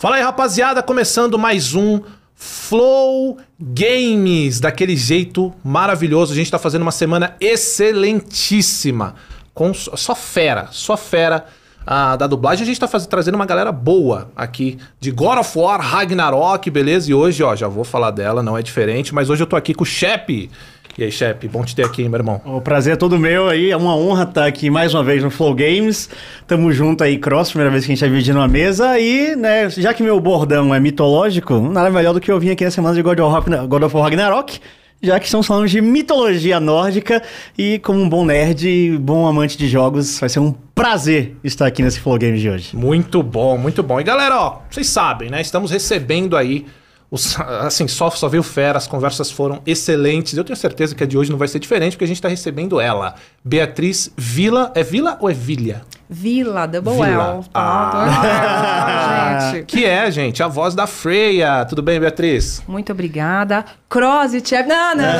Fala aí, rapaziada, começando mais um Flow Games, daquele jeito maravilhoso. A gente tá fazendo uma semana excelentíssima, com só fera, só fera ah, da dublagem. A gente tá trazendo uma galera boa aqui de God of War, Ragnarok, beleza? E hoje, ó, já vou falar dela, não é diferente, mas hoje eu tô aqui com o Shep. E aí, chefe, bom te ter aqui, meu irmão. O prazer é todo meu aí, é uma honra estar aqui mais uma vez no Flow Games. Tamo junto aí, Cross, primeira vez que a gente tá dividindo uma mesa. E, né, já que meu bordão é mitológico, nada melhor do que eu vim aqui na semana de God of War, God of War Ragnarok já que estamos falando de mitologia nórdica e como um bom nerd, bom amante de jogos, vai ser um prazer estar aqui nesse Flow Games de hoje. Muito bom, muito bom. E galera, ó, vocês sabem, né? Estamos recebendo aí os, assim, só, só veio fera, as conversas foram excelentes. Eu tenho certeza que a de hoje não vai ser diferente, porque a gente está recebendo ela. Beatriz Vila. É Vila ou é Vilha? Vila, Double Vila. L. Ah. É que é, gente, a voz da Freya. Tudo bem, Beatriz? Muito obrigada. Cross Chef. Não, não, não.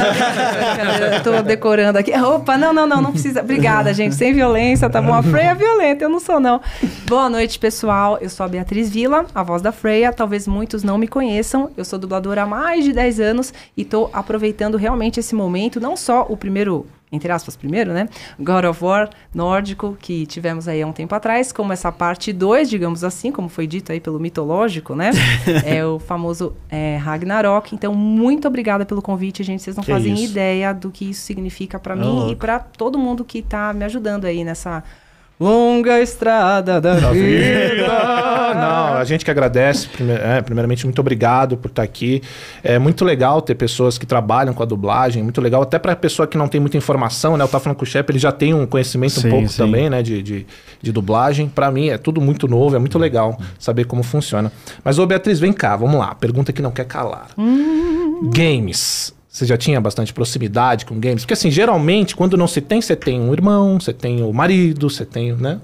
tô decorando aqui. Opa, não, não, não, não precisa. Obrigada, gente. Sem violência, tá bom? A Freya é violenta, eu não sou, não. Boa noite, pessoal. Eu sou a Beatriz Vila, a voz da Freya. Talvez muitos não me conheçam. Eu sou dubladora há mais de 10 anos e tô aproveitando realmente esse momento, não só o primeiro entre aspas, primeiro, né? God of War nórdico, que tivemos aí há um tempo atrás, como essa parte 2, digamos assim, como foi dito aí pelo mitológico, né? é o famoso é, Ragnarok. Então, muito obrigada pelo convite, gente. Vocês não que fazem isso? ideia do que isso significa para mim louco. e para todo mundo que tá me ajudando aí nessa Longa estrada da, da vida. Não, a gente que agradece, é, primeiramente, muito obrigado por estar aqui. É muito legal ter pessoas que trabalham com a dublagem, muito legal, até para pessoa que não tem muita informação, né? Eu tava falando com o chefe, ele já tem um conhecimento sim, um pouco sim. também, né, de, de, de dublagem. Para mim é tudo muito novo, é muito legal saber como funciona. Mas, ô Beatriz, vem cá, vamos lá. Pergunta que não quer calar: hum. games. Você já tinha bastante proximidade com games? Porque, assim, geralmente, quando não se tem, você tem um irmão, você tem o marido, você tem, né?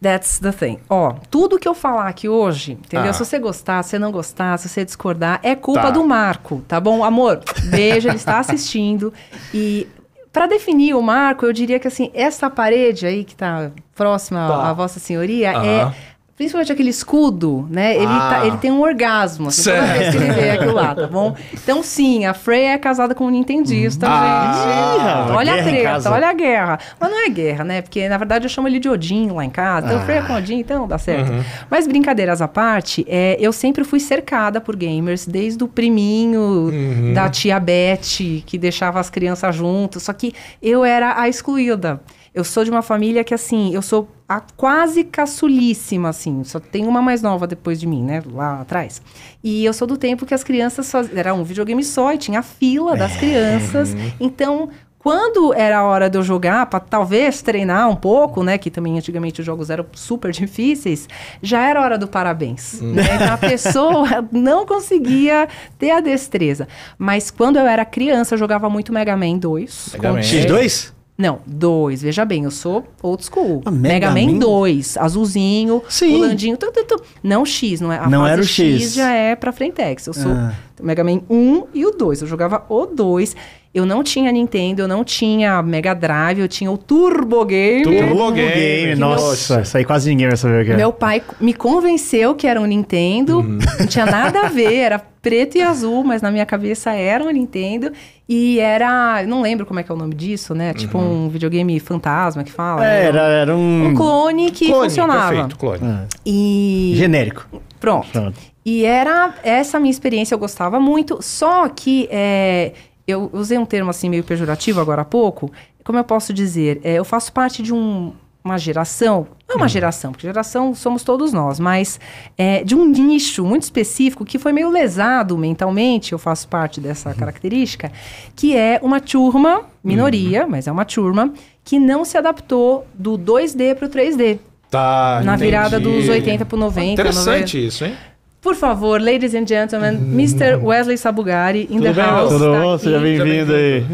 That's the thing. Ó, tudo que eu falar aqui hoje, entendeu? Ah. Se você gostar, se você não gostar, se você discordar, é culpa tá. do Marco, tá bom? Amor, beijo, ele está assistindo. E para definir o Marco, eu diria que, assim, essa parede aí que tá próxima tá. à Vossa Senhoria é Principalmente aquele escudo, né? Ele, tá, ah. tá, ele tem um orgasmo assim, toda vez que ele vê aquilo lá, tá bom? Então, sim, a Freya é casada com um nintendista, hum. ah, gente. Olha a treta, olha a guerra. Mas não é guerra, né? Porque, na verdade, eu chamo ele de Odin lá em casa. Então, ah. Freya é com Odin, então dá certo. Uhum. Mas, brincadeiras à parte, é, eu sempre fui cercada por gamers, desde o priminho uhum. da tia Beth, que deixava as crianças juntas. Só que eu era a excluída. Eu sou de uma família que, assim, eu sou a quase caçulíssima, assim. Só tem uma mais nova depois de mim, né? Lá atrás. E eu sou do tempo que as crianças faz... Era um videogame só e tinha a fila das é. crianças. Uhum. Então, quando era a hora de eu jogar, para talvez treinar um pouco, né? Que também antigamente os jogos eram super difíceis, já era hora do parabéns. Hum. Né? Então a pessoa não conseguia ter a destreza. Mas quando eu era criança, eu jogava muito Mega Man 2. Mega Man. X2? Não, dois. Veja bem, eu sou old school. Ah, Mega, Mega Man 2, azulzinho, pulandinho. Tu, tu, tu. Não X, não é? A não era o X. X já é pra Frentex. Eu sou ah. Mega Man 1 e o 2. Eu jogava o 2. Eu não tinha Nintendo, eu não tinha Mega Drive, eu tinha o Turbo Game. Turbo Game, nossa, saí isso aí quase ninguém vai saber o que é. Meu pai me convenceu que era um Nintendo, uhum. não tinha nada a ver, era preto e azul, mas na minha cabeça era um Nintendo. E era. Não lembro como é que é o nome disso, né? Tipo uhum. um videogame fantasma que fala. Né? É, era, era um... um. clone que clone, funcionava. Perfeito, clone. Ah. E... Genérico. Pronto. Pronto. E era essa minha experiência, eu gostava muito. Só que é, eu usei um termo assim meio pejorativo agora há pouco. Como eu posso dizer? É, eu faço parte de um, uma geração, não é uma uhum. geração, porque geração somos todos nós, mas é, de um nicho muito específico que foi meio lesado mentalmente, eu faço parte dessa uhum. característica, que é uma turma, minoria, uhum. mas é uma turma, que não se adaptou do 2D para o 3D. Tá, na entendi. virada dos 80 para 90. Interessante 90. isso, hein? Por favor, ladies and gentlemen, Mr. Uhum. Wesley Sabugari in Tudo the bem, house. Tá Tudo tá bom? Seja bem-vindo aí.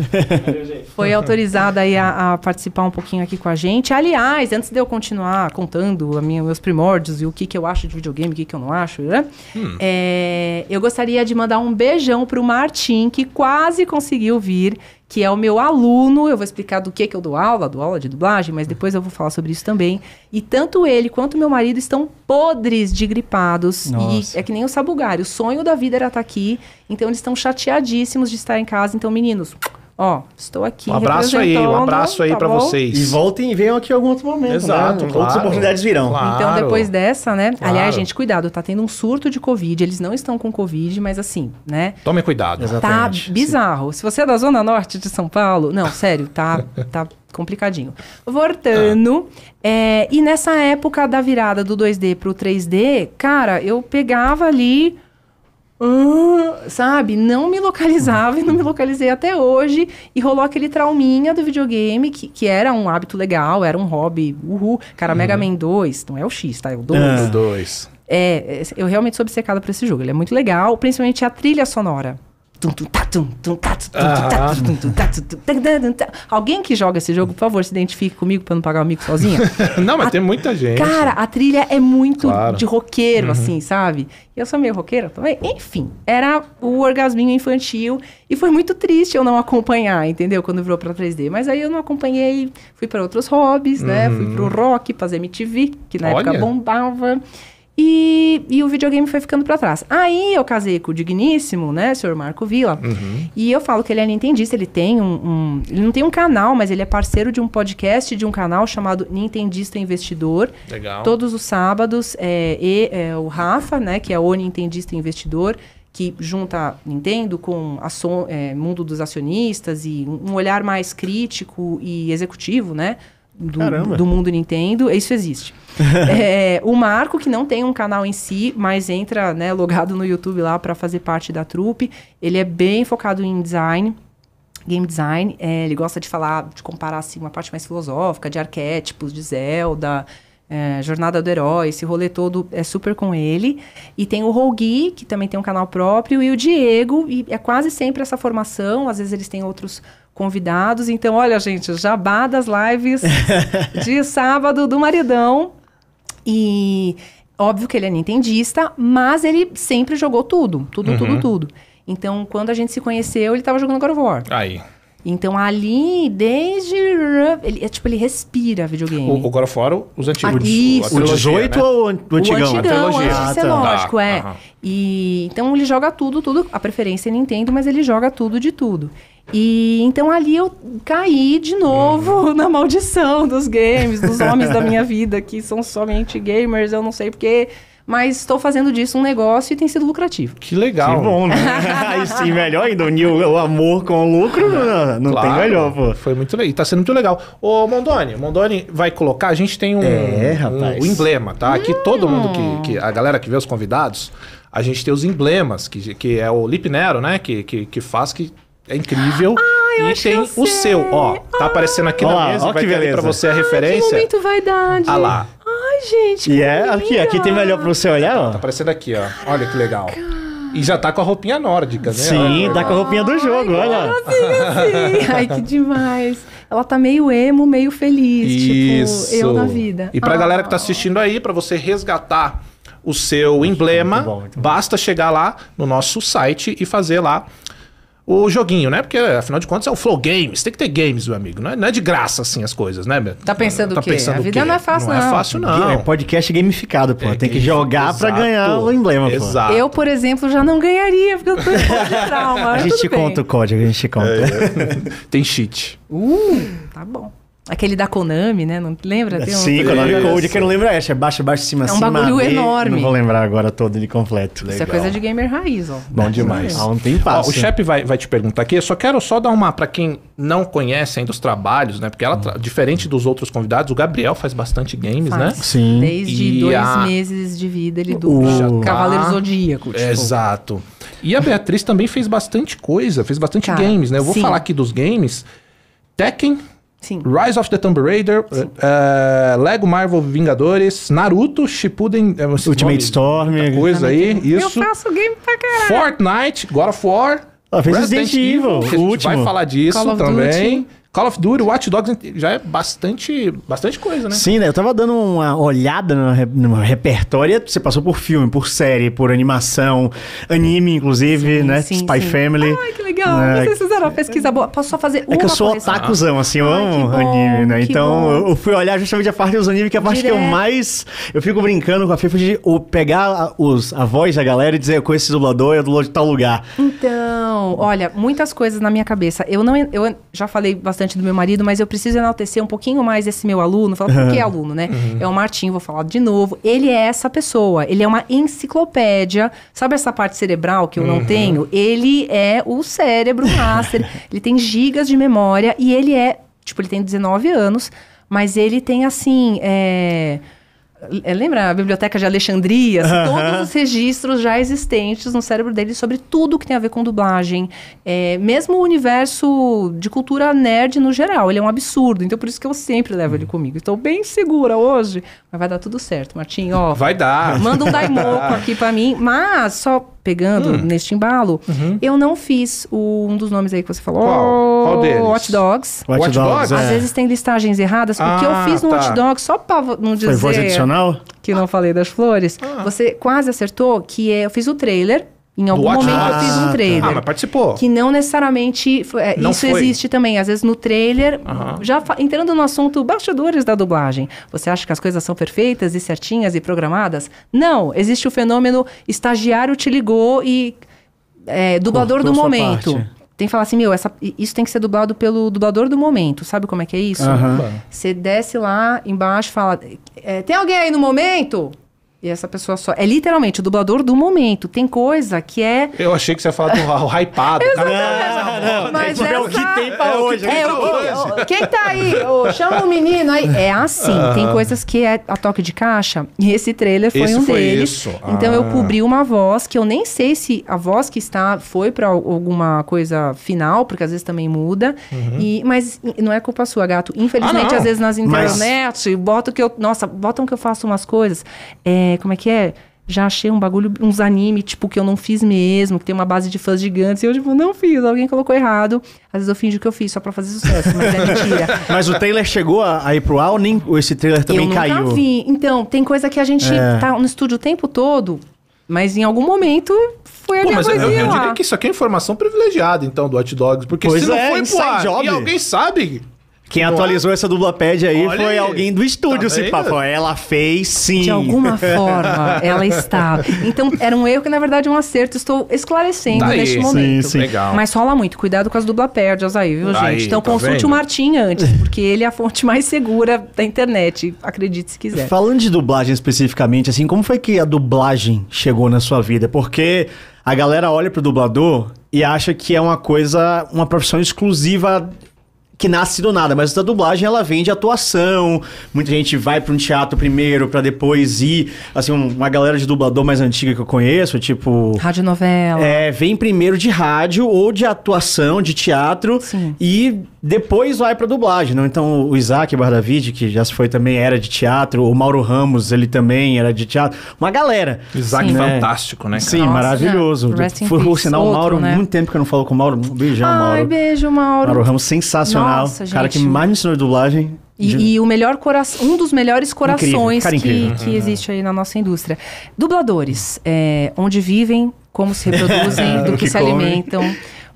Foi autorizada aí a, a, participar um pouquinho aqui com a gente. Aliás, antes de eu continuar contando minha, meus primórdios e o que, que eu acho de videogame, o que, que eu não acho, né? Hum. É, eu gostaria de mandar um beijão para o Martim, que quase conseguiu vir que é o meu aluno. Eu vou explicar do que, que eu dou aula, dou aula de dublagem, mas depois eu vou falar sobre isso também. E tanto ele quanto meu marido estão podres de gripados. Nossa. E é que nem o sabugário. O sonho da vida era estar tá aqui. Então eles estão chateadíssimos de estar em casa. Então, meninos, Ó, estou aqui. Um abraço aí, um abraço aí tá para vocês. E voltem e venham aqui em algum outro momento. Né? Exato, né? claro, outras oportunidades virão. Claro, então, depois dessa, né? Claro. Aliás, gente, cuidado, tá tendo um surto de Covid. Eles não estão com Covid, mas assim, né? Tome cuidado. Tá Exatamente. Tá bizarro. Sim. Se você é da Zona Norte de São Paulo, não, sério, tá, tá complicadinho. Voltando, ah. é, e nessa época da virada do 2D pro 3D, cara, eu pegava ali sabe? Não me localizava e não me localizei até hoje. E rolou aquele trauminha do videogame, que, que era um hábito legal, era um hobby. Uhul. Cara, uhum. Mega Man 2, não é o X, tá? É o 2. Ah. É É, eu realmente sou obcecada por esse jogo. Ele é muito legal, principalmente a trilha sonora. Alguém que joga esse jogo, por favor, se identifique comigo pra não pagar o mico sozinha. não, mas a... tem muita gente. Cara, a trilha é muito claro. de roqueiro, uhum. assim, sabe? Eu sou meio roqueira também. Enfim, era o orgasminho infantil. E foi muito triste eu não acompanhar, entendeu? Quando virou pra 3D. Mas aí eu não acompanhei, fui para outros hobbies, uhum. né? Fui pro rock, fazer MTV, que na Olha. época bombava. E, e, o videogame foi ficando para trás. Aí eu casei com o digníssimo, né, senhor Marco Vila. Uhum. E eu falo que ele é nintendista, ele tem um, um, Ele não tem um canal, mas ele é parceiro de um podcast de um canal chamado Nintendista Investidor. Legal. Todos os sábados, é, e, é, o Rafa, né, que é o Nintendista Investidor, que junta Nintendo com o é, mundo dos acionistas e um, um olhar mais crítico e executivo, né? Do, Caramba. do mundo Nintendo. Isso existe. é, o Marco, que não tem um canal em si, mas entra né, logado no YouTube lá para fazer parte da trupe. Ele é bem focado em design game design. É, ele gosta de falar, de comparar assim, uma parte mais filosófica, de arquétipos, de Zelda, é, Jornada do Herói, esse rolê todo é super com ele. E tem o Rogi, que também tem um canal próprio, e o Diego, e é quase sempre essa formação, às vezes eles têm outros convidados. Então, olha, gente, jabá das lives de sábado do Maridão. E óbvio que ele é nintendista, mas ele sempre jogou tudo, tudo, uhum. tudo, tudo. Então, quando a gente se conheceu, ele tava jogando God of War. Aí. Então ali, desde. Ele, é, tipo, ele respira videogame. O, o God of War, os antigos. Ah, isso. O, 18 né? ou o antigão? O antigão, a Antes de ah, ser tá. lógico, é. tá. é. E, então ele joga tudo, tudo. A preferência é Nintendo, mas ele joga tudo de tudo. E então ali eu caí de novo uhum. na maldição dos games, dos homens da minha vida que são somente gamers, eu não sei porque mas estou fazendo disso um negócio e tem sido lucrativo. Que legal. Que bom, né? Aí sim, melhor ainda. Unir o amor com o lucro, não, não claro, tem melhor, pô. Foi muito legal. Tá sendo muito legal. Ô, Mondoni, Mondoni vai colocar. A gente tem um, é, um, um emblema, tá? Hum. Aqui todo mundo que, que. A galera que vê os convidados a gente tem os emblemas, que, que é o Lip Nero, né? Que, que, que faz que é incrível. Ah, e tem o seu, ó. Tá aparecendo aqui na mesa, ó, vai que ter pra você a ah, referência. Que momento vaidade. Ah lá. Ai, gente. E é aqui, aqui tem melhor pra você olhar, tá, ó. Tá aparecendo aqui, ó. Olha que legal. E já tá com a roupinha nórdica, né? Sim, tá com a roupinha do jogo, Ai, olha. Assim, Ai, que demais. Ela tá meio emo, meio feliz, Isso. tipo, eu na vida. E pra ah. galera que tá assistindo aí, para você resgatar o seu emblema, muito bom, muito bom. basta chegar lá no nosso site e fazer lá o joguinho, né? Porque afinal de contas é o Flow Games, tem que ter games, meu amigo. Não é, não é de graça assim as coisas, né? Tá pensando tá o quê? Pensando a vida quê? não é fácil, não. É não é fácil, não. É podcast gamificado, pô. É, tem que jogar para ganhar o emblema, pô. Exato. Eu, por exemplo, já não ganharia, porque eu tô em trauma. a gente te bem. conta o código, a gente te conta. É, é, tem cheat. Uh, tá bom. Aquele da Konami, né? Não lembra? Tem um Sim, Konami Code, que eu não lembro é, é baixo, baixo, cima, cima. É um cima, bagulho B, enorme. Não vou lembrar agora todo ele completo. Legal. Isso é coisa de gamer raiz, ó. Bom demais. Há ah, um tempo. o chefe vai, vai te perguntar aqui, eu só quero só dar uma para quem não conhece ainda os trabalhos, né? Porque ela, hum. diferente dos outros convidados, o Gabriel faz bastante games, né? faz. né? Sim. Desde e dois a... meses de vida ele dubla Cavaleiro tá. Zodíaco. Tipo. Exato. E a Beatriz também fez bastante coisa, fez bastante tá. games, né? Eu vou Sim. falar aqui dos games. Tekken, Sim. Rise of the Tomb Raider, uh, Lego Marvel Vingadores, Naruto, Shippuden... É, Ultimate Storm. Né? Coisa aí, eu isso. Eu faço game pra caralho. Fortnite, God of War... Ah, fez Resident Evil, Evil. o último. vai falar disso também. Duty. Call of Duty, Watch Dogs já é bastante, bastante coisa, né? Sim, né? Eu tava dando uma olhada no, no repertório. Você passou por filme, por série, por animação, anime, inclusive, sim, né? Sim, Spy sim. Family. Ai, que legal. É, Vocês fizeram uma pesquisa boa. Posso só fazer uma É que eu sou otakuzão, assim, eu Ai, amo bom, anime, né? Então bom. eu fui olhar justamente a parte dos animes, que é a parte Direto. que eu mais. Eu fico brincando com a FIFA de pegar os, a voz da galera e dizer eu conheço esse dublador, eu dublador de tal lugar. Então, olha, muitas coisas na minha cabeça. Eu não. Eu já falei bastante bastante do meu marido, mas eu preciso enaltecer um pouquinho mais esse meu aluno. Falar, por que aluno, né? Uhum. É o Martinho, vou falar de novo. Ele é essa pessoa. Ele é uma enciclopédia. Sabe essa parte cerebral que eu uhum. não tenho? Ele é o cérebro master. ele tem gigas de memória e ele é. Tipo, ele tem 19 anos, mas ele tem assim. É é, lembra a biblioteca de Alexandria? Assim, todos os registros já existentes no cérebro dele sobre tudo que tem a ver com dublagem. É, mesmo o universo de cultura nerd no geral. Ele é um absurdo. Então, por isso que eu sempre levo ele hum. comigo. Estou bem segura hoje, mas vai dar tudo certo, Martinho. Ó, vai dar. Manda um daimoco aqui para mim. Mas, só pegando hum. neste embalo, uhum. eu não fiz o, um dos nomes aí que você falou. Qual? Qual deles? Hot Dogs. Hot, Dogs? Às é. vezes tem listagens erradas, porque eu ah, fiz no tá. Hot Dogs só para não dizer que não falei das flores. Ah. Você quase acertou que é, eu fiz o trailer. Em algum momento eu fiz um ah, tá. trailer. Ah, mas participou. Que não necessariamente. É, não isso foi. existe também. Às vezes no trailer, já entrando no assunto bastidores da dublagem. Você acha que as coisas são perfeitas e certinhas e programadas? Não. Existe o fenômeno estagiário te ligou e. É, dublador Cortou do momento tem que falar assim, meu, essa, isso tem que ser dublado pelo dublador do momento. Sabe como é que é isso? Você desce lá embaixo e fala, é, tem alguém aí no momento? E essa pessoa só. É literalmente o dublador do momento. Tem coisa que é. Eu achei que você ia falar do hypado. Tá? não, não, não, mas essa... é o que tem pra hoje. É, o que, é, hoje. Né? quem tá aí? Oh, chama o menino aí. É assim. Tem coisas que é a toque de caixa. E esse trailer foi esse um foi deles. Isso. Ah. Então eu ah. cobri uma voz que eu nem sei se a voz que está foi pra alguma coisa final, porque às vezes também muda. Uhum. E, mas não é culpa sua, gato. Infelizmente, ah, às vezes nas internet, mas... botam que eu. Nossa, botam que eu faço umas coisas. É é, como é que é? Já achei um bagulho, uns anime, tipo, que eu não fiz mesmo, que tem uma base de fãs gigantes. E eu, tipo, não fiz, alguém colocou errado. Às vezes eu finjo que eu fiz só pra fazer sucesso, mas é mentira. mas o trailer chegou a, ir pro ar ou, nem, ou esse trailer também eu caiu? Eu vi. Então, tem coisa que a gente é. tá no estúdio o tempo todo, mas em algum momento foi a mas eu, eu, diria que isso aqui é informação privilegiada, então, do Hot Dogs. Porque pois se não é, foi pro ar job. e alguém sabe, quem Boa. atualizou essa dublapad aí Olha foi aí. alguém do tá estúdio, tá se papo. Ela fez sim. De alguma forma, ela estava. Então, era um erro que, na verdade, é um acerto. Estou esclarecendo Daí, tá neste momento. Sim, sim. Legal. Mas rola muito. Cuidado com as dublapads tá aí, viu, Daí, gente? Então, tá consulte vendo? o Martim antes, porque ele é a fonte mais segura da internet. Acredite se quiser. Falando de dublagem especificamente, assim, como foi que a dublagem chegou na sua vida? Porque a galera olha pro dublador e acha que é uma coisa, uma profissão exclusiva que nasce do nada, mas a dublagem ela vem de atuação. Muita gente vai para um teatro primeiro para depois ir, assim, uma galera de dublador mais antiga que eu conheço, tipo rádio novela. É, vem primeiro de rádio ou de atuação, de teatro Sim. e depois vai para dublagem, não? Né? Então o Isaac Bardavid, que já foi também era de teatro, o Mauro Ramos, ele também era de teatro. Uma galera. Isaac Sim. fantástico, né? Cara? Sim, Nossa, maravilhoso. Foi o sinal Mauro, né? muito tempo que eu não falo com o Mauro. beijão, Ai, Mauro. beijo, Mauro. Mauro Ramos sensacional. Nossa sensacional. Nossa, gente. cara que mais me ensinou dublagem. E, de... e, o melhor um dos melhores corações incrível, que, que, uhum. existe aí na nossa indústria. Dubladores, é, onde vivem, como se reproduzem, é, do que, que se alimentam.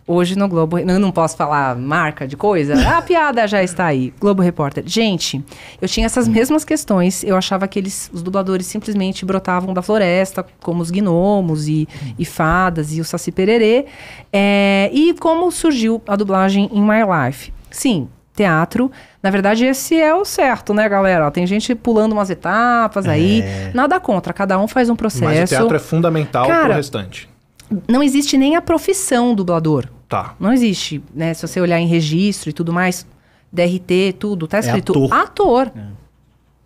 Hoje no Globo. Eu não posso falar marca de coisa. A piada já está aí. Globo Repórter. Gente, eu tinha essas mesmas questões. Eu achava que eles, os dubladores simplesmente brotavam da floresta, como os gnomos e, e fadas e o Saci Pererê. É, e como surgiu a dublagem em My Life? Sim, teatro. Na verdade, esse é o certo, né, galera? Tem gente pulando umas etapas aí. É. Nada contra, cada um faz um processo. Mas o teatro é fundamental Cara, pro restante. Não existe nem a profissão dublador. Tá. Não existe, né? Se você olhar em registro e tudo mais, DRT, tudo, tá é escrito é ator. ator. É.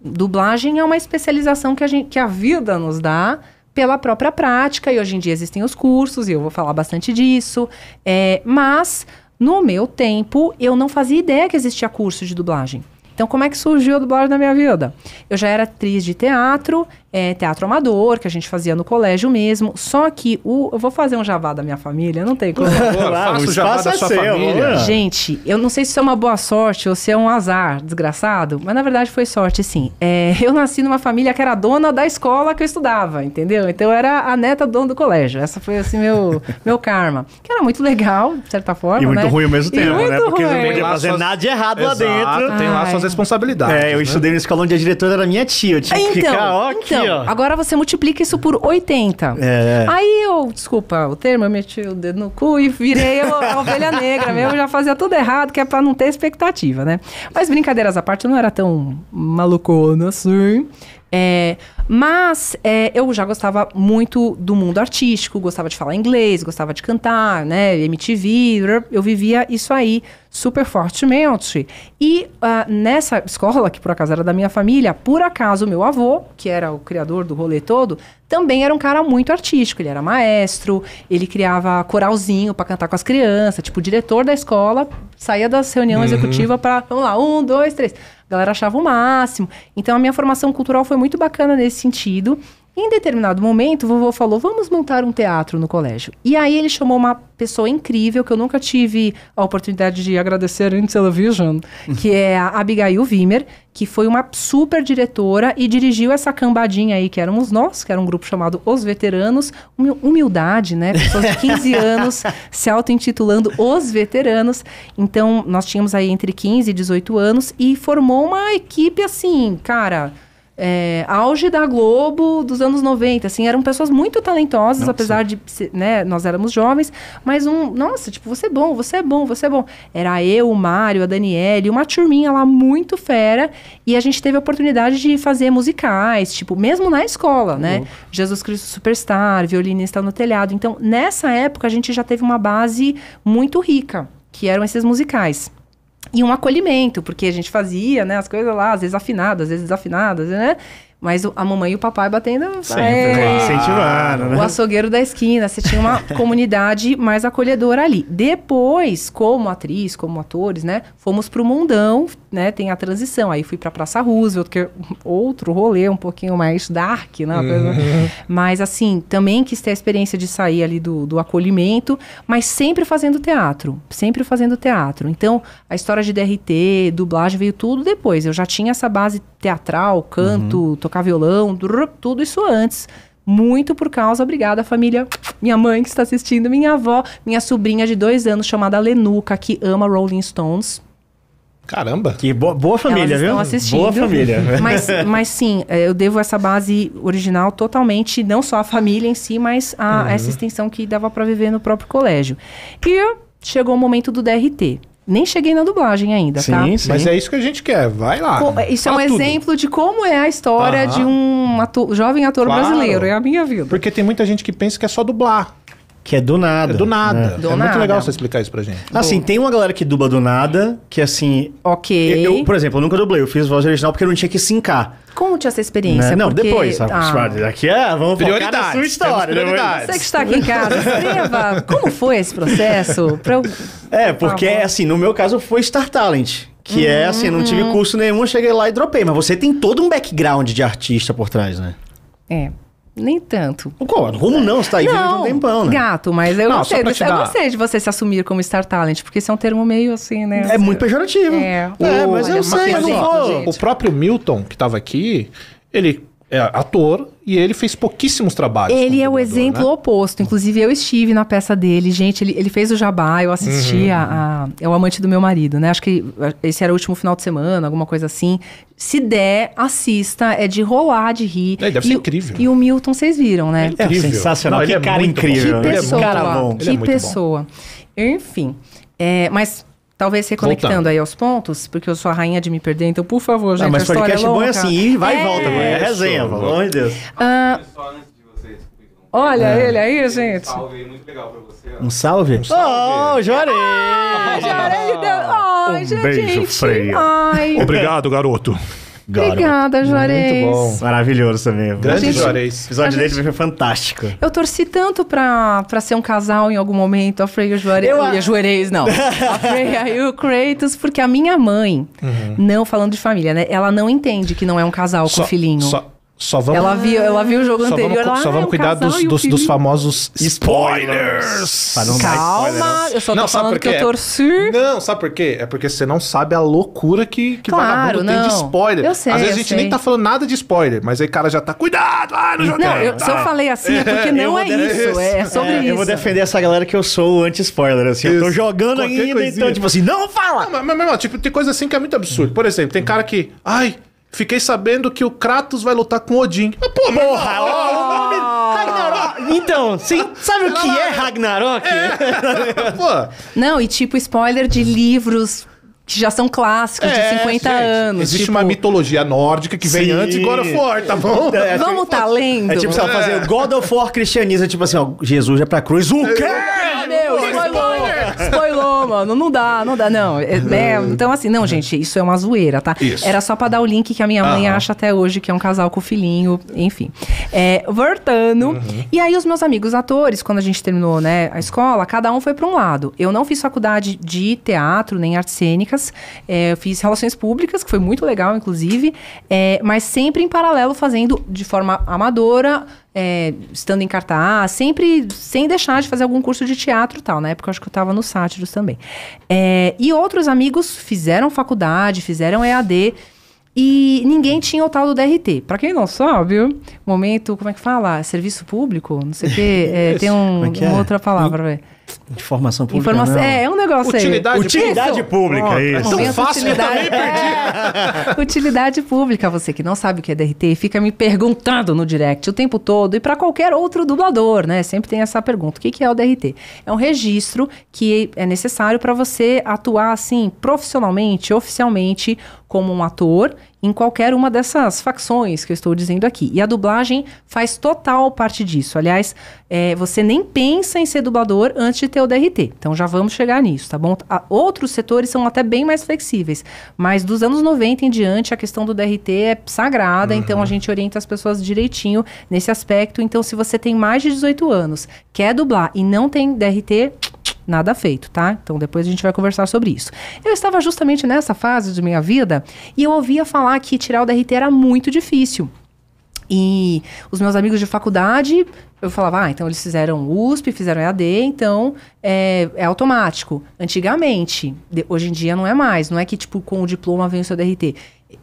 Dublagem é uma especialização que a, gente, que a vida nos dá pela própria prática, e hoje em dia existem os cursos, e eu vou falar bastante disso. É, mas no meu tempo, eu não fazia ideia que existia curso de dublagem. Então, como é que surgiu a dublagem na minha vida? Eu já era atriz de teatro, é, teatro amador, que a gente fazia no colégio mesmo. Só que o. Eu vou fazer um javá da minha família, não tem como. Claro, faça o javá da é sua seu, família. Gente, eu não sei se isso é uma boa sorte ou se é um azar desgraçado, mas na verdade foi sorte, sim. É, eu nasci numa família que era dona da escola que eu estudava, entendeu? Então eu era a neta dona do colégio. Essa foi assim meu, meu karma. Que era muito legal, de certa forma. E muito né? ruim ao mesmo tempo, né? Porque ruim. não podia fazer suas... nada de errado Exato, lá dentro. Tem lá Ai. Ah, suas é. responsabilidades. É, eu né? estudei na escola onde a diretora era minha tia. Eu tinha então, que ficar, ó, então, Aí, ó. Agora você multiplica isso por 80. É, é. Aí eu, desculpa o termo, eu meti o dedo no cu e virei a ovelha negra mesmo, já fazia tudo errado, que é pra não ter expectativa, né? Mas brincadeiras à parte, eu não era tão malucona assim. É, mas é, eu já gostava muito do mundo artístico, gostava de falar inglês, gostava de cantar, né? MTV, eu vivia isso aí super fortemente. E uh, nessa escola, que por acaso era da minha família, por acaso meu avô, que era o criador do rolê todo, também era um cara muito artístico. Ele era maestro, ele criava coralzinho para cantar com as crianças, tipo, o diretor da escola saía das reuniões uhum. executiva para, vamos lá, um, dois, três galera achava o máximo. Então a minha formação cultural foi muito bacana nesse sentido. Em determinado momento, o vovô falou: vamos montar um teatro no colégio. E aí ele chamou uma pessoa incrível que eu nunca tive a oportunidade de agradecer em uhum. television, que é a Abigail Wimmer, que foi uma super diretora e dirigiu essa cambadinha aí que éramos nós, que era um grupo chamado Os Veteranos. Humildade, né? Pessoas de 15 anos se auto-intitulando Os Veteranos. Então, nós tínhamos aí entre 15 e 18 anos e formou uma equipe assim, cara é, auge da Globo dos anos 90, assim, eram pessoas muito talentosas, apesar de, né, nós éramos jovens, mas um, nossa, tipo, você é bom, você é bom, você é bom. Era eu, o Mário, a Daniele, uma turminha lá muito fera, e a gente teve a oportunidade de fazer musicais, tipo, mesmo na escola, né? Jesus Cristo Superstar, Violinista no Telhado. Então, nessa época, a gente já teve uma base muito rica, que eram esses musicais. E um acolhimento, porque a gente fazia, né, as coisas lá, às vezes afinadas, às vezes desafinadas, né? Mas a mamãe e o papai batendo. Né? Sempre, é, incentivando, né? O açougueiro da esquina. Você tinha uma comunidade mais acolhedora ali. Depois, como atriz, como atores, né? Fomos pro mundão, né? Tem a transição. Aí fui pra Praça Roosevelt, que é outro rolê um pouquinho mais dark, né? Uhum. Mas assim, também quis ter a experiência de sair ali do, do acolhimento, mas sempre fazendo teatro. Sempre fazendo teatro. Então, a história de DRT, dublagem, veio tudo depois. Eu já tinha essa base teatral, canto, uhum. tocar violão, tudo isso antes. Muito por causa, obrigada família, minha mãe que está assistindo, minha avó, minha sobrinha de dois anos chamada Lenuca, que ama Rolling Stones. Caramba! Que boa, boa família, Elas estão viu? Assistindo, boa família. Mas, mas sim, é, eu devo essa base original totalmente, não só à família em si, mas a uhum. essa extensão que dava para viver no próprio colégio. E chegou o momento do DRT. Nem cheguei na dublagem ainda, tá? sim, tá? Sim. Mas é isso que a gente quer. Vai lá. Co isso é um tudo. exemplo de como é a história de um ator, jovem ator claro. brasileiro. É a minha vida. Porque tem muita gente que pensa que é só dublar. Que é do nada. É do nada. Né? É do é nada. muito legal você explicar isso pra gente. Assim, tem uma galera que dubla do nada, que assim. Ok. Eu, eu, por exemplo, eu nunca dublei, eu fiz voz original porque eu não tinha que sincar. Conte essa experiência. Né? Não, porque... depois. Ah. Aqui é, vamos focar na sua história. Né, prioridades. Você que está aqui em casa, escreva. Como foi esse processo? Pra É, porque, tá assim, no meu caso foi Star Talent. Que é, uhum, é assim, eu não tive uhum. curso nenhum, cheguei lá e dropei. Mas você tem todo um background de artista por trás, né? É. Nem tanto. Como, não? Você tá aí não, de um tempão, né? Gato, mas eu, não, gostei, dar... eu gostei de você se assumir como Star Talent, porque isso é um termo meio assim, né? É muito pejorativo. É, o... é mas eu sei, assim, O próprio Milton, que estava aqui, ele é ator e ele fez pouquíssimos trabalhos. Ele é o exemplo né? oposto. Inclusive, eu estive na peça dele. Gente, ele, ele fez o jabá, eu assisti uhum. a, a, É o amante do meu marido, né? Acho que esse era o último final de semana, alguma coisa assim. Se der, assista. É de rolar, de rir. É, deve e, ser incrível. E o Milton, vocês viram, né? É, é sensacional. Não, que é cara incrível. Né? Que é pessoa. Que pessoa. Enfim. É, mas Talvez reconectando Voltando. aí aos pontos, porque eu sou a rainha de me perder, então por favor, gente, Não, mas a história é podcast é bom é longa. assim, ir, vai e é. volta, mano. É resenha, pelo amor de Deus. Ah, Só antes olha é. ele aí, gente. Um Salve aí, muito legal pra você. ó. Um salve? Oh, Jorei! Ai, ah, gente, Ai, Um beijo, gente. freia. Ai, Obrigado, garoto. Obrigada, Juarez. Muito bom. Maravilhoso também. Grande gente, Juarez. O episódio gente, dele foi fantástico. Eu torci tanto pra, pra ser um casal em algum momento, a Freya e o Juarez. Eu, a... a Juarez, não. a Freya e o Kratos, porque a minha mãe, uhum. não falando de família, né? Ela não entende que não é um casal só, com filhinho. Só, só vamos... Ela viu, ela viu o jogo só anterior. Vamos, só vamos é cuidar dos, dos, dos, famosos spoilers. Calma, spoiler, não. eu só tô não, falando que eu torci. Não, sabe por quê? É porque você não sabe a loucura que, que claro, vagabundo não. tem de spoiler. Eu sei, Às vezes a gente sei. nem tá falando nada de spoiler, mas aí o cara já tá, cuidado, ah, não joguei. Não, eu, tá. se eu ah. falei assim é porque não é, isso, é, é, sobre é, isso. Eu vou defender essa galera que eu sou o anti-spoiler, assim. Eu tô jogando Qualquer ainda, então, coisinha. então, tipo assim, não fala! Não, mas, mas, mas, tipo, tem coisa assim que é muito absurdo. Por exemplo, tem cara que, ai... Fiquei sabendo que o Kratos vai lutar com Odin. Ah, pô, Porra, oh, Ragnarok. Então, sim. sabe o que é Ragnarok? É. pô. Não, e tipo spoiler de livros que já são clássicos é, de 50 gente, anos. Existe tipo... uma mitologia nórdica que vem Sim. antes de God of War, tá bom? É, é Vamos tipo, tá lendo. É tipo, é. fazer God of War cristianiza, tipo assim, ó, Jesus é pra cruz. O é, quê? Meu, spoiler! rolou, mano. Não dá, não dá, não. É, uhum. né? Então, assim, não, gente, isso é uma zoeira, tá? Isso. Era só pra dar o link que a minha mãe Aham. acha até hoje, que é um casal com filhinho, enfim. É, voltando. Uhum. E aí, os meus amigos atores, quando a gente terminou, né, a escola, cada um foi pra um lado. Eu não fiz faculdade de teatro, nem artes cênicas. É, eu fiz relações públicas, que foi muito legal, inclusive. É, mas sempre em paralelo, fazendo de forma amadora é, estando em cartaz, sempre sem deixar de fazer algum curso de teatro e tal. Na né? época eu acho que eu estava no Sátiros também. É, e outros amigos fizeram faculdade, fizeram EAD. E ninguém tinha o tal do DRT. Para quem não sabe, momento, como é que fala? Serviço público? Não sei o quê. É, tem um, é é? uma outra palavra. Véio. Informação pública. Informação, é, é um negócio utilidade aí. Utilidade pública, isso. É tão fácil utilidade, eu perdi. É. utilidade pública, você que não sabe o que é DRT, fica me perguntando no direct o tempo todo e para qualquer outro dublador, né? Sempre tem essa pergunta: o que, que é o DRT? É um registro que é necessário para você atuar assim profissionalmente, oficialmente, como um ator em qualquer uma dessas facções que eu estou dizendo aqui. E a dublagem faz total parte disso. Aliás, é, você nem pensa em ser dublador antes de ter o DRT. Então já vamos chegar nisso, tá bom? A, outros setores são até bem mais flexíveis, mas dos anos 90 em diante a questão do DRT é sagrada, então uhum. então a gente orienta as pessoas direitinho nesse aspecto. Então se você tem mais de 18 anos, quer dublar e não tem DRT, nada feito, tá? Então depois a gente vai conversar sobre isso. Eu estava justamente nessa fase de minha vida e eu ouvia falar que tirar o DRT era muito difícil. E os meus amigos de faculdade, eu falava, ah, então eles fizeram USP, fizeram EAD, então é, é automático. Antigamente, de, hoje em dia não é mais, não é que, tipo, com o diploma vem o seu DRT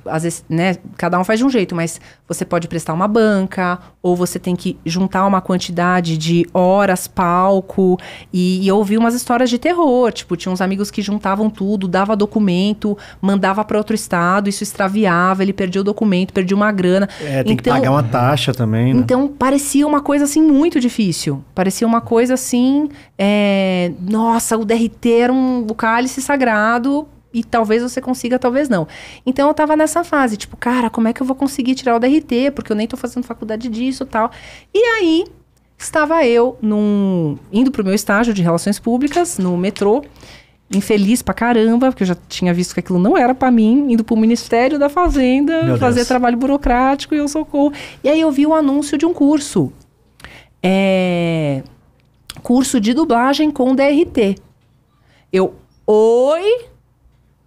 às vezes, né, cada um faz de um jeito, mas você pode prestar uma banca, ou você tem que juntar uma quantidade de horas, palco, e, e eu ouvi umas histórias de terror, tipo, tinha uns amigos que juntavam tudo, dava documento, mandava para outro estado, isso extraviava, ele perdia o documento, perdia uma grana. É, tem então, que pagar uma taxa também, né? Então, parecia uma coisa, assim, muito difícil. Parecia uma coisa, assim, é, nossa, o DRT era um o cálice sagrado e talvez você consiga, talvez não. Então eu tava nessa fase, tipo, cara, como é que eu vou conseguir tirar o DRT? Porque eu nem tô fazendo faculdade disso tal. E aí estava eu num, indo pro meu estágio de relações públicas no metrô infeliz pra caramba, porque eu já tinha visto que aquilo não era para mim, indo pro Ministério da Fazenda Meu fazer Deus. trabalho burocrático e eu socorro. E aí eu vi o anúncio de um curso. É... Curso de dublagem com DRT. Eu, oi?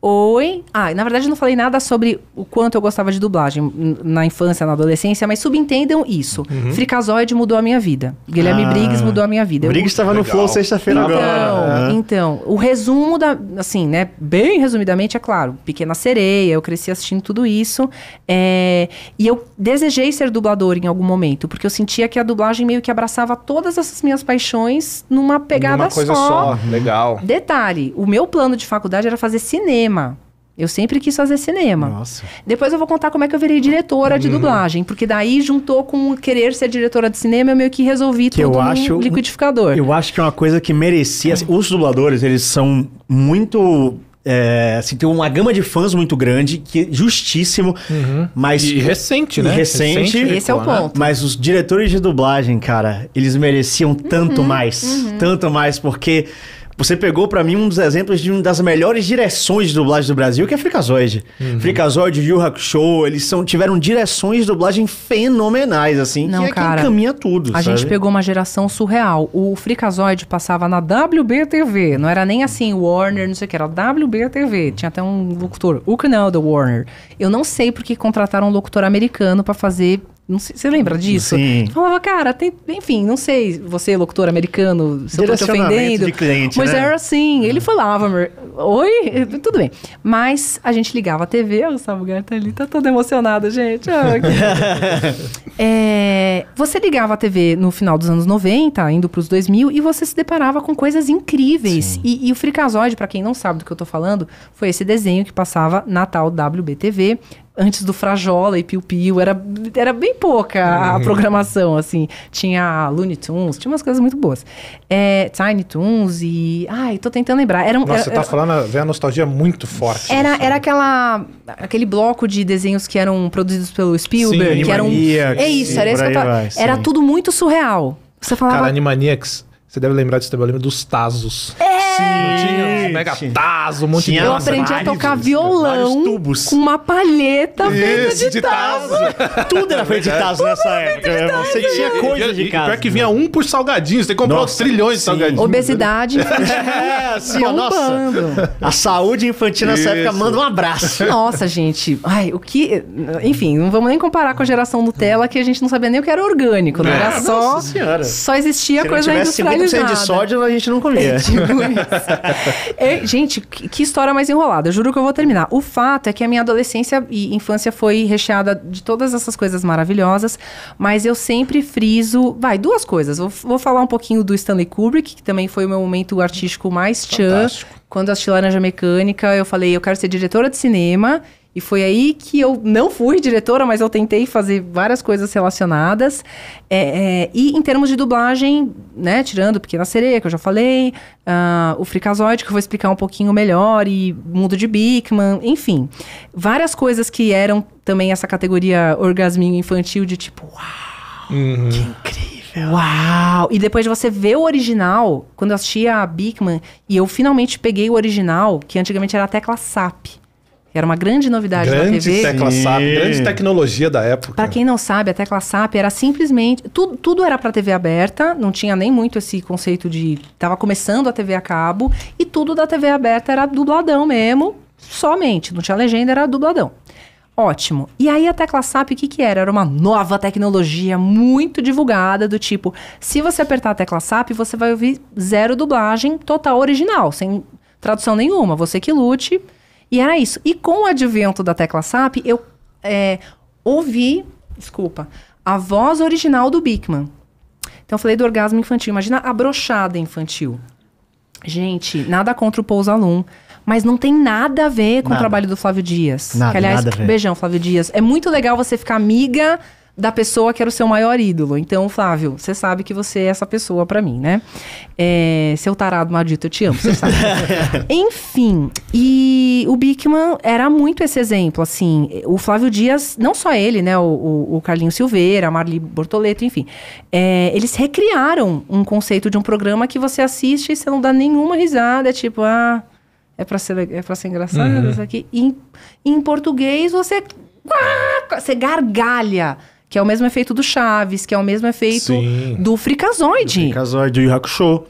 Oi. Ah, na verdade eu não falei nada sobre o quanto eu gostava de dublagem na infância, na adolescência, mas subentendam isso. Uhum. Fricazoide mudou a minha vida. Guilherme ah. Briggs mudou a minha vida. Briggs estava no Flow sexta-feira então, agora. Então, o resumo da. Assim, né? Bem resumidamente, é claro. Pequena sereia, eu cresci assistindo tudo isso. É, e eu desejei ser dublador em algum momento, porque eu sentia que a dublagem meio que abraçava todas essas minhas paixões numa pegada numa coisa só. só. Legal. Detalhe: o meu plano de faculdade era fazer cinema cinema. Eu sempre quis fazer cinema. Nossa. Depois eu vou contar como é que eu virei diretora de uhum. dublagem, porque daí juntou com querer ser diretora de cinema, eu meio que resolvi que tudo eu acho, no liquidificador. Eu acho que é uma coisa que merecia. Assim, os dubladores, eles são muito é, assim, tem uma gama de fãs muito grande, que é justíssimo, uhum. mas... E recente, né? E recente. recente esse é o né? ponto. Mas os diretores de dublagem, cara, eles mereciam uhum, tanto mais. Uhum. Tanto mais, porque você pegou para mim um dos exemplos de uma das melhores direções de dublagem do Brasil, que é Frikazoid. Uhum. Frikazoid, Yu Hakusho, eles são, tiveram direções de dublagem fenomenais, assim, Não, que é quem caminha tudo, A sabe? gente pegou uma geração surreal. O Frikazoid passava na WBTV, não era nem assim Warner, não sei o que, era WBTV. Tinha até um locutor, o canal da Warner. Eu não sei porque contrataram um locutor americano para fazer não sei, você lembra disso? Sim. Falava, cara, tem, enfim, não sei, você, é locutor americano, se eu tô te ofendendo. De cliente, mas né? era assim, ele hum. falava, oi, tudo bem. Mas a gente ligava a TV, o Gustavo tá ali, tá todo emocionado, gente. é, você ligava a TV no final dos anos 90, indo pros 2000, e você se deparava com coisas incríveis. E, e, o Fricasoide, para quem não sabe do que eu tô falando, foi esse desenho que passava na tal WBTV, antes do Frajola e Piu Piu, era, era bem pouca a uhum. programação, assim. Tinha Looney Tunes, tinha umas coisas muito boas. É, Tiny Tunes e... Ai, tô tentando lembrar. Era, Nossa, era, é, você tá era, é, falando, vem a nostalgia muito forte. Era, né? era aquela, aquele bloco de desenhos que eram produzidos pelo Spielberg, Sim, que eram... É isso, era isso que eu tava, vai, Era tudo muito surreal. Você falava... Cara, Animaniacs... Você deve lembrar disso também, eu lembro dos Tazos. É, tinha uns mega um monte tinha de Eu aprendi a tocar violão tubos. com uma palheta feita de, tazo Tudo era feito de tazo nessa época. Você tinha coisa de casa. Pior que vinha um por salgadinhos. Você comprou trilhões de salgadinhos. Obesidade. É, assim, ó, nossa. A saúde infantil nessa época manda um abraço. Nossa, gente. Ai, o que. Enfim, não vamos nem comparar com a geração Nutella, que a gente não sabia nem o que era orgânico. Não é. era só. Só existia Se coisa não tivesse é industrializada. 50% de sódio, a gente não comia. É, tipo, é, gente, que história mais enrolada. Eu juro que eu vou terminar. O fato é que a minha adolescência e infância foi recheada de todas essas coisas maravilhosas, mas eu sempre friso. Vai, duas coisas. Vou, vou falar um pouquinho do Stanley Kubrick, que também foi o meu momento artístico mais chã. Quando eu assisti Laranja Mecânica, eu falei, eu quero ser diretora de cinema e foi aí que eu não fui diretora, mas eu tentei fazer várias coisas relacionadas. É, é, e em termos de dublagem, né, tirando Pequena Sereia, que eu já falei, uh, o Fricazoide, que eu vou explicar um pouquinho melhor, e Mundo de Bigman, enfim. Várias coisas que eram também essa categoria orgasminho infantil de tipo, uau, uhum. que incrível. Uau! E depois de você ver o original, quando eu assisti a Bigman e eu finalmente peguei o original, que antigamente era a tecla SAP. Era uma grande novidade grande na TV. Tecla SAP, grande tecnologia da época. Para quem não sabe, a tecla SAP era simplesmente. Tudo, tudo era para TV aberta, não tinha nem muito esse conceito de. Estava começando a TV a cabo, e tudo da TV aberta era dubladão mesmo, somente. Não tinha legenda, era dubladão. Ótimo. E aí a tecla SAP, o que, que era? Era uma nova tecnologia muito divulgada, do tipo, se você apertar a tecla SAP, você vai ouvir zero dublagem total original, sem tradução nenhuma. Você que lute e era isso. E com o advento da tecla SAP, eu é, ouvi, desculpa, a voz original do Bickman. Então eu falei do orgasmo infantil. Imagina a brochada infantil. Gente, nada contra o Pousalum. Mas não tem nada a ver com nada. o trabalho do Flávio Dias. Nada, que, aliás, nada a ver. beijão, Flávio Dias. É muito legal você ficar amiga da pessoa que era o seu maior ídolo. Então, Flávio, você sabe que você é essa pessoa para mim, né? É, seu tarado maldito, eu te amo, você sabe. Enfim, e o Bickman era muito esse exemplo, assim. O Flávio Dias, não só ele, né? O, o, o Carlinho Silveira, a Marli Bortoleto, enfim. É, eles recriaram um conceito de um programa que você assiste e você não dá nenhuma risada. É tipo, ah, é pra ser, é pra ser engraçado uhum. isso aqui. E em, em português, você... Você gargalha que é o mesmo efeito do Chaves, que é o mesmo efeito Sim. do Frikazoide. Do Frikazoide, do Yu Hakusho.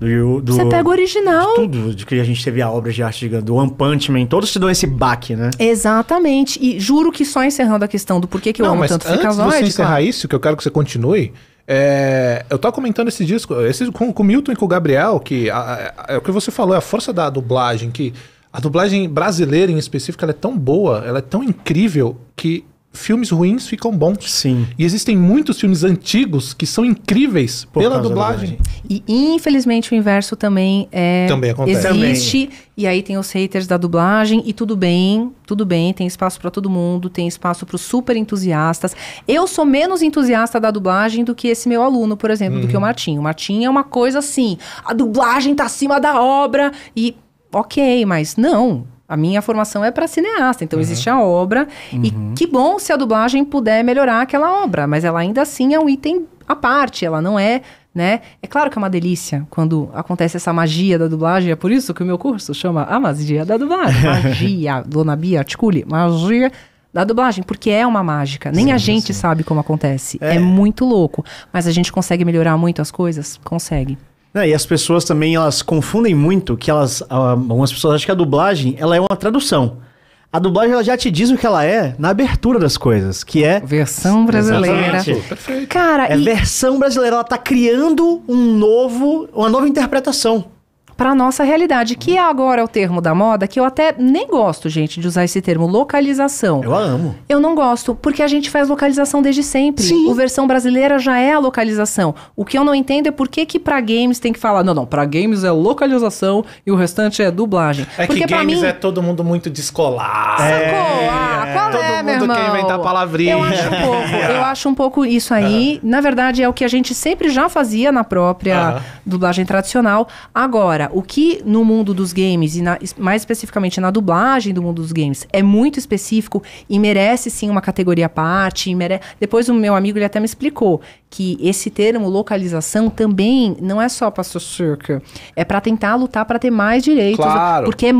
Do, do, Você é pega o original. De tudo, de que a gente teve a obra de arte do One Punch Man, todos te dão esse baque, né? Exatamente. E juro que só encerrando a questão do porquê que Não, eu amo mas tanto antes Fricazoide. Antes de você encerrar claro. isso, que eu quero que você continue, é, eu tava comentando esse disco, esse, com, com o Milton e com o Gabriel, que a, a, a, é o que você falou é a força da dublagem, que a dublagem brasileira em específico ela é tão boa, ela é tão incrível, que filmes ruins ficam bons. Sim. E existem muitos filmes antigos que são incríveis Por pela dublagem. E infelizmente o inverso também é também acontece. existe. Também. E aí tem os haters da dublagem e tudo bem, tudo bem, tem espaço para todo mundo, tem espaço para os super entusiastas. Eu sou menos entusiasta da dublagem do que esse meu aluno, por exemplo, uhum. do que o uhum. Martinho. O Martinho é uma coisa assim, a dublagem tá acima da obra e OK, mas não, a minha formação é para cineasta, então uhum. existe a obra. Uhum. E que bom se a dublagem puder melhorar aquela obra, mas ela ainda assim é um item à parte, ela não é. Né? É claro que é uma delícia quando acontece essa magia da dublagem, é por isso que o meu curso chama A Magia da Dublagem. Magia, Dona Bia Articule, magia da dublagem, porque é uma mágica. Nem sim, a gente sim. sabe como acontece. É. é muito louco. Mas a gente consegue melhorar muito as coisas? Consegue. É, e as pessoas também elas confundem muito que elas. Algumas pessoas acham que a dublagem ela é uma tradução. A dublagem ela já te diz o que ela é na abertura das coisas, que é. Versão brasileira. Perfeito. Cara, é e... versão brasileira. Ela tá criando um novo, uma nova interpretação para nossa realidade, que uhum. é agora o termo da moda, que eu até nem gosto, gente, de usar esse termo, localização. Eu amo. Eu não gosto, porque a gente faz localização desde sempre. Sim. O versão brasileira já é a localização. O que eu não entendo é por que que para games tem que falar, não, não, para games é localização e o restante é dublagem. É porque que games mim, é todo mundo muito descolado. Sacou? É, ah, qual todo é, meu irmão? Todo mundo quer inventar palavrinha. Eu acho um pouco, é. eu acho um pouco isso aí. Uhum. Na verdade, é o que a gente sempre já fazia na própria uhum. dublagem tradicional. Agora, o que no mundo dos games, e na, mais especificamente na dublagem do mundo dos games, é muito específico e merece sim uma categoria à parte. Mere... Depois o meu amigo ele até me explicou que esse termo localização também não é só para circa, é para tentar lutar para ter mais direitos, claro. porque é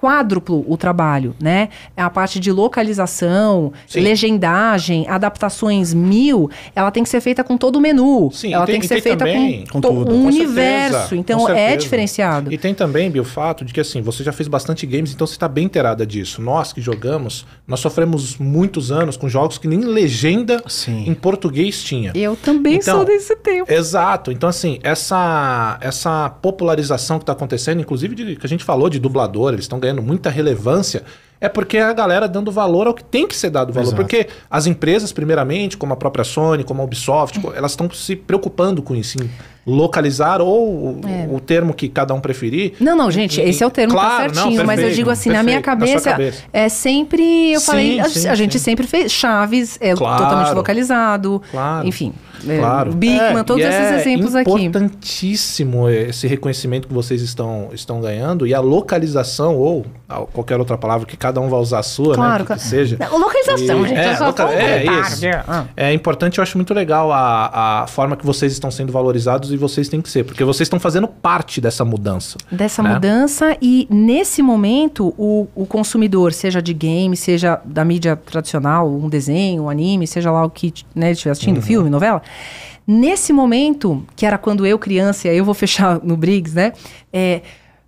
quádruplo o trabalho, né? A parte de localização, Sim. legendagem, adaptações mil, ela tem que ser feita com todo o menu. Sim, ela tem, tem que ser tem feita com, todo um universo. então é diferenciado. E tem também, Bia, o fato de que assim, você já fez bastante games, então você está bem inteirada disso. Nós que jogamos, nós sofremos muitos anos com jogos que nem legenda Sim. em português tinha. Eu também então, sou desse tempo. Exato. Então, assim, essa, essa popularização que está acontecendo, inclusive de, que a gente falou de dublador, eles estão ganhando ganhando muita relevância é porque é a galera dando valor ao que tem que ser dado valor. Exato. Porque as empresas, primeiramente, como a própria Sony, como a Ubisoft, hum. elas estão se preocupando com isso, em localizar ou é. o termo que cada um preferir. Não, não, gente, e, esse é o termo tá claro, tá certinho, não, perfeito, mas eu digo assim, perfeito, na minha cabeça, na cabeça, é sempre, eu sim, falei, sim, a, assim, a, gente sempre fez Chaves é claro, totalmente localizado, claro, enfim, é, claro. É, Bigman, é, todos esses é exemplos aqui. É importantíssimo esse reconhecimento que vocês estão estão ganhando e a localização ou qualquer outra palavra que cada cada um vai usar a sua, claro, né? Claro. Que, que seja. Localização, e, gente. É, loca é, isso. Ah. é importante, eu acho muito legal a, a forma que vocês estão sendo valorizados e vocês têm que ser, porque vocês estão fazendo parte dessa mudança. Dessa né? mudança e nesse momento o, o consumidor, seja de game, seja da mídia tradicional, um desenho, um anime, seja lá o que né, estiver assistindo, uhum. filme, novela, Nesse momento, que era quando eu criança, e aí eu vou fechar no Briggs, né? É,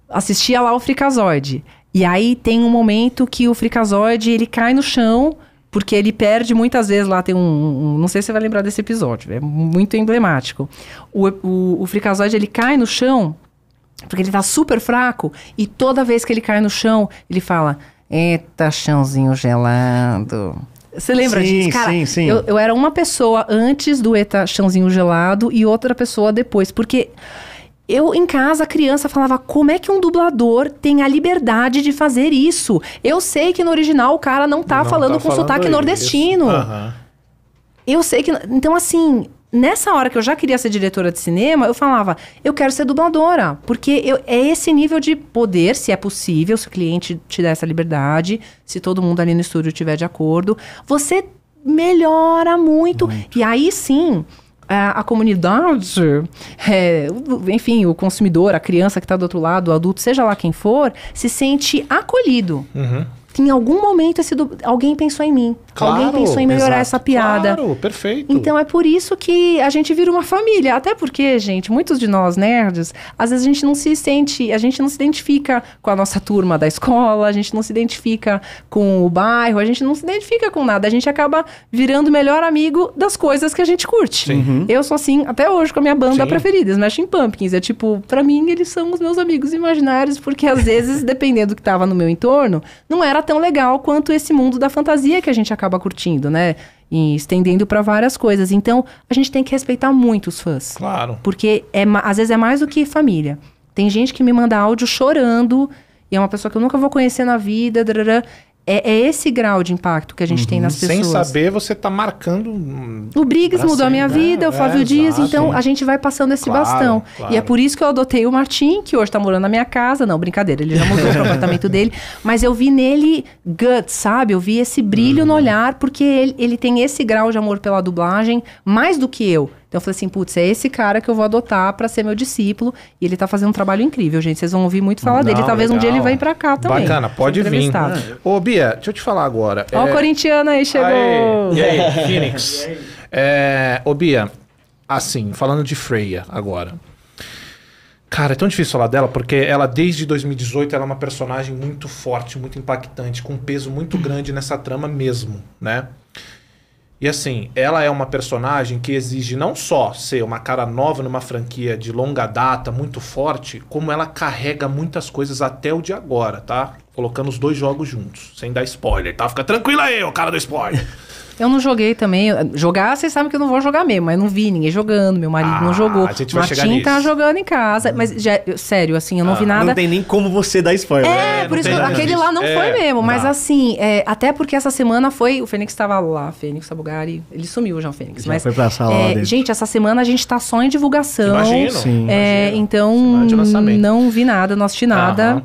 assistia lá o Fricazoide. E aí tem um momento que o fricazoide, ele cai no chão, porque ele perde muitas vezes lá tem um, um, não sei se você vai lembrar desse episódio é muito emblemático o, o, o fricazoide ele cai no chão porque ele tá super fraco e toda vez que ele cai no chão ele fala eita chãozinho gelado você lembra sim, disso? Cara, sim, sim. Eu, eu era uma pessoa antes do Eta Chãozinho Gelado e outra pessoa depois. Porque eu, em casa, a criança falava: como é que um dublador tem a liberdade de fazer isso? Eu sei que no original o cara não tá não tá falando tá com falando sotaque isso. nordestino. Uhum. Eu sei que. Então, assim, nessa hora que eu já queria ser diretora de cinema, eu falava, eu quero ser dubladora. Porque eu, é esse nível de poder, se é possível, se o cliente te der essa liberdade, se todo mundo ali no estúdio tiver de acordo. Você melhora muito. muito. E aí sim, a, é, a comunidade, é, enfim, o consumidor, a criança que está do outro lado, o adulto, seja lá quem for, se sente acolhido. Uhum que em algum momento esse do... alguém pensou em mim. Claro, alguém pensou em melhorar exato, essa piada. Claro, perfeito. Então é por isso que a gente vira uma família. Até porque, gente, muitos de nós nerds, às vezes a gente não se sente, a gente não se identifica com a nossa turma da escola, a gente não se identifica com o bairro, a gente não se identifica com nada. A gente acaba virando o melhor amigo das coisas que a gente curte. Sim. Uhum. Eu sou assim até hoje com a minha banda Sim. preferida, Smashing Pumpkins. É tipo, para mim eles são os meus amigos imaginários, porque às vezes, dependendo do que tava no meu entorno, não era tão legal quanto esse mundo da fantasia que a gente acaba curtindo, né? E estendendo para várias coisas. Então, a gente tem que respeitar muito os fãs. Claro. Porque é, às vezes é mais do que família. Tem gente que me manda áudio chorando, e é uma pessoa que eu nunca vou conhecer na vida. Drará. É, é, esse grau de impacto que a gente uhum. tem nas pessoas. Sem saber, você está marcando. O Briggs mudou a minha né? vida, o né? Flávio é, Dias, exato. então a gente vai passando esse claro, bastão. Claro. E é por isso que eu adotei o Martim, que hoje está morando na minha casa. Não, brincadeira, ele já mudou o apartamento dele. Mas eu vi nele gut, sabe? Eu vi esse brilho uhum. no olhar, porque ele, ele tem esse grau de amor pela dublagem, mais do que eu. Então eu falei assim, putz, é esse cara que eu vou adotar para ser meu discípulo. E ele tá fazendo um trabalho incrível, gente. Vocês vão ouvir muito falar Não, dele. Talvez legal. um dia ele venha para cá também. Bacana, pode vir. Ô, Bia, deixa eu te falar agora. Ó, é... o corintiano aí chegou. Aê. E aí, Phoenix? É... Ô, Bia, assim, falando de Freya agora. Cara, é tão difícil falar dela porque ela desde 2018 ela é uma personagem muito forte, muito impactante, com um peso muito grande nessa trama mesmo, né? E assim, ela é uma personagem que exige não só ser uma cara nova numa franquia de longa data, muito forte, como ela carrega muitas coisas até o de agora, tá? Colocando os dois jogos juntos, sem dar spoiler, tá? Fica tranquila aí, o cara do spoiler. Eu não joguei também. Jogar, vocês sabem que eu não vou jogar mesmo, mas não vi ninguém jogando, meu marido ah, não jogou. A gente vai Martim chegar tá nisso. tá jogando em casa. Mas, já, sério, assim, eu não ah, vi nada. Não tem nem como você dar spoiler. É, é por isso que aquele lá não é, foi mesmo. Mas não. assim, é, até porque essa semana foi. O Fênix estava lá, Fênix Sabugari. Ele sumiu já, o Fênix. Já mas, foi pra sala é, Gente, essa semana a gente tá só em divulgação. Imagino. Sim, é, imagino. Então, não vi nada, não assisti nada. Aham.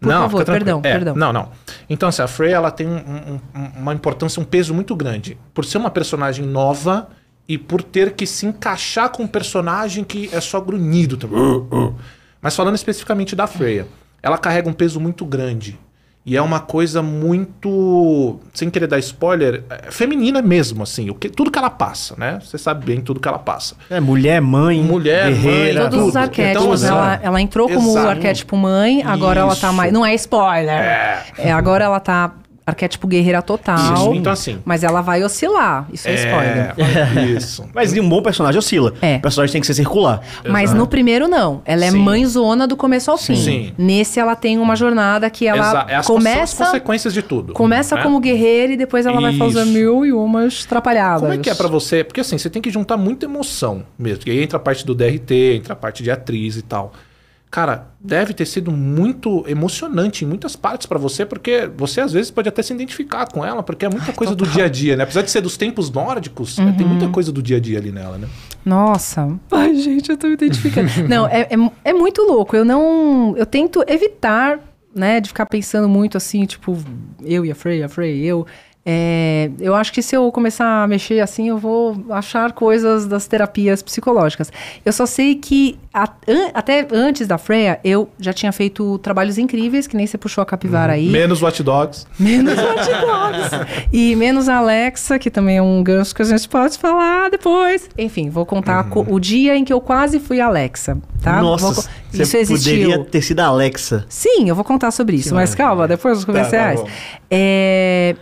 Por não, favor, perdão, é, perdão. Não, não. Então, assim, a Frey ela tem um, um, uma importância, um peso muito grande. Por ser uma personagem nova e por ter que se encaixar com um personagem que é só grunhido. Uh, uh. Mas falando especificamente da Freya, ela carrega um peso muito grande e é uma coisa muito, sem querer dar spoiler, é feminina mesmo, assim. O que, tudo que ela passa, né? Você sabe bem tudo que ela passa. É, mulher, mãe, mulher, guerreira, mãe, todos os arquétipos. Então, assim, ela, ela entrou como o arquétipo mãe, agora Isso. ela tá mais. Não é spoiler. É. é. agora ela tá arquétipo guerreira total. Isso, então assim. Mas ela vai oscilar. Isso é, é spoiler. Isso. mas um bom personagem oscila. É. O personagem tem que ser circular. Mas Exato. no primeiro, não. Ela é mãezona mãe zona do começo ao fim. Sim. Nesse, ela tem uma jornada que ela Exa é começa. as consequências de tudo. Começa né? como guerreira e depois ela Isso. vai fazer mil e umas atrapalhadas. Como é que é para você? Porque assim, você tem que juntar muita emoção mesmo. E aí entra a parte do DRT, entra a parte de atriz e tal. Cara, deve ter sido muito emocionante em muitas partes para você, porque você às vezes pode até se identificar com ela, porque é muita Ai, coisa total. do dia a dia, né? Apesar de ser dos tempos nórdicos, uhum. tem muita uhum. coisa do dia a dia ali nela, né? Nossa. Ai, gente, eu tô me identificando. não, é, é, é muito louco. Eu não. Eu tento evitar, né, de ficar pensando muito assim, tipo, eu e a Frey, a Frey, eu. É, eu acho que se eu começar a mexer assim, eu vou achar coisas das terapias psicológicas. Eu só sei que a, an, até antes da Freya, eu já tinha feito trabalhos incríveis, que nem você puxou a capivara uhum. aí. Menos Watch Dogs. Menos Watch Dogs. e menos Alexa, que também é um gancho que a gente pode falar depois. Enfim, vou contar uhum. o dia em que eu quase fui Alexa, tá? Nossa, vou, isso existiu. poderia ter sido Alexa. Sim, eu vou contar sobre isso, Sim, mas calma, depois os comerciais. Tá, tá é,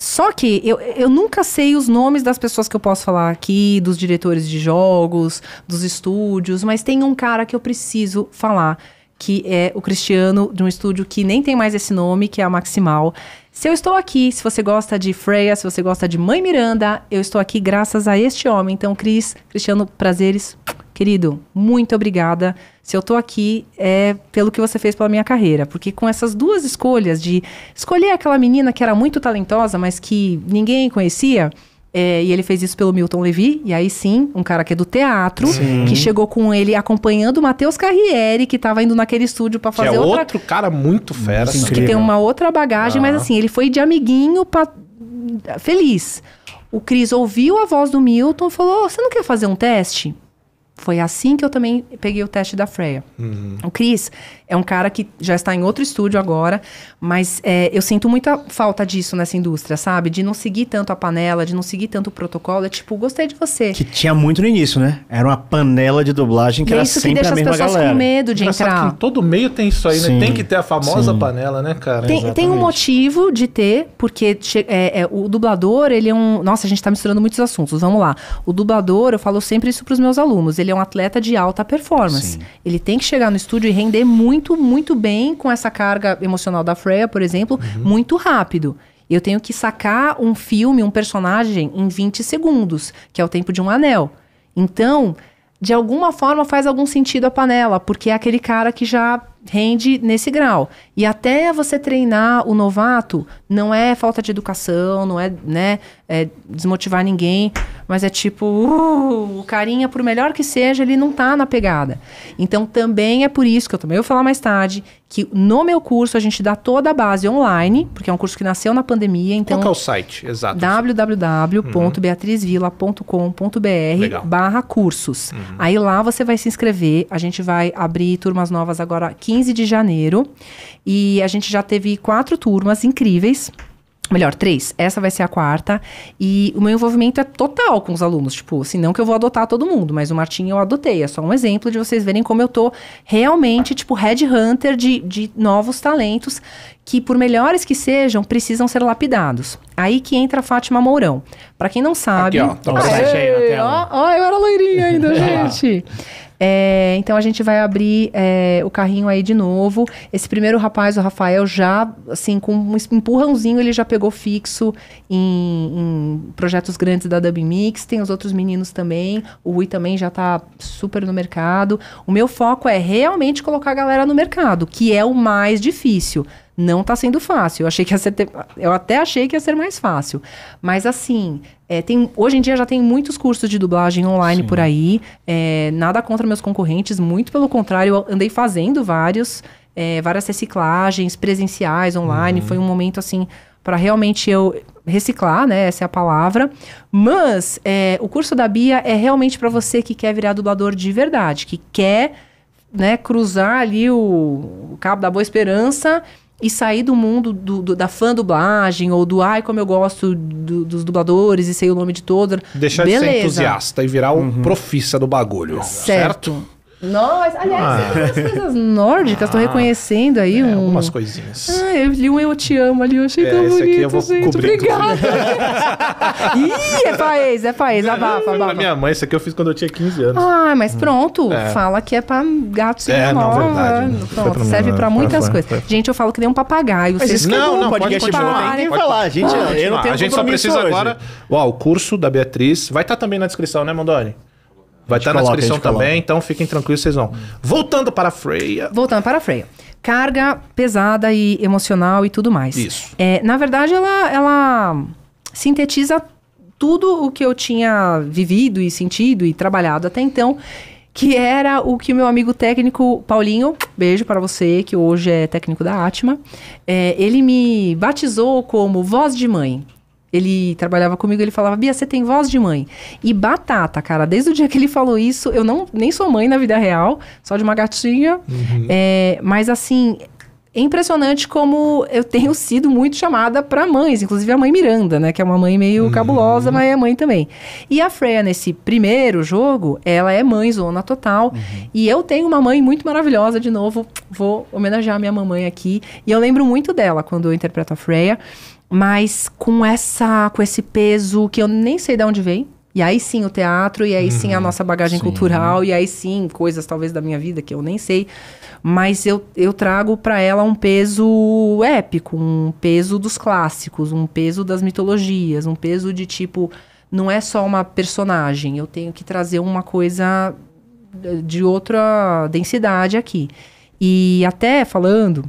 só que eu, eu nunca sei os nomes das pessoas que eu posso falar aqui, dos diretores de jogos, dos estúdios, mas tem um cara que eu preciso falar, que é o Cristiano, de um estúdio que nem tem mais esse nome, que é a Maximal. Se eu estou aqui, se você gosta de Freya, se você gosta de Mãe Miranda, eu estou aqui graças a este homem. Então, Cris, Cristiano, prazeres querido, muito obrigada. Se eu tô aqui, é pelo que você fez pela minha carreira. Porque com essas duas escolhas de escolher aquela menina que era muito talentosa, mas que ninguém conhecia. É, e ele fez isso pelo Milton Levi, e aí sim, um cara que é do teatro, sim. que chegou com ele acompanhando o Matheus Carrieri que estava indo naquele estúdio para fazer que é outra... outro cara muito fera, incrível né? Que tem uma outra bagagem, ah. mas assim, ele foi de amiguinho pra... feliz. O Cris ouviu a voz do Milton e falou: Você não quer fazer um teste? Foi assim que eu também peguei o teste da Freya. Uhum. O Cris, é um cara que já está em outro estúdio agora, mas é, eu sinto muita falta disso nessa indústria, sabe? De não seguir tanto a panela, de não seguir tanto o protocolo. É tipo, gostei de você. Que tinha muito no início, né? Era uma panela de dublagem que e é era isso sempre que deixa a mesma as pessoas galera. com medo de entrar. Que em todo meio tem isso aí, né? tem que ter a famosa sim. panela, né, cara? Tem, tem, um motivo de ter, porque é, é, o dublador, ele é um. Nossa, a gente está misturando muitos assuntos. Vamos lá. O dublador, eu falo sempre isso para os meus alunos. Ele é um atleta de alta performance. Sim. Ele tem que chegar no estúdio e render muito muito, muito bem com essa carga emocional da Freya, por exemplo, uhum. muito rápido. Eu tenho que sacar um filme, um personagem em 20 segundos, que é o tempo de um anel. Então, de alguma forma faz algum sentido a panela, porque é aquele cara que já rende nesse grau. E até você treinar o novato, não é falta de educação, não é, né, é desmotivar ninguém, mas é tipo, uh, o carinha, por melhor que seja, ele não tá na pegada. Então também é por isso que eu também vou falar mais tarde, que no meu curso a gente dá toda a base online, porque é um curso que nasceu na pandemia, então... Qual é o site? Exato. www.beatrizvila.com.br barra cursos. Uhum. Aí lá você vai se inscrever, a gente vai abrir turmas novas agora, 15 de janeiro. E a gente já teve quatro turmas incríveis. Melhor, três. Essa vai ser a quarta. E o meu envolvimento é total com os alunos. Tipo, assim, não que eu vou adotar todo mundo, mas o Martim eu adotei. É só um exemplo de vocês verem como eu tô realmente, tipo, headhunter de, de novos talentos que, por melhores que sejam, precisam ser lapidados. Aí que entra a Fátima Mourão. Para quem não sabe. Aqui, ó, tô ó, ó, eu era loirinha ainda, gente. É, então a gente vai abrir é, o carrinho aí de novo. Esse primeiro rapaz, o Rafael, já, assim, com um empurrãozinho, ele já pegou fixo em, em projetos grandes da Dub Mix. Tem os outros meninos também. O Rui também já tá super no mercado. O meu foco é realmente colocar a galera no mercado, que é o mais difícil não está sendo fácil. Eu achei que ia ser, eu até achei que ia ser mais fácil, mas assim, é, tem, hoje em dia já tem muitos cursos de dublagem online Sim. por aí. É, nada contra meus concorrentes, muito pelo contrário, eu andei fazendo vários, é, várias reciclagens presenciais, online. Uhum. Foi um momento assim para realmente eu reciclar, né? Essa é a palavra. Mas é, o curso da Bia é realmente para você que quer virar dublador de verdade, que quer né, cruzar ali o, o cabo da Boa Esperança e sair do mundo do, do, da fã dublagem ou do ai como eu gosto do, dos dubladores e sei o nome de todos. Deixar Beleza. de ser entusiasta e virar um uhum. profissa do bagulho, certo? certo? Nós, aliás, ah. as coisas nórdicas, estou ah. reconhecendo aí é, um... Algumas coisinhas. Ah, eu li um Eu Te Amo ali, eu achei é, tão bonito, eu vou gente. Obrigada. Ih, é país, é país, abafa, abafa. minha mãe, isso aqui eu fiz quando eu tinha 15 anos. Ah, mas hum. pronto, é. fala que é pra gato se é, nova. Não, verdade. Né? Pronto, pra serve né? pra muitas coisas. Gente, eu falo que nem um papagaio. Mas não, não, pode continuar. Tem falar, eu não tenho A gente só precisa agora... o curso da Beatriz vai estar tá também na descrição, né, Mondoni? Vai estar tá na descrição também, então fiquem tranquilos, vocês vão. Voltando para a Freia. Voltando para a Freia. Carga pesada e emocional e tudo mais. Isso. É, na verdade, ela, ela sintetiza tudo o que eu tinha vivido e sentido e trabalhado até então que era o que o meu amigo técnico Paulinho, beijo para você, que hoje é técnico da Atma, é, ele me batizou como voz de mãe ele trabalhava comigo, ele falava, Bia, você tem voz de mãe. E batata, cara, desde o dia que ele falou isso, eu não nem sou mãe na vida real, só de uma gatinha. Uhum. É, mas assim, é impressionante como eu tenho sido muito chamada para mães, inclusive a mãe Miranda, né? Que é uma mãe meio uhum. cabulosa, mas é mãe também. E a Freya, nesse primeiro jogo, ela é mãe zona total. Uhum. E eu tenho uma mãe muito maravilhosa, de novo, vou homenagear a minha mamãe aqui. E eu lembro muito dela quando eu interpreto a Freya mas com essa com esse peso que eu nem sei de onde vem E aí sim o teatro, e aí uhum, sim a uhum. nossa bagagem sim. cultural, e aí sim coisas talvez da minha vida que eu nem sei. Mas eu, eu trago para ela um peso épico, um peso dos clássicos, um peso das mitologias, um peso de tipo, não é só uma personagem, eu tenho que trazer uma coisa eh, de outra densidade aqui. E até falando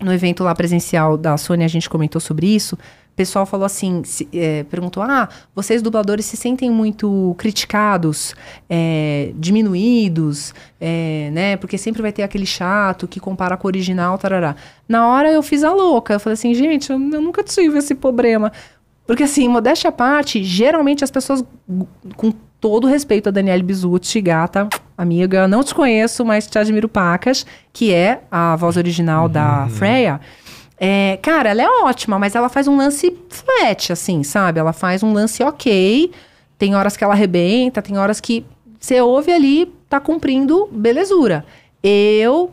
no evento lá presencial da Sônia, a gente comentou sobre isso. O pessoal falou assim, se, é, perguntou, ah, vocês dubladores se sentem muito criticados, é, diminuídos, é, né? Porque sempre vai ter aquele chato que compara com o original, tarará. Na hora eu fiz a louca, eu falei assim, gente, eu, eu nunca tive esse problema. Porque assim, modéstia à parte, geralmente as pessoas, com todo respeito a Danielle Bisucci, gata, amiga, não te conheço, mas te admiro pacas, que é a voz original uhum. da Freya. É, cara, ela é ótima, mas ela faz um lance flat, assim, sabe? Ela faz um lance ok. Tem horas que ela arrebenta, tem horas que você ouve ali, tá cumprindo belezura. Eu,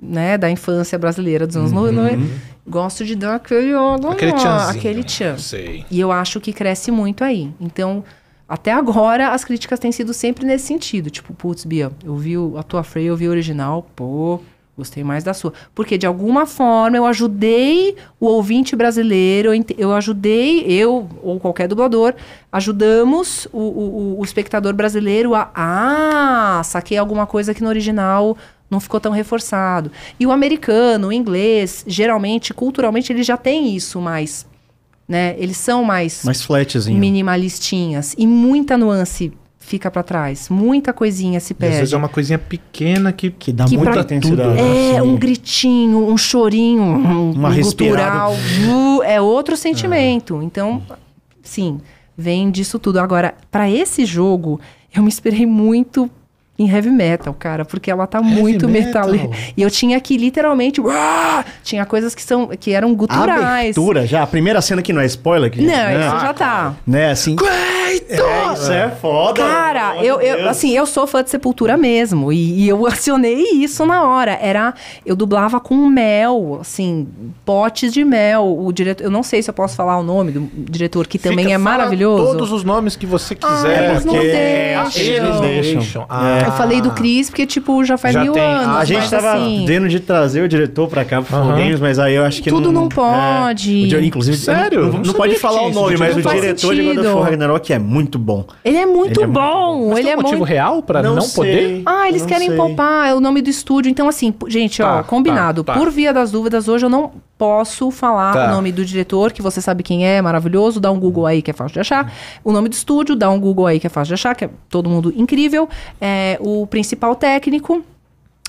né, da infância brasileira dos anos uhum. 90, né, gosto de dar aquele, ó, aquele tchanzinho. Aquele tchan. Sei. E eu acho que cresce muito aí. Então, até agora, as críticas têm sido sempre nesse sentido. Tipo, putz, Bia, eu vi a tua Frey, eu vi o original, pô, gostei mais da sua. Porque, de alguma forma, eu ajudei o ouvinte brasileiro, eu, eu ajudei, eu ou qualquer dublador, ajudamos o, o, o espectador brasileiro a. Ah, saquei alguma coisa que no original não ficou tão reforçado. E o americano, o inglês, geralmente, culturalmente, ele já tem isso mais né? Eles são mais mais flatzinho. minimalistinhas e muita nuance fica para trás, muita coisinha se perde. às vezes é uma coisinha pequena que que dá que muita atenção. É assim. um gritinho, um chorinho, um, uma respiração, gutural, é outro sentimento. Ah. Então, sim, vem disso tudo. Agora, para esse jogo, eu me inspirei muito em heavy metal, cara, porque ela tá heavy muito metal. metal. E eu tinha que literalmente, uah, tinha coisas que são que eram guturais. abertura já, a primeira cena que não é spoiler que Não, isso ah, já tá. Né, assim. Cleiton! É, isso é foda. Cara, eu, eu assim, eu sou fã de Sepultura mesmo e, e, eu acionei isso na hora. Era eu dublava com mel, assim, potes de mel. O diretor, eu não sei se eu posso falar o nome do diretor que também Fica, é maravilhoso. Todos os nomes que você quiser, ah, eles porque não deixam. eles deixam. Ah, é. Eu ah. falei do Cris porque, tipo, já faz já mil tem. anos. A gente tava assim... vendo de trazer o diretor pra cá pro uhum. Games, mas aí eu acho que. Tudo não, não é. pode. É, inclusive, sério? Não, não pode falar o nome, mas o diretor sentido. de God of Ragnarok é muito bom. Ele é muito ele é bom. ele tem é um motivo muito... real pra não, não poder? Ah, eles querem poupar, é o nome do estúdio. Então, assim, gente, ó, tá, tá, combinado. Tá. Por via das dúvidas, hoje eu não posso falar tá. o nome do diretor, que você sabe quem é, maravilhoso, dá um Google aí que é fácil de achar. O nome do estúdio, dá um Google aí que é fácil de achar, que é todo mundo incrível. É, o principal técnico.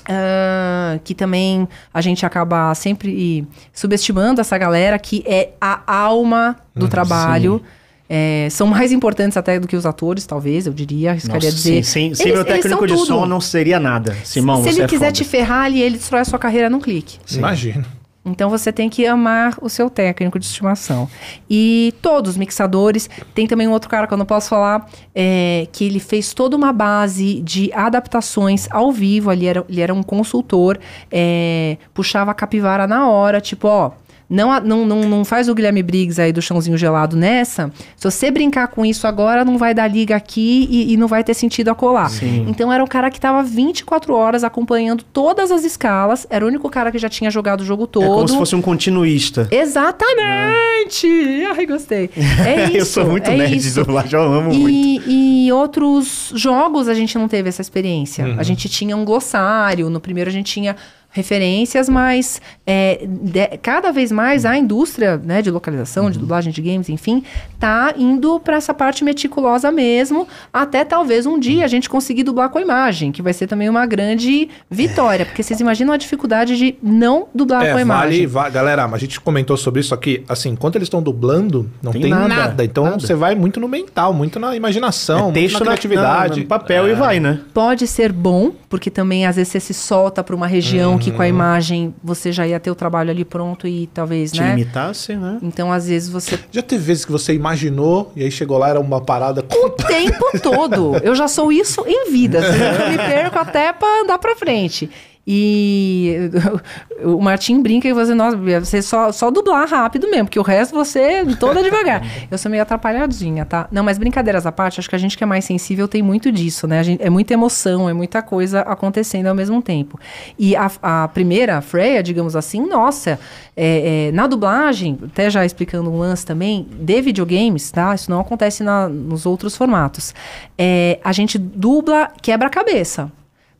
Uh, que também a gente acaba sempre subestimando essa galera que é a alma do uhum. trabalho. É, são mais importantes até do que os atores, talvez, eu diria, arriscaria Nossa, dizer. Sim, sim. Sem meu técnico de tudo. som não seria nada, Simão. Se, se ele é quiser foda. te ferrar, ele, ele destrói a sua carreira num clique. Sim. Imagina. Então você tem que amar o seu técnico de estimação. E todos os mixadores. Tem também um outro cara que eu não posso falar, é, que ele fez toda uma base de adaptações ao vivo. Ali era, ele era um consultor, é, puxava a capivara na hora, tipo, ó não, não, não, não faz o Guilherme Briggs aí do chãozinho gelado nessa. Se você brincar com isso agora, não vai dar liga aqui e, e não vai ter sentido acolar. Sim. Então era um cara que estava 24 horas acompanhando todas as escalas. Era o único cara que já tinha jogado o jogo todo. É como se fosse um continuista. Exatamente! É. Ai, gostei. É isso. eu sou muito é nerd isso. de dublagem, amo e, muito. E outros jogos a gente não teve essa experiência. Uhum. A gente tinha um glossário. No primeiro a gente tinha referências, mas é, de, cada vez mais a indústria né, de localização, uhum. de dublagem de games, enfim, tá indo para essa parte meticulosa mesmo, até talvez um dia a gente conseguir dublar com a imagem, que vai ser também uma grande vitória, é. porque vocês imaginam a dificuldade de não dublar é, com a imagem. Vale, vale, galera, mas a gente comentou sobre isso aqui, assim, enquanto eles estão dublando, não tem, tem nada, nada, então nada. você vai muito no mental, muito na imaginação, é muito na criatividade, na, na, no papel e é. vai, né? Pode ser bom, porque também às vezes você se solta para uma região hum que com a uhum. imagem você já ia ter o trabalho ali pronto e talvez, Te né? limitasse, né? Então, às vezes você. Já teve vezes que você imaginou e aí chegou lá, era uma parada. O tempo todo. Eu já sou isso em vida. Assim, eu me perco até pra andar pra frente. E o Martim brinca e você, assim, nossa, você só, só dublar rápido mesmo, porque o resto você toda devagar. eu sou meio atrapalhadinha, tá? Não, mas brincadeiras à parte, acho que a gente que é mais sensível tem muito disso, né? Gente, é muita emoção, é muita coisa acontecendo ao mesmo tempo. E a, a primeira, a Freya, digamos assim, nossa, é, é, na dublagem, até já explicando um lance também, de videogames, tá? Isso não acontece na, nos outros formatos. É, a gente dubla quebra-cabeça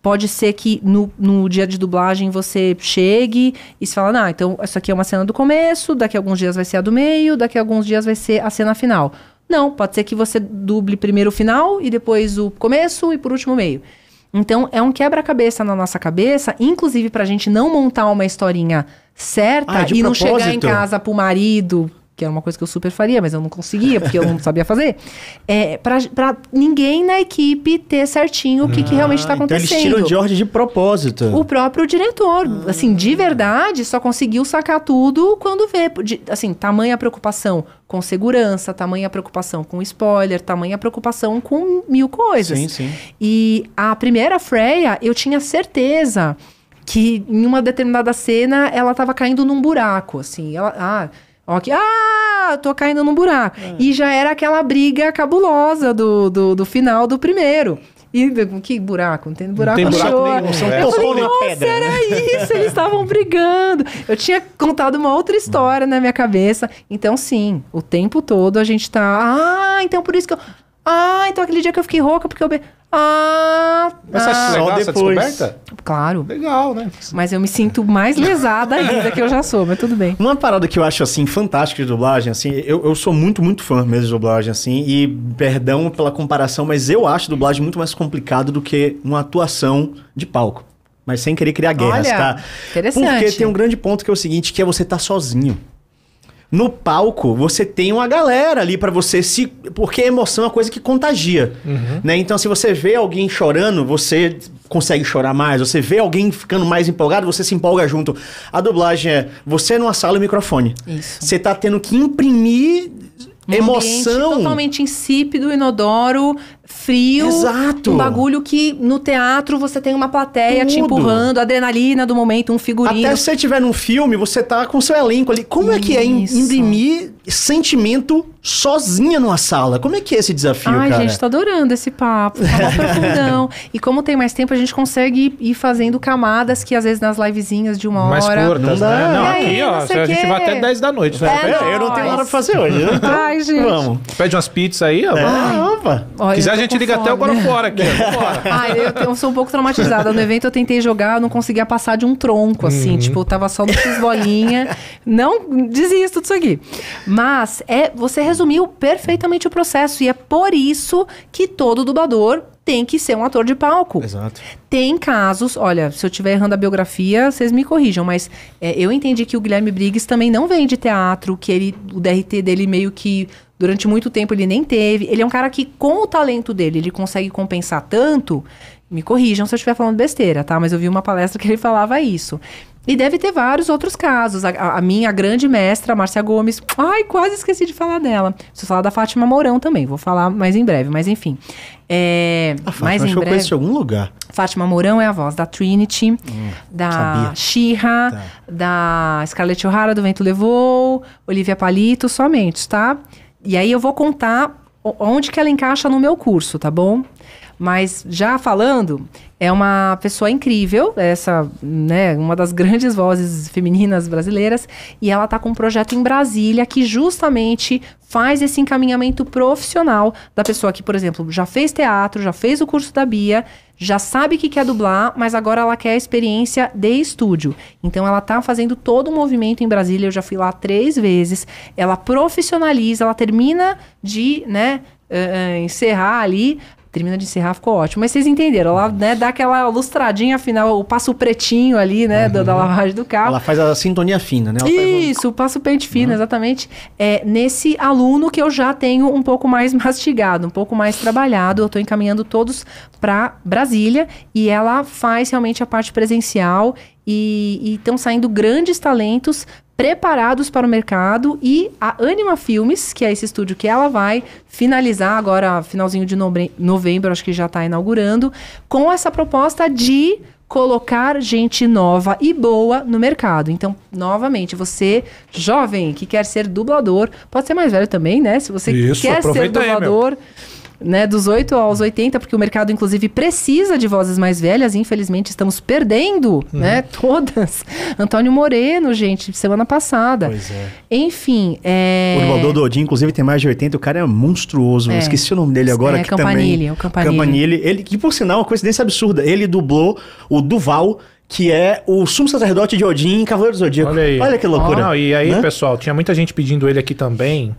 pode ser que no, no dia de dublagem você chegue e se fala, ah, então isso aqui é uma cena do começo, daqui a alguns dias vai ser a do meio, daqui a alguns dias vai ser a cena final. Não, pode ser que você duble primeiro o final e depois o começo e por último o meio. Então é um quebra-cabeça na nossa cabeça, inclusive pra gente não montar uma historinha certa ah, é e não chegar em casa pro marido, que era uma coisa que eu super faria, mas eu não conseguia, porque eu não sabia fazer. É, pra, pra ninguém na equipe ter certinho o que, ah, que realmente está acontecendo. Então eles tiram o George de propósito. O próprio diretor, ah. assim, de verdade, só conseguiu sacar tudo quando vê. De, assim, tamanha preocupação com segurança, tamanha preocupação com spoiler, tamanha preocupação com mil coisas. Sim, sim. E a primeira Freya, eu tinha certeza que em uma determinada cena ela estava caindo num buraco, assim. Ela, ah, Ok, ah, tô caindo num buraco. É. E já era aquela briga cabulosa do, do, do final do primeiro. E que buraco? Não tem buraco, não tem buraco nenhum. São eu falei, na pedra, era né? isso, eles estavam brigando. Eu tinha contado uma outra história na minha cabeça. Então, sim, o tempo todo a gente tá. Ah, então por isso que eu. Ah, então aquele dia que eu fiquei rouca porque eu. Be... Ah, Mas ah, essa depois. descoberta? Claro. Legal, né? Mas eu me sinto mais lesada ainda que eu já sou, mas tudo bem. Uma parada que eu acho, assim, fantástica de dublagem, assim, eu, eu sou muito, muito fã mesmo de dublagem, assim, e perdão pela comparação, mas eu acho dublagem muito mais complicado do que uma atuação de palco. Mas sem querer criar guerras, Olha, tá? Interessante. Porque tem um grande ponto que é o seguinte, que é você tá sozinho. No palco, você tem uma galera ali para você se. Porque a emoção é uma coisa que contagia. Uhum. Né? Então, se você vê alguém chorando, você consegue chorar mais. Você vê alguém ficando mais empolgado, você se empolga junto. A dublagem é você numa sala e microfone. Isso. Você tá tendo que imprimir um emoção. totalmente insípido, inodoro, frio. Exato. Um bagulho que no teatro você tem uma plateia Tudo. te empurrando, adrenalina do momento, um figurino. Até se você estiver num filme, você tá com seu elenco ali. Como Isso. é que é imprimir sentimento sozinha numa sala? Como é que é esse desafio, Ai, cara? Ai, gente, tô adorando esse papo. Tá profundão. E como tem mais tempo, a gente consegue ir fazendo camadas que às vezes nas livezinhas de uma mais hora... Mais curtas, não né? Não, aí, aqui, ó, não a gente vai até 10 da noite. É né? eu, não tenho nada pra fazer hoje. Então, Ai, gente. Vamos. Pede umas pizzas aí, ó. É. Ah, opa. Olha, Quiser a gente liga até até agora fora aqui. ah, eu, eu, sou um pouco traumatizada. No evento eu tentei jogar, eu não conseguia passar de um tronco, assim. Uhum. Tipo, eu tava só no bolinha. não desisto disso aqui. Mas é, você resumiu perfeitamente o processo. E é por isso que todo dublador tem que ser um ator de palco. Exato. Tem casos, olha, se eu estiver errando a biografia, vocês me corrijam, mas é, eu entendi que o Guilherme Briggs também não vem de teatro, que ele, o DRT dele meio que Durante muito tempo ele nem teve. Ele é um cara que, com o talento dele, ele consegue compensar tanto. Me corrijam se eu estiver falando besteira, tá? Mas eu vi uma palestra que ele falava isso. E deve ter vários outros casos. A, a, minha grande mestra, Márcia Gomes. Ai, quase esqueci de falar dela. Preciso falar da Fátima Mourão também. Vou falar mais em breve, mas enfim. É, a Fátima, mais em acho breve, que eu algum lugar. Fátima Mourão é a voz da Trinity, hum, da Shira, tá. da Scarlett O'Hara do Vento Levou, Olivia Palito, somente, tá? E aí eu vou contar onde que ela encaixa no meu curso, tá bom? Mas já falando, é uma pessoa incrível, essa, né, uma das grandes vozes femininas brasileiras, e ela está com um projeto em Brasília que justamente faz esse encaminhamento profissional da pessoa que, por exemplo, já fez teatro, já fez o curso da Bia, já sabe que quer dublar, mas agora ela quer a experiência de estúdio. Então ela tá fazendo todo o movimento em Brasília, eu já fui lá três vezes. Ela profissionaliza, ela termina de, né, uh, encerrar ali Termina de encerrar, ficou ótimo. Mas vocês entenderam, ela né, dá aquela lustradinha, afinal, o passo pretinho ali, né, uhum. da, lavagem do carro. Ela faz a sintonia fina, né? Ela Isso, o passo o pente fino, uhum. exatamente. É, nesse aluno que eu já tenho um pouco mais mastigado, um pouco mais trabalhado, eu estou encaminhando todos para Brasília e ela faz realmente a parte presencial e estão saindo grandes talentos preparados para o mercado e a Anima Filmes, que é esse estúdio que ela vai finalizar agora, finalzinho de novembro, acho que já está inaugurando, com essa proposta de colocar gente nova e boa no mercado. Então, novamente, você jovem que quer ser dublador, pode ser mais velho também, né? Se você Isso, quer ser dublador, aí, né, dos 8 aos 80, porque o mercado, inclusive, precisa de vozes mais velhas. Infelizmente, estamos perdendo, uhum. né? Todas. Antônio Moreno, gente, semana passada. Pois é. Enfim. É... O Valdo Odin inclusive, tem mais de 80. O cara é monstruoso. É. esqueci o nome dele é, agora. É, que Campanile, também... o Campanile. Campanile. Ele, que, por sinal, é uma coincidência absurda. Ele dublou o Duval que é o sumo sacerdote de Odin em Cavaleiros do Zodíaco. Olha aí. Olha que loucura. e aí, né? pessoal, tinha muita gente pedindo ele aqui também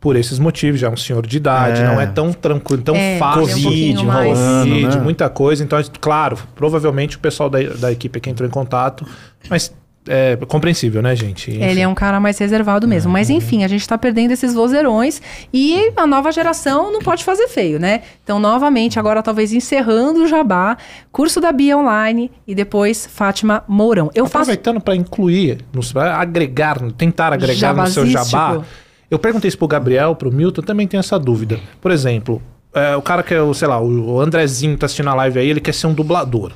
por esses motivos, já é um senhor de idade, é. não é tão tranquilo, tão é, fácil. Covid, um Covid, né? muita coisa. Então, claro, provavelmente o pessoal da, da equipe que entrou em contato, mas é compreensível, né, gente? Enfim. Ele é um cara mais reservado mesmo. É. Mas uhum. enfim, a gente tá perdendo esses vozeirões e a nova geração não pode fazer feio, né? Então, novamente, agora talvez encerrando o jabá, curso da Bia Online e depois Fátima Mourão. Eu Aproveitando faço... para incluir, nos, agregar, tentar agregar no seu jabá eu perguntei isso pro Gabriel, pro Milton, também tem essa dúvida. Por exemplo, é, o cara que é, o, sei lá, o Andrezinho tá assistindo a live aí, ele quer ser um dublador.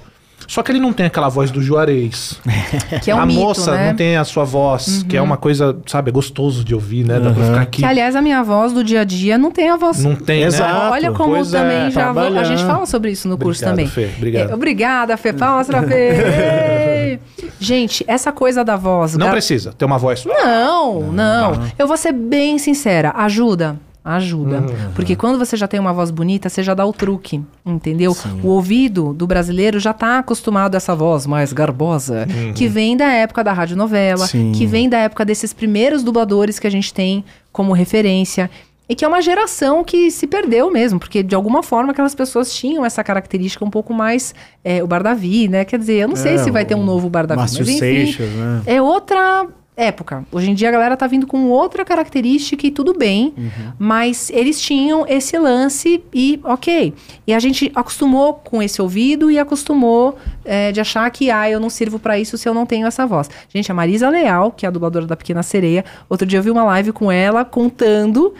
Só que ele não tem aquela voz do Juarez. Que é um a mito, moça né? não tem a sua voz, uhum. que é uhum. uma coisa, sabe, é gostoso de ouvir, né? Dá pra uhum. ficar aqui. Que, aliás, a minha voz do dia a dia não tem a voz. Não tem, né? Exato. Olha como coisa é, também já vou, A gente fala sobre isso no Obrigado, curso também. Fê. Obrigado. É, obrigada, Fê. Palmas pra Fê. gente, essa coisa da voz. Não precisa ter uma voz. Não, não, não. Eu vou ser bem sincera. Ajuda ajuda. Uhum. Porque quando você já tem uma voz bonita, você já dá o truque, entendeu? Sim. O ouvido do brasileiro já está acostumado a essa voz mais garbosa, uhum. que vem da época da radionovela, Sim. que vem da época desses primeiros dubladores que a gente tem como referência. E que é uma geração que se perdeu mesmo, porque de alguma forma aquelas pessoas tinham essa característica um pouco mais é, o Bardavi, né? Quer dizer, eu não é, sei se vai ter um novo Bardavi, Márcio mas enfim, Seixas, né? é outra época. Hoje em dia a galera tá vindo com outra característica e tudo bem, uhum. mas eles tinham esse lance e ok. E a gente acostumou com esse ouvido e acostumou é, de achar que ah, eu não sirvo para isso se eu não tenho essa voz. Gente, a Marisa Leal, que é a dubladora da Pequena Sereia, outro dia eu vi uma live com ela contando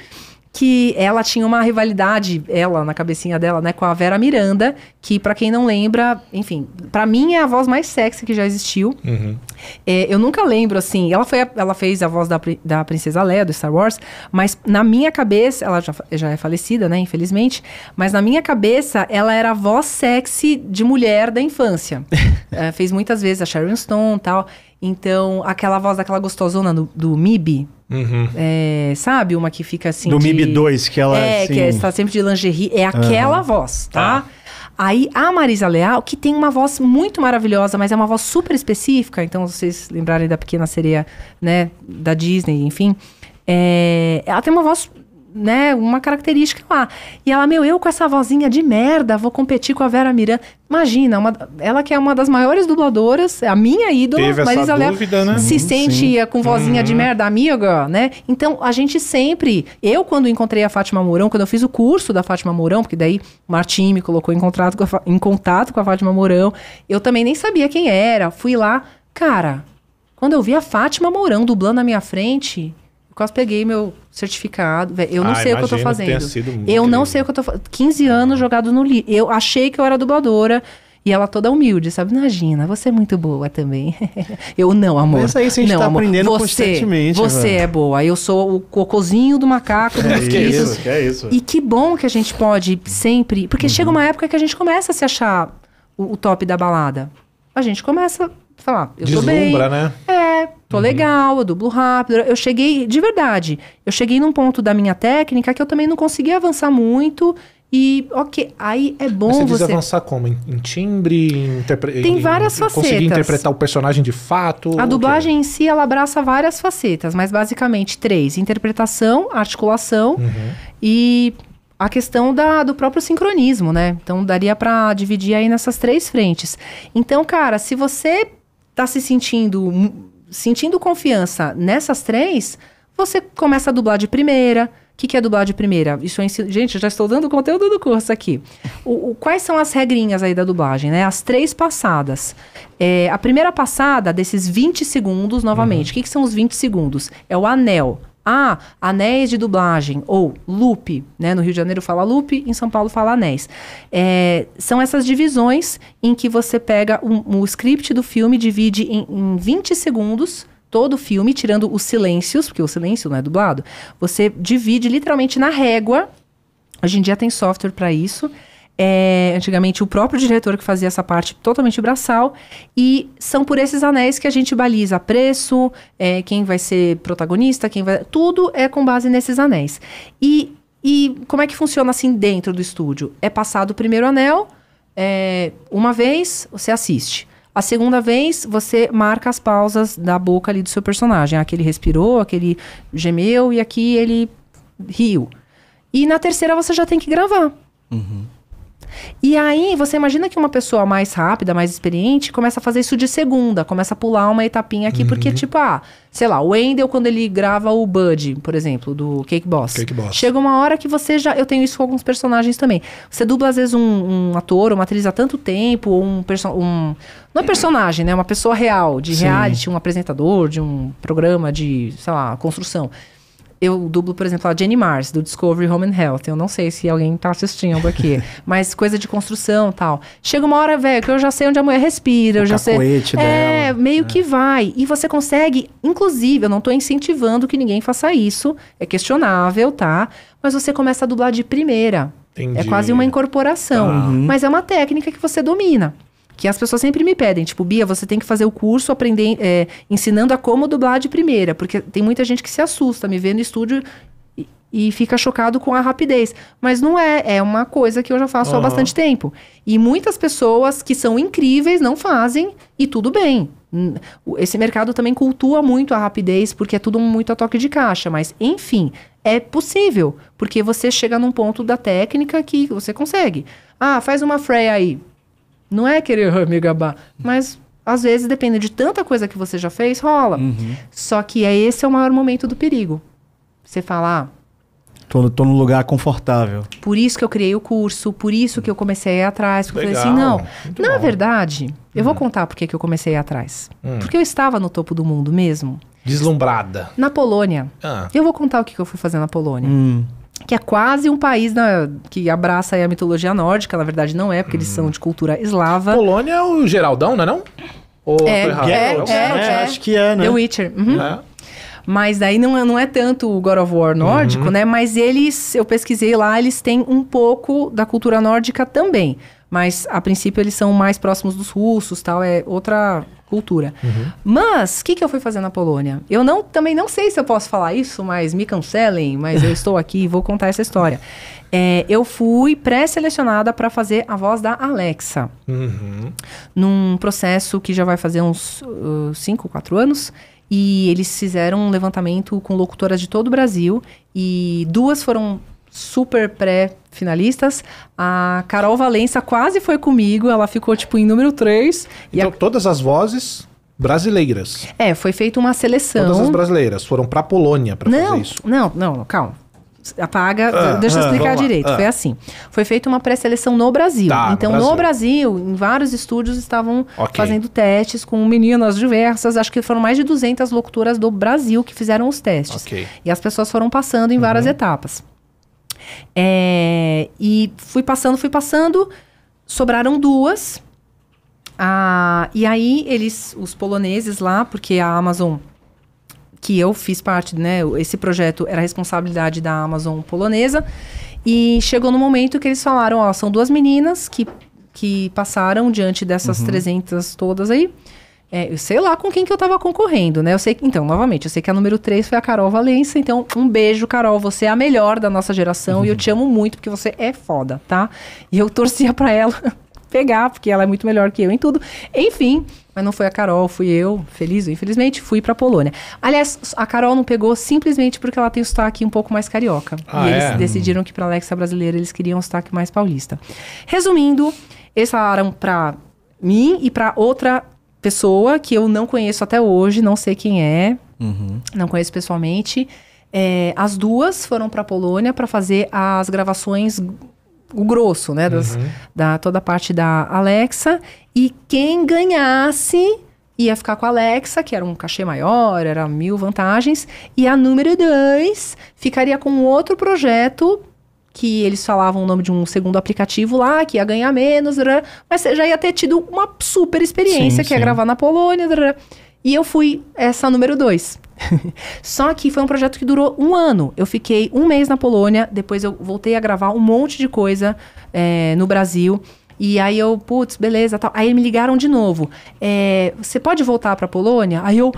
que ela tinha uma rivalidade, ela, na cabecinha dela, né, com a Vera Miranda, que, para quem não lembra, enfim, para mim é a voz mais sexy que já existiu. Uhum. É, eu nunca lembro, assim, ela, foi a, ela fez a voz da, da Princesa Leia, do Star Wars, mas na minha cabeça, ela já, já é falecida, né, infelizmente, mas na minha cabeça, ela era a voz sexy de mulher da infância. é, fez muitas vezes a Sharon Stone tal. Então, aquela voz daquela gostosona do, do MIB, Uhum. É, sabe? Uma que fica assim. Do de... MIB 2, que ela. É, é, é assim... que está sempre de lingerie. É aquela uhum. voz, tá? tá? Aí a Marisa Leal, que tem uma voz muito maravilhosa, mas é uma voz super específica. Então, vocês lembrarem da pequena sereia, né? Da Disney, enfim. É, ela tem uma voz né, uma característica lá. E ela, meu, eu com essa vozinha de merda, vou competir com a Vera Miranda. Imagina, uma, ela que é uma das maiores dubladoras, a minha ídola, Teve Marisa essa dúvida, né? se sente com vozinha uhum. de merda amiga, né? Então, a gente sempre... Eu, quando encontrei a Fátima Mourão, quando eu fiz o curso da Fátima Mourão, porque daí o Martim me colocou em contato com a, em contato com a Fátima Mourão, eu também nem sabia quem era, fui lá, cara... Quando eu vi a Fátima Mourão dublando na minha frente, quase peguei meu certificado. eu não ah, sei o que eu tô fazendo. eu não sei o que eu tô fazendo. 15 anos jogado no lixo. Eu achei que eu era dubladora. E ela toda humilde, sabe? Imagina, você é muito boa também. eu não, amor. Pensa aí você não, tá amor. aprendendo você, constantemente. Você mano. é boa. Eu sou o cocôzinho do macaco, é do é mosquito. Isso, que é, é isso. E que bom que a gente pode sempre... Porque uhum. chega uma época que a gente começa a se achar o, o top da balada. A gente começa a falar, eu Deslumbra, tô bem. né? É, Tô uhum. legal, eu dublo rápido. Eu cheguei, de verdade, eu cheguei num ponto da minha técnica que eu também não conseguia avançar muito. E, ok, aí é bom você... você... Diz avançar como? Em, em timbre? Em interpre... Tem várias em, facetas. Conseguir interpretar o personagem de fato? A dublagem em si, ela abraça várias facetas, mas basicamente três. Interpretação, articulação uhum. e a questão da, do próprio sincronismo, né? Então, daria para dividir aí nessas três frentes. Então, cara, se você tá se sentindo sentindo confiança nessas três, você começa a dublar de primeira. O que, que é dublar de primeira? Isso é ensino... Gente, eu já estou dando o conteúdo do curso aqui. O, o, quais são as regrinhas aí da dublagem, né? As três passadas. É, a primeira passada desses 20 segundos, novamente. Uhum. O uhum. que, que são os 20 segundos? É o anel. Ah, anéis de dublagem ou loop, né? No Rio de Janeiro fala loop, em São Paulo fala anéis. É, são essas divisões em que você pega um, o script do filme, divide em, em 20 segundos todo o filme, tirando os silêncios, porque o silêncio não é dublado. Você divide literalmente na régua. Hoje em dia tem software para isso. É, antigamente o próprio diretor que fazia essa parte totalmente braçal e são por esses anéis que a gente baliza preço, é, quem vai ser protagonista, quem vai, tudo é com base nesses anéis. E, e como é que funciona assim dentro do estúdio? É passado o primeiro anel, é, uma vez você assiste. A segunda vez, você marca as pausas da boca ali do seu personagem. Aquele respirou, aquele gemeu e aqui ele riu. E na terceira, você já tem que gravar. Uhum. E aí, você imagina que uma pessoa mais rápida, mais experiente, começa a fazer isso de segunda, começa a pular uma etapinha aqui, uhum. porque, tipo, ah, sei lá, o Wendel, quando ele grava o Bud, por exemplo, do Cake Boss. Cake Boss. Chega uma hora que você já. Eu tenho isso com alguns personagens também. Você dubla, às vezes, um, um ator, uma atriz há tanto tempo, ou um, perso um não é personagem, né? Uma pessoa real, de Sim. reality, um apresentador de um programa de, sei lá, construção eu dublo, por exemplo, a Jenny Mars, do Discovery Home and Health. Eu não sei se alguém tá assistindo aqui, mas coisa de construção tal. Chega uma hora, velho, que eu já sei onde a mulher respira, o eu já sei. É, dela, é, meio né? que vai. E você consegue, inclusive, eu não tô incentivando que ninguém faça isso, é questionável, tá? Mas você começa a dublar de primeira. É Entendi. É quase uma incorporação. Tá. Mas é uma técnica que você domina que as pessoas sempre me pedem, tipo, Bia, você tem que fazer o curso aprender, é, ensinando a como dublar de primeira, porque tem muita gente que se assusta me vendo no estúdio e, e fica chocado com a rapidez. Mas não é, é uma coisa que eu já faço uhum. há bastante tempo. E muitas pessoas que são incríveis não fazem, e tudo bem. Hum, esse mercado também cultua muito a rapidez, porque é tudo muito a toque de caixa, mas enfim, é possível, porque você chega num ponto da técnica que você consegue. Ah, faz uma freia aí não é querer me gabar, mas às vezes, depende de tanta coisa que você já fez, rola. Uhum. Só que é esse é o maior momento do perigo. Você falar. Ah, tô, tô num lugar confortável. Por isso que eu criei o curso, por isso que eu comecei a ir atrás. Porque Legal. eu falei assim, não. Muito na bom. verdade, uhum. eu vou hum. contar por que eu comecei a ir atrás. Uhum. Porque eu estava no topo do mundo mesmo. Deslumbrada. Na Polônia. Ah. Eu vou contar o que, que eu fui fazer na Polônia. Hum que é quase um país na, que abraça a mitologia nórdica, na verdade não é, porque hum. eles são hum. de cultura eslava. Polônia é o Geraldão, não é não? Ou é, é, é, é, é. acho que é, né? The Witcher. Uhum. É. Mas daí não, é, não é tanto o God of War uhum. nórdico, uhum. né? Mas eles, eu pesquisei lá, eles têm um pouco da cultura nórdica também mas a princípio eles são mais próximos dos russos, tal, é outra cultura. Uhum. Mas o que, que eu fui fazer na Polônia? Eu não, também não sei se eu posso falar isso, mas me cancelem, mas eu estou aqui e vou contar essa história. É, eu fui pré-selecionada para fazer a voz da Alexa. Uhum. Num processo que já vai fazer uns 5, uh, 4 anos. E eles fizeram um levantamento com locutoras de todo o Brasil. E duas foram super pré-finalistas. A Carol Valença quase foi comigo, ela ficou tipo em número 3. Então, a... todas as vozes brasileiras. É, foi feita uma seleção. Todas as brasileiras foram para Polônia para fazer isso. Não, não, não, calma apaga, ah, deixa eu ah, explicar ah, direito. Ah. Foi assim. Foi feita uma pré-seleção no Brasil. Tá, então, Brasil. no Brasil, em vários estúdios estavam okay. fazendo testes com meninas diversas. Acho que foram mais de 200 locutoras do Brasil que fizeram os testes. Okay. E as pessoas foram passando em uhum. várias uhum. etapas. É, e fui passando, fui passando, sobraram duas. Ah, e aí eles, os poloneses lá, porque a Amazon que eu fiz parte, né? Esse projeto era responsabilidade da Amazon polonesa. E chegou no momento que eles falaram, ó, são duas meninas que, que passaram diante dessas uhum. 300 todas aí. É, eu sei lá com quem que eu tava concorrendo, né? Eu sei que, então, novamente, eu sei que a número 3 foi a Carol Valença. Então, um beijo, Carol. Você é a melhor da nossa geração uhum. e eu te amo muito porque você é foda, tá? E eu torcia para ela pegar, porque ela é muito melhor que eu em tudo. Enfim, mas não foi a Carol, fui eu, feliz ou infelizmente, fui pra Polônia. Aliás, a Carol não pegou simplesmente porque ela tem o sotaque um pouco mais carioca. Ah, e é? eles decidiram que pra Alexa brasileira eles queriam um sotaque mais paulista. Resumindo, eles falaram pra mim e para outra pessoa que eu não conheço até hoje, não sei quem é, uhum. não conheço pessoalmente. É, as duas foram para a Polônia para fazer as gravações, o grosso, né? Das, uhum. Da toda a parte da Alexa. E quem ganhasse ia ficar com a Alexa, que era um cachê maior, era mil vantagens. E a número dois ficaria com outro projeto que eles falavam o nome de um segundo aplicativo lá, que ia ganhar menos, mas você já ia ter tido uma super experiência, sim, que é sim. ia gravar na Polônia. E eu fui essa número dois. Só que foi um projeto que durou um ano. Eu fiquei um mês na Polônia, depois eu voltei a gravar um monte de coisa é, no Brasil. E aí eu, putz, beleza, tal. Aí me ligaram de novo. É, você pode voltar para Polônia? Aí eu,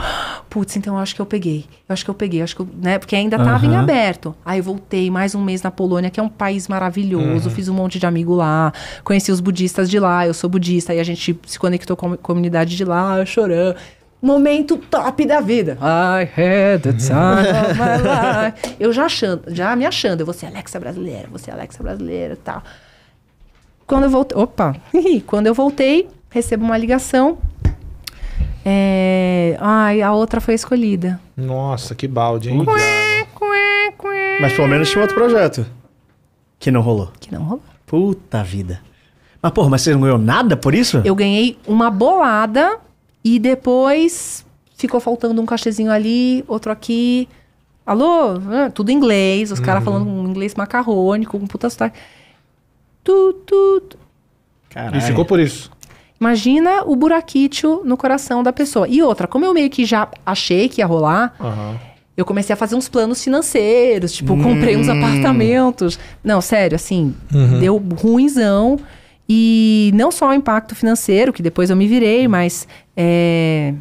putz, então eu acho que eu peguei. Eu acho que eu peguei, eu acho que eu, né, porque ainda tava uhum. em aberto. Aí eu voltei mais um mês na Polônia, que é um país maravilhoso, uhum. fiz um monte de amigo lá, conheci os budistas de lá, eu sou budista e a gente se conectou com a comunidade de lá, chorando momento top da vida. I had the time of my life. Eu já achando, já me achando, eu vou ser Alexa brasileira, vou ser Alexa brasileira, tal. Tá. Quando eu voltei. Opa! Quando eu voltei, recebo uma ligação. É... Ai, a outra foi escolhida. Nossa, que balde, hein? Mas pelo menos tinha outro projeto. Que não rolou. Que não rolou. Puta vida. Mas, porra, mas você não ganhou nada por isso? Eu ganhei uma bolada e depois ficou faltando um cachezinho ali, outro aqui. Alô? Ah, tudo em inglês, os uhum. caras falando um inglês macarrônico, com um puta sotaque. Tu, tu, tu. Caralho. E ficou por isso. Imagina o buraquício no coração da pessoa. E outra, como eu meio que já achei que ia rolar, uhum. eu comecei a fazer uns planos financeiros, tipo, hum. comprei uns hum. apartamentos. Não, sério, assim, uhum. deu ruinzão. E não só o impacto financeiro, que depois eu me virei, mas é,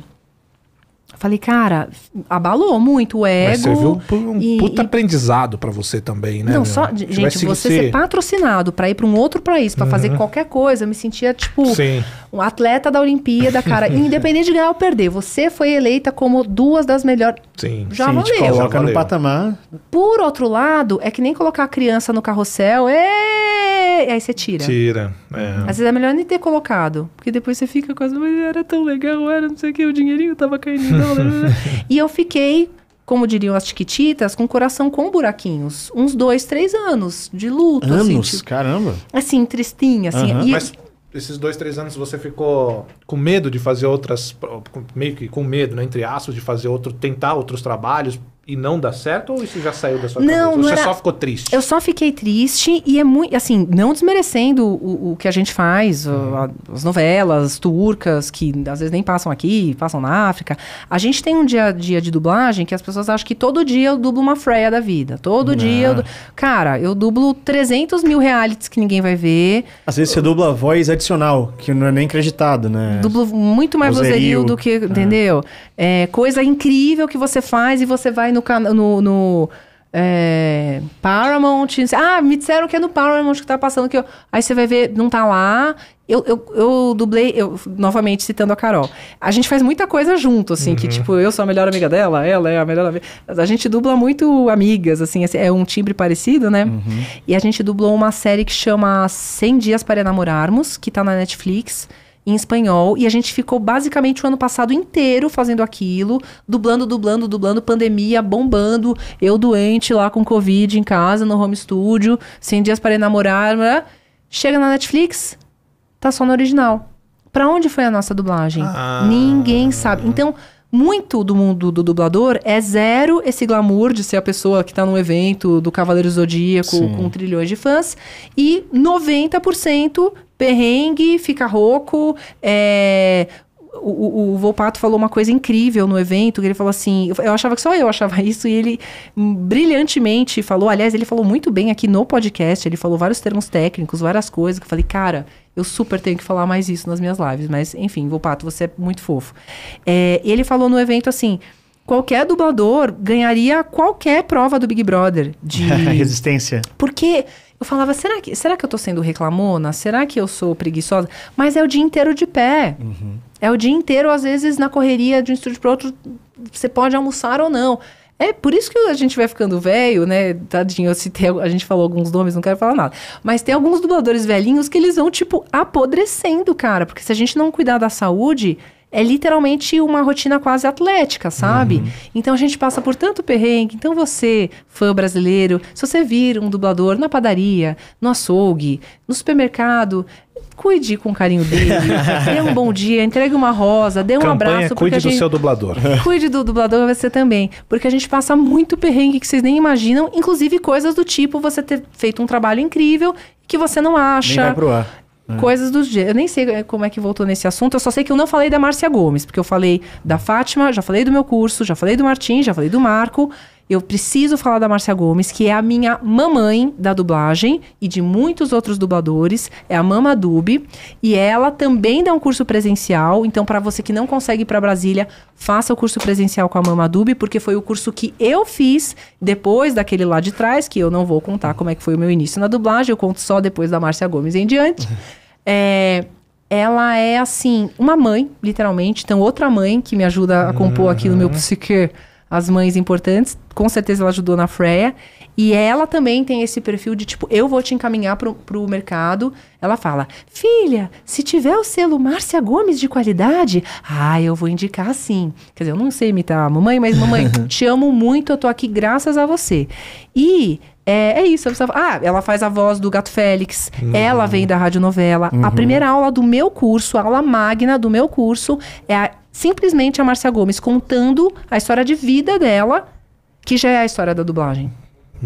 Falei, cara, abalou muito o ego. Mas serviu um e, puta e... aprendizado para você também, né? Não, meu? só, gente, você ser patrocinado para ir para um outro país, para uhum. fazer qualquer coisa, eu me sentia tipo Sim. um atleta da Olimpíada, cara. independente de ganhar ou perder, você foi eleita como duas das melhores. Sim, já Sim, valeu. coloca já valeu. no patamar. Por outro lado, é que nem colocar a criança no carrossel. É aí você tira. Tira. É. Às vezes é melhor nem ter colocado, porque depois você fica quase, mas era tão legal, era não sei o que, o dinheirinho tava caindo. e eu fiquei, como diriam as tiquititas, com o coração com buraquinhos. Uns dois, três anos de luto. Assim, anos? Assim, tipo, caramba. Assim, tristinha, assim. Uhum. E, mas esses dois, três anos você ficou com medo de fazer outras, meio que com medo, né, entre aspas, de fazer outro, tentar outros trabalhos e não dá certo ou isso já saiu da sua não, cabeça? Ou não você era... só ficou triste? Eu só fiquei triste e é muito, assim, não desmerecendo o, o que a gente faz, hum. a, as novelas turcas que às vezes nem passam aqui, passam na África. A gente tem um dia a dia de dublagem que as pessoas acham que todo dia eu dublo uma freia da vida. Todo dia eu... Cara, eu dublo 300 mil realities que ninguém vai ver. Às vezes você dubla voz adicional, que não é nem acreditado, né? Dublo muito mais vozerio do que, é. entendeu? É, coisa incrível que você faz e você vai no, no, no é, Paramount. Ah, me disseram que é no Paramount que tá passando. Que eu... Aí você vai ver, não tá lá. Eu, eu, eu dublei, eu, novamente citando a Carol. A gente faz muita coisa junto, assim, uhum. que tipo, eu sou a melhor amiga dela, ela é a melhor amiga. A gente dubla muito amigas, assim, é um timbre parecido, né? Uhum. E a gente dublou uma série que chama 100 Dias para Namorarmos, que tá na Netflix em espanhol. E a gente ficou basicamente o ano passado inteiro fazendo aquilo, dublando, dublando, dublando, pandemia, bombando, eu doente lá com Covid em casa, no home studio, sem dias para namorar. Né? Chega na Netflix, tá só no original. Pra onde foi a nossa dublagem? Ah. Ninguém sabe. Então, muito do mundo do dublador é zero esse glamour de ser a pessoa que está num evento do Cavaleiro Zodíaco Sim. com trilhões de fãs e 90% perrengue, fica rouco, é, o, o, o, Volpato falou uma coisa incrível no evento, que ele falou assim, eu, eu achava que só eu achava isso, e ele brilhantemente falou, aliás, ele falou muito bem aqui no podcast, ele falou vários termos técnicos, várias coisas, que eu falei, cara, eu super tenho que falar mais isso nas minhas lives, mas enfim, Volpato, você é muito fofo. É, ele falou no evento assim qualquer dublador ganharia qualquer prova do Big Brother de resistência. Porque eu falava, será que, será que eu tô sendo reclamona? Será que eu sou preguiçosa? Mas é o dia inteiro de pé. Uhum. É o dia inteiro, às vezes, na correria de um estúdio para outro, você pode almoçar ou não. É por isso que a gente vai ficando velho, né? Tadinho, se citei, a gente falou alguns nomes, não quero falar nada. Mas tem alguns dubladores velhinhos que eles vão, tipo, apodrecendo, cara. Porque se a gente não cuidar da saúde, é literalmente uma rotina quase atlética, sabe? Uhum. Então a gente passa por tanto perrengue. Então você, fã brasileiro, se você vir um dublador na padaria, no açougue, no supermercado, cuide com carinho dele, dê um bom dia, entregue uma rosa, dê um Campanha, abraço. Cuide gente, do seu dublador. Cuide do dublador, você também. Porque a gente passa muito perrengue que vocês nem imaginam, inclusive coisas do tipo você ter feito um trabalho incrível que você não acha. Nem vai pro ar. É. Coisas dos dias. Eu nem sei é, como é que voltou nesse assunto, eu só sei que eu não falei da Márcia Gomes, porque eu falei da Fátima, já falei do meu curso, já falei do Martim, já falei do Marco eu preciso falar da Márcia Gomes, que é a minha mamãe da dublagem e de muitos outros dubladores, é a Mama Dub, e ela também dá um curso presencial, então para você que não consegue ir para Brasília, faça o curso presencial com a Mama Dub, porque foi o curso que eu fiz depois daquele lá de trás, que eu não vou contar como é que foi o meu início na dublagem, eu conto só depois da Márcia Gomes em diante. É, ela é assim, uma mãe, literalmente, então outra mãe que me ajuda a compor uhum. aqui no meu uhum. psique as mães importantes. Com certeza ela ajudou na Freya. E ela também tem esse perfil de tipo, eu vou te encaminhar pro, pro mercado. Ela fala, filha, se tiver o selo Márcia Gomes de qualidade, ah, eu vou indicar sim. Quer dizer, eu não sei imitar a mamãe, mas mamãe, te amo muito, eu tô aqui graças a você. E é, é, isso. Precisava... Ah, ela faz a voz do Gato Félix. Uhum. Ela vem da radionovela. Uhum. A primeira aula do meu curso, a aula magna do meu curso, é a, simplesmente a Márcia Gomes contando a história de vida dela, que já é a história da dublagem.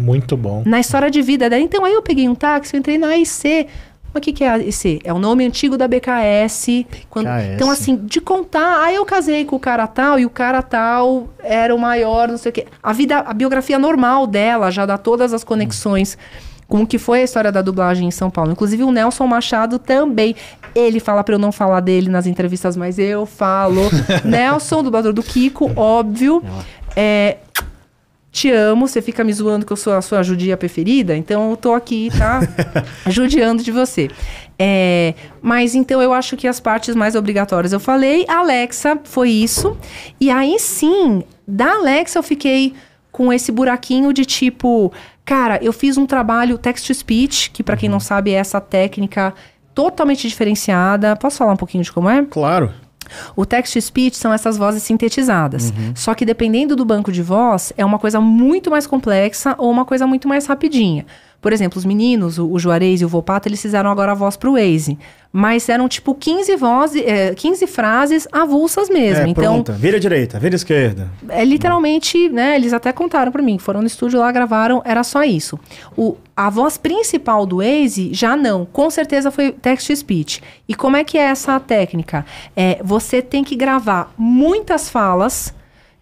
Muito bom. Na história de vida dela. Então aí eu peguei um táxi, eu entrei na AIC. Mas o que, que é AIC? É o nome antigo da BKS. BKS. Quando... Então, assim, de contar, aí eu casei com o cara tal e o cara tal era o maior, não sei o quê. A vida, a biografia normal dela já dá todas as conexões. Hum com o que foi a história da dublagem em São Paulo. Inclusive o Nelson Machado também. Ele fala para eu não falar dele nas entrevistas, mas eu falo. Nelson, dublador do Kiko, óbvio. É, te amo, você fica me zoando que eu sou a sua judia preferida, então eu tô aqui, tá? judiando de você. É, mas então eu acho que as partes mais obrigatórias eu falei. A Alexa foi isso. E aí sim, da Alexa eu fiquei com esse buraquinho de tipo, cara, eu fiz um trabalho text to speech, que para quem uhum. não sabe é essa técnica totalmente diferenciada. Posso falar um pouquinho de como é? Claro. O text-to-speech são essas vozes sintetizadas. Uhum. Só que dependendo do banco de voz, é uma coisa muito mais complexa ou uma coisa muito mais rapidinha. Por exemplo, os meninos, o, o Juarez e o Vopato, eles fizeram agora a voz pro Waze. Mas eram tipo 15 vozes, é, eh, 15 frases avulsas mesmo. É, então, pronta. Vira direita, vira esquerda. É literalmente, Bom. né? Eles até contaram para mim, foram no estúdio lá, gravaram, era só isso. O, a voz principal do Waze já não, com certeza foi text to speech. E como é que é essa técnica? É, você tem que gravar muitas falas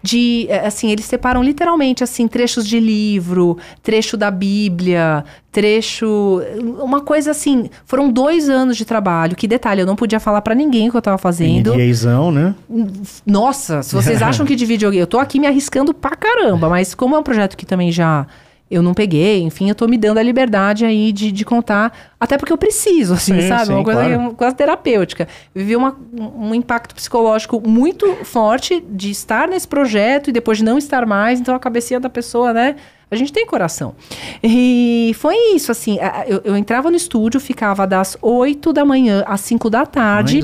de eh, assim eles separam literalmente assim trechos de livro trecho da Bíblia trecho eh, uma coisa assim foram dois anos de trabalho que detalhe eu não podia falar para ninguém o que eu tava fazendo NDAzão, é né hum, nossa se vocês acham que de videogame eu tô aqui me arriscando pra caramba mas como é um projeto que também já eu não peguei, enfim, eu tô me dando a liberdade aí de, de contar, até porque eu preciso, assim, sim, sabe? Sim, uma, coisa, claro. terapêutica. Vivi uma, um impacto psicológico muito forte de estar nesse projeto e depois de não estar mais, então a cabecinha da pessoa, né? A gente tem coração. E foi isso, assim. Eu, eu, entrava no estúdio, ficava das 8 da manhã às 5 da tarde,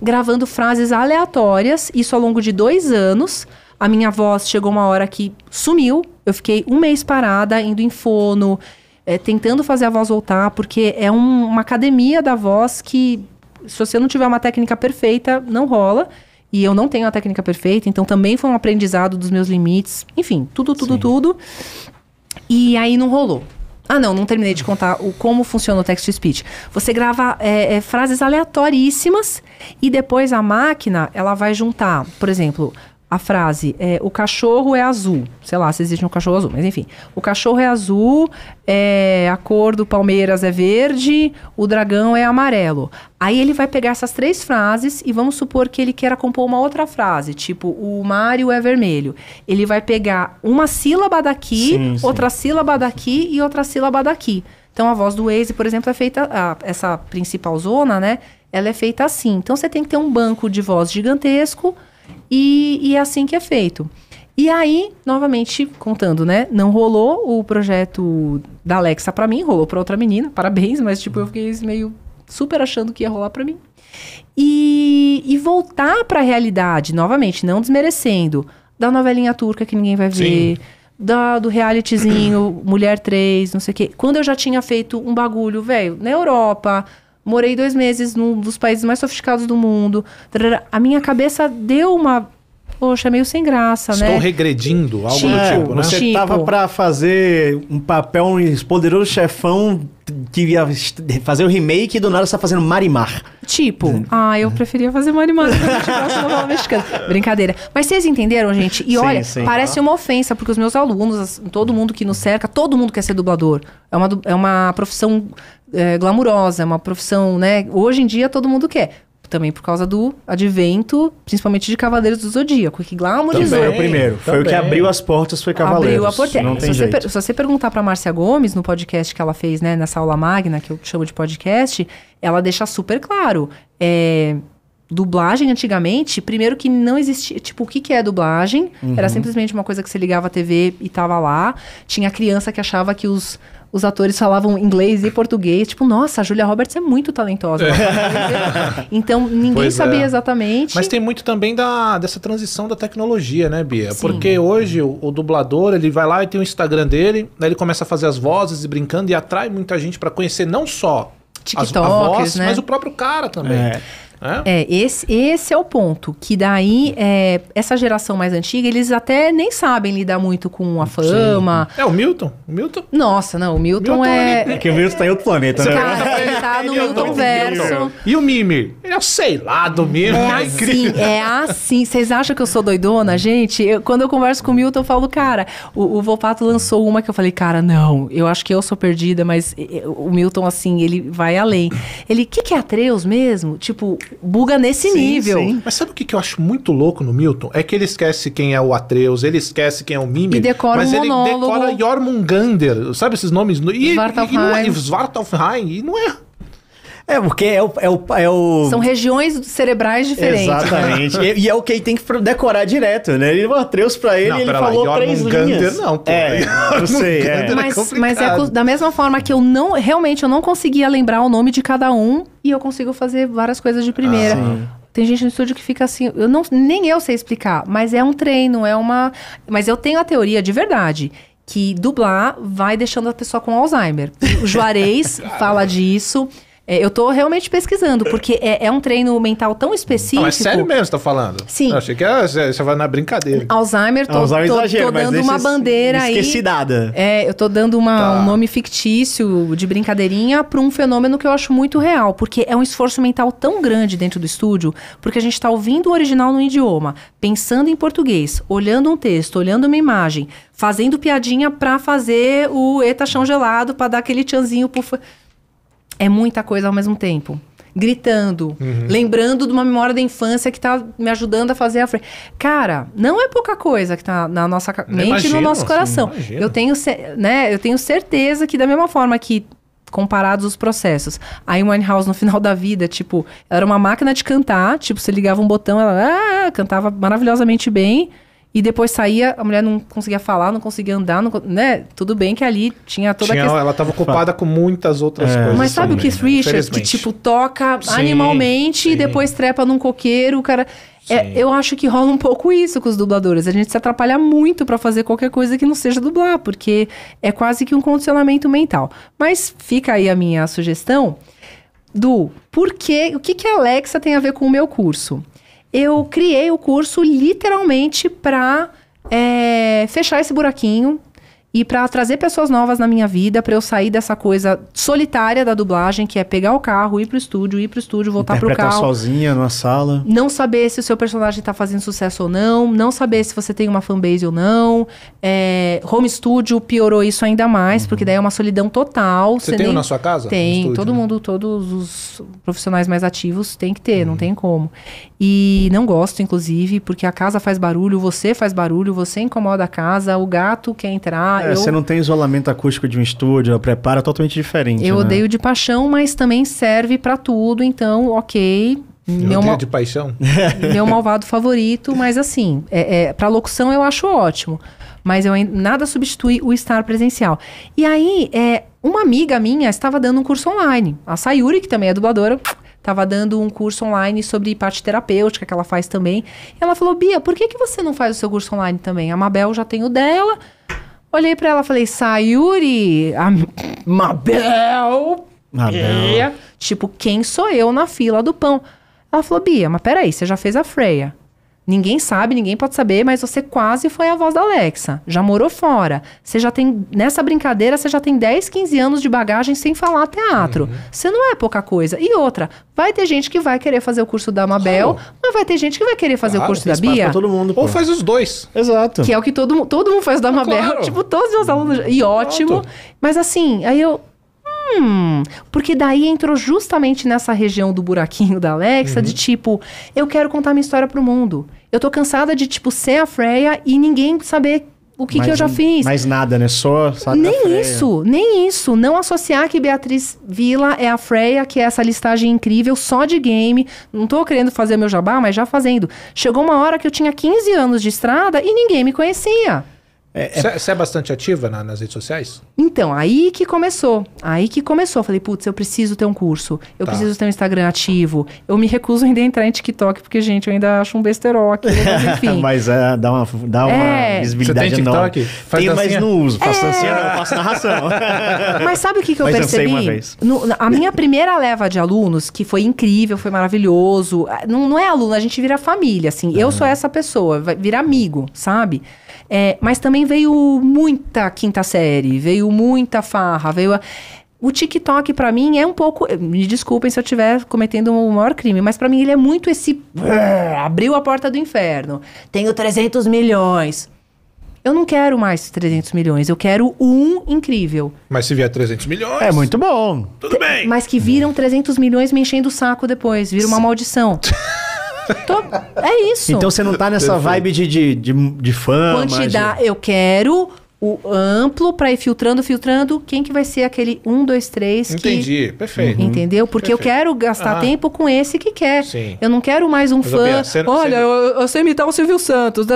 gravando frases aleatórias, isso ao longo de dois anos. A minha voz chegou uma hora que sumiu. Eu fiquei um mês parada, indo em fono, é, tentando fazer a voz voltar, porque é um, uma academia da voz que, se você não tiver uma técnica perfeita, não rola. E eu não tenho a técnica perfeita, então também foi um aprendizado dos meus limites. Enfim, tudo, tudo, Sim. tudo. E aí não rolou. Ah, não, não terminei de contar o como funciona o text to speech. Você grava é, é, frases aleatoríssimas e depois a máquina ela vai juntar, por exemplo, a frase é, o cachorro é azul. Sei lá se existe um cachorro azul, mas enfim. O cachorro é azul, é, a cor do Palmeiras é verde, o dragão é amarelo. Aí ele vai pegar essas três frases e vamos supor que ele queira compor uma outra frase, tipo o Mário é vermelho. Ele vai pegar uma sílaba daqui, sim, outra sílaba daqui e outra sílaba daqui. Então a voz do Waze, por exemplo, é feita a, essa principal zona, né? Ela é feita assim. Então você tem que ter um banco de voz gigantesco e, e é assim que é feito. E aí, novamente, contando, né? Não rolou o projeto da Alexa para mim, rolou para outra menina, parabéns, mas tipo, eu fiquei meio super achando que ia rolar para mim. E, e voltar para a realidade, novamente, não desmerecendo, da novelinha turca que ninguém vai ver, da, do realityzinho Mulher 3, não sei o quê. Quando eu já tinha feito um bagulho, velho, na Europa, Morei dois meses num dos países mais sofisticados do mundo. A minha cabeça deu uma poxa, meio sem graça, Estou né? Estou regredindo, algo tipo, do tipo, né? Você tipo. tava para fazer um papel, um poderoso chefão que ia fazer o um remake e do nada você tá fazendo Marimar. Tipo, hum. ah, eu preferia fazer Marimar do que Brincadeira. Mas vocês entenderam, gente? E sim, olha, sim, parece tá? uma ofensa, porque os meus alunos, todo mundo que nos cerca, todo mundo quer ser dublador. É uma, é uma profissão é, glamurosa, é uma profissão, né? Hoje em dia todo mundo quer. Também por causa do advento, principalmente de Cavaleiros do Zodíaco, que glamorizou. Também, o primeiro. Foi o que abriu as portas, foi Cavaleiros. Abriu a porta. Não se tem se, jeito. Você, se você perguntar para Márcia Gomes, no podcast que ela fez, né, nessa aula magna, que eu chamo de podcast, ela deixa super claro. É, dublagem antigamente, primeiro que não existia. Tipo, o que, que é dublagem? Uhum. Era simplesmente uma coisa que você ligava a TV e tava lá. Tinha criança que achava que os. Os atores falavam inglês e português. Tipo, nossa, a Julia Roberts é muito talentosa. então, ninguém pois é. sabia é. exatamente. Mas tem muito também da, dessa transição da tecnologia, né, Bia? Sim. Porque hoje o, o, dublador, ele vai lá e tem o Instagram dele, daí ele começa a fazer as vozes e brincando e atrai muita gente para conhecer não só as, a voz, né? mas o próprio cara também. É. É, esse, esse é o ponto. Que daí, é, essa geração mais antiga, eles até nem sabem lidar muito com a fama. Sim. É, o Milton. O Milton. Nossa, não, o Milton, Milton é. É que o Milton tá em outro planeta, né? Cara, ele tá no é Milton Verso. E o Mime, Ele é sei lá do Mime. É, é Assim, é assim. Vocês acham que eu sou doidona, gente? Eu, quando eu converso com o Milton, eu falo, cara, o, o Volpato lançou uma que eu falei, cara, não, eu acho que eu sou perdida, mas o Milton, assim, ele vai além. Ele, o que, que é Atreus mesmo? Tipo, buga nesse sim, nível. Sim. Mas sabe o que, que eu acho muito louco no Milton? É que ele esquece quem é o Atreus, ele esquece quem é o Mimir. E decora mas um ele monólogo. decora Jormungander, sabe esses nomes? E, Svartalfheim. E, não é, Svartalfheim, e não é é, porque é o, é o, é o... São regiões cerebrais diferentes. Né? Exatamente. e, e, é o que tem que decorar direto, né? Ele matreus pra ele não, ele falou lá, três linhas. Gunter, não, pô. É, eu sei. É. é mas, é mas é da mesma forma que eu não... Realmente, eu não conseguia lembrar o nome de cada um e eu consigo fazer várias coisas de primeira. Ah, tem gente no estúdio que fica assim, eu não, nem eu sei explicar, mas é um treino, é uma. Mas eu tenho a teoria de verdade que dublar vai deixando a pessoa com Alzheimer. O Juarez fala disso. É, eu tô realmente pesquisando, porque é, é um treino mental tão ah, específico. Não, é sério mesmo, você tá falando? Sim. Eu achei que ah, você vai na brincadeira. Alzheimer, tô, Alzheimer tô, exagero, tô dando uma bandeira aí. Esquecidada. É, eu tô dando uma, tá. um nome fictício de brincadeirinha para um fenômeno que eu acho muito real, porque é um esforço mental tão grande dentro do estúdio, porque a gente tá ouvindo o original no idioma, pensando em português, olhando um texto, olhando uma imagem, fazendo piadinha pra fazer o eta tá chão gelado, pra dar aquele tchanzinho pro é muita coisa ao mesmo tempo. Gritando, uhum. lembrando de uma memória da infância que tá me ajudando a fazer a frente. Cara, não é pouca coisa que tá na nossa mente imagino, e no nosso coração. eu tenho, né, eu tenho certeza que da mesma forma que comparados os processos. Aí Winehouse no final da vida, tipo, era uma máquina de cantar, tipo, você ligava um botão, ela ah, cantava maravilhosamente bem. E depois saía, a mulher não conseguia falar, não conseguia andar, não, né? Tudo bem que ali tinha toda tinha, a questão. Ela estava ocupada com muitas outras é, coisas. Mas sabe também, o Keith né? Richards, que tipo, toca sim, animalmente sim. e depois trepa num coqueiro, o cara. É, eu acho que rola um pouco isso com os dubladores. A gente se atrapalha muito para fazer qualquer coisa que não seja dublar, porque é quase que um condicionamento mental. Mas fica aí a minha sugestão do porquê, o que, que a Alexa tem a ver com o meu curso eu criei o curso literalmente para é, fechar esse buraquinho e para trazer pessoas novas na minha vida, para eu sair dessa coisa solitária da dublagem, que é pegar o carro, ir pro estúdio, ir pro estúdio, voltar pro carro. sozinha numa sala. Não saber se o seu personagem tá fazendo sucesso ou não, não saber se você tem uma fanbase ou não. É, home studio piorou isso ainda mais, uhum. porque daí é uma solidão total. Você, você tem nem... na sua casa? Tem, estúdio, todo né? mundo, todos os profissionais mais ativos tem que ter, uhum. não tem como. E não gosto, inclusive, porque a casa faz barulho, você faz barulho, você incomoda a casa, o gato quer entrar. É, eu... Você não tem isolamento acústico de um estúdio, é prepara é totalmente diferente. Eu né? odeio de paixão, mas também serve para tudo, então, ok. Eu meu mal... de paixão. meu malvado favorito, mas assim, é, é, para locução eu acho ótimo. Mas eu nada substitui o estar presencial. E aí, é, uma amiga minha estava dando um curso online. A Sayuri, que também é dubladora, Tava dando um curso online sobre parte terapêutica, que ela faz também. E ela falou: Bia, por que, que você não faz o seu curso online também? A Mabel já tem o dela. Olhei para ela falei: Sayuri, a Mabel. Mabel. Tipo, quem sou eu na fila do pão? Ela falou: Bia, mas peraí, você já fez a Freya. Ninguém sabe, ninguém pode saber, mas você quase foi a voz da Alexa. Já morou fora. Você já tem. Nessa brincadeira, você já tem 10, 15 anos de bagagem sem falar teatro. Uhum. Você não é pouca coisa. E outra, vai ter gente que vai querer fazer o curso da Mabel, claro. mas vai ter gente que vai querer fazer claro, o curso da Bia. Todo mundo, Ou faz os dois. Exato. Que é o que todo, todo mundo faz da Mabel. Claro. Tipo, todos os meus alunos. E ótimo. Mas assim, aí eu. Hum, porque daí entrou justamente nessa região do buraquinho da Alexa, uhum. de tipo, eu quero contar minha história pro mundo. Eu tô cansada de, tipo, ser a Freya e ninguém saber o que, mais, que eu já fiz. Mais nada, né? Só. só nem isso, nem isso. Não associar que Beatriz Vila é a Freya, que é essa listagem incrível só de game. Não tô querendo fazer meu jabá, mas já fazendo. Chegou uma hora que eu tinha 15 anos de estrada e ninguém me conhecia. É, é você é... é bastante ativa na, nas redes sociais? Então, aí que começou. Aí que começou. falei, putz, eu preciso ter um curso. Eu tá. preciso ter um Instagram ativo. Eu me recuso ainda a entrar em TikTok, porque, gente, eu ainda acho um besterol aqui. Mas, enfim. mas é, dá uma, dá é... uma visibilidade Você tem TikTok? Enorme. Faz tem, dancinha? mas não uso. Faço é... dancinha, não, faço narração. mas sabe o que, que eu mas percebi? Eu uma vez. No, a minha primeira leva de alunos, que foi incrível, foi maravilhoso. Não, não é aluno, a gente vira família, assim. Uhum. Eu sou essa pessoa, vira amigo, sabe? É, mas também veio muita quinta série, veio muita farra, veio. A... O TikTok, para mim, é um pouco. Me desculpem se eu estiver cometendo o um maior crime, mas para mim ele é muito esse. Abriu a porta do inferno. Tenho 300 milhões. Eu não quero mais 300 milhões, eu quero um incrível. Mas se vier 300 milhões. É muito bom. Tudo bem. Mas que viram 300 milhões me enchendo o saco depois, vira uma maldição. Tô... É isso. Então você não tá nessa vibe de, de, de, de fama. Quantidade, de... eu quero o amplo para ir filtrando, filtrando, quem que vai ser aquele um dois três que... Entendi, perfeito. Uhum. Entendeu? Porque perfeito. eu quero gastar ah, tempo com esse que quer. Sim. Eu não quero mais um mas, fã. Bia, sendo, Olha, sendo... Eu, sei imitar o Silvio Santos.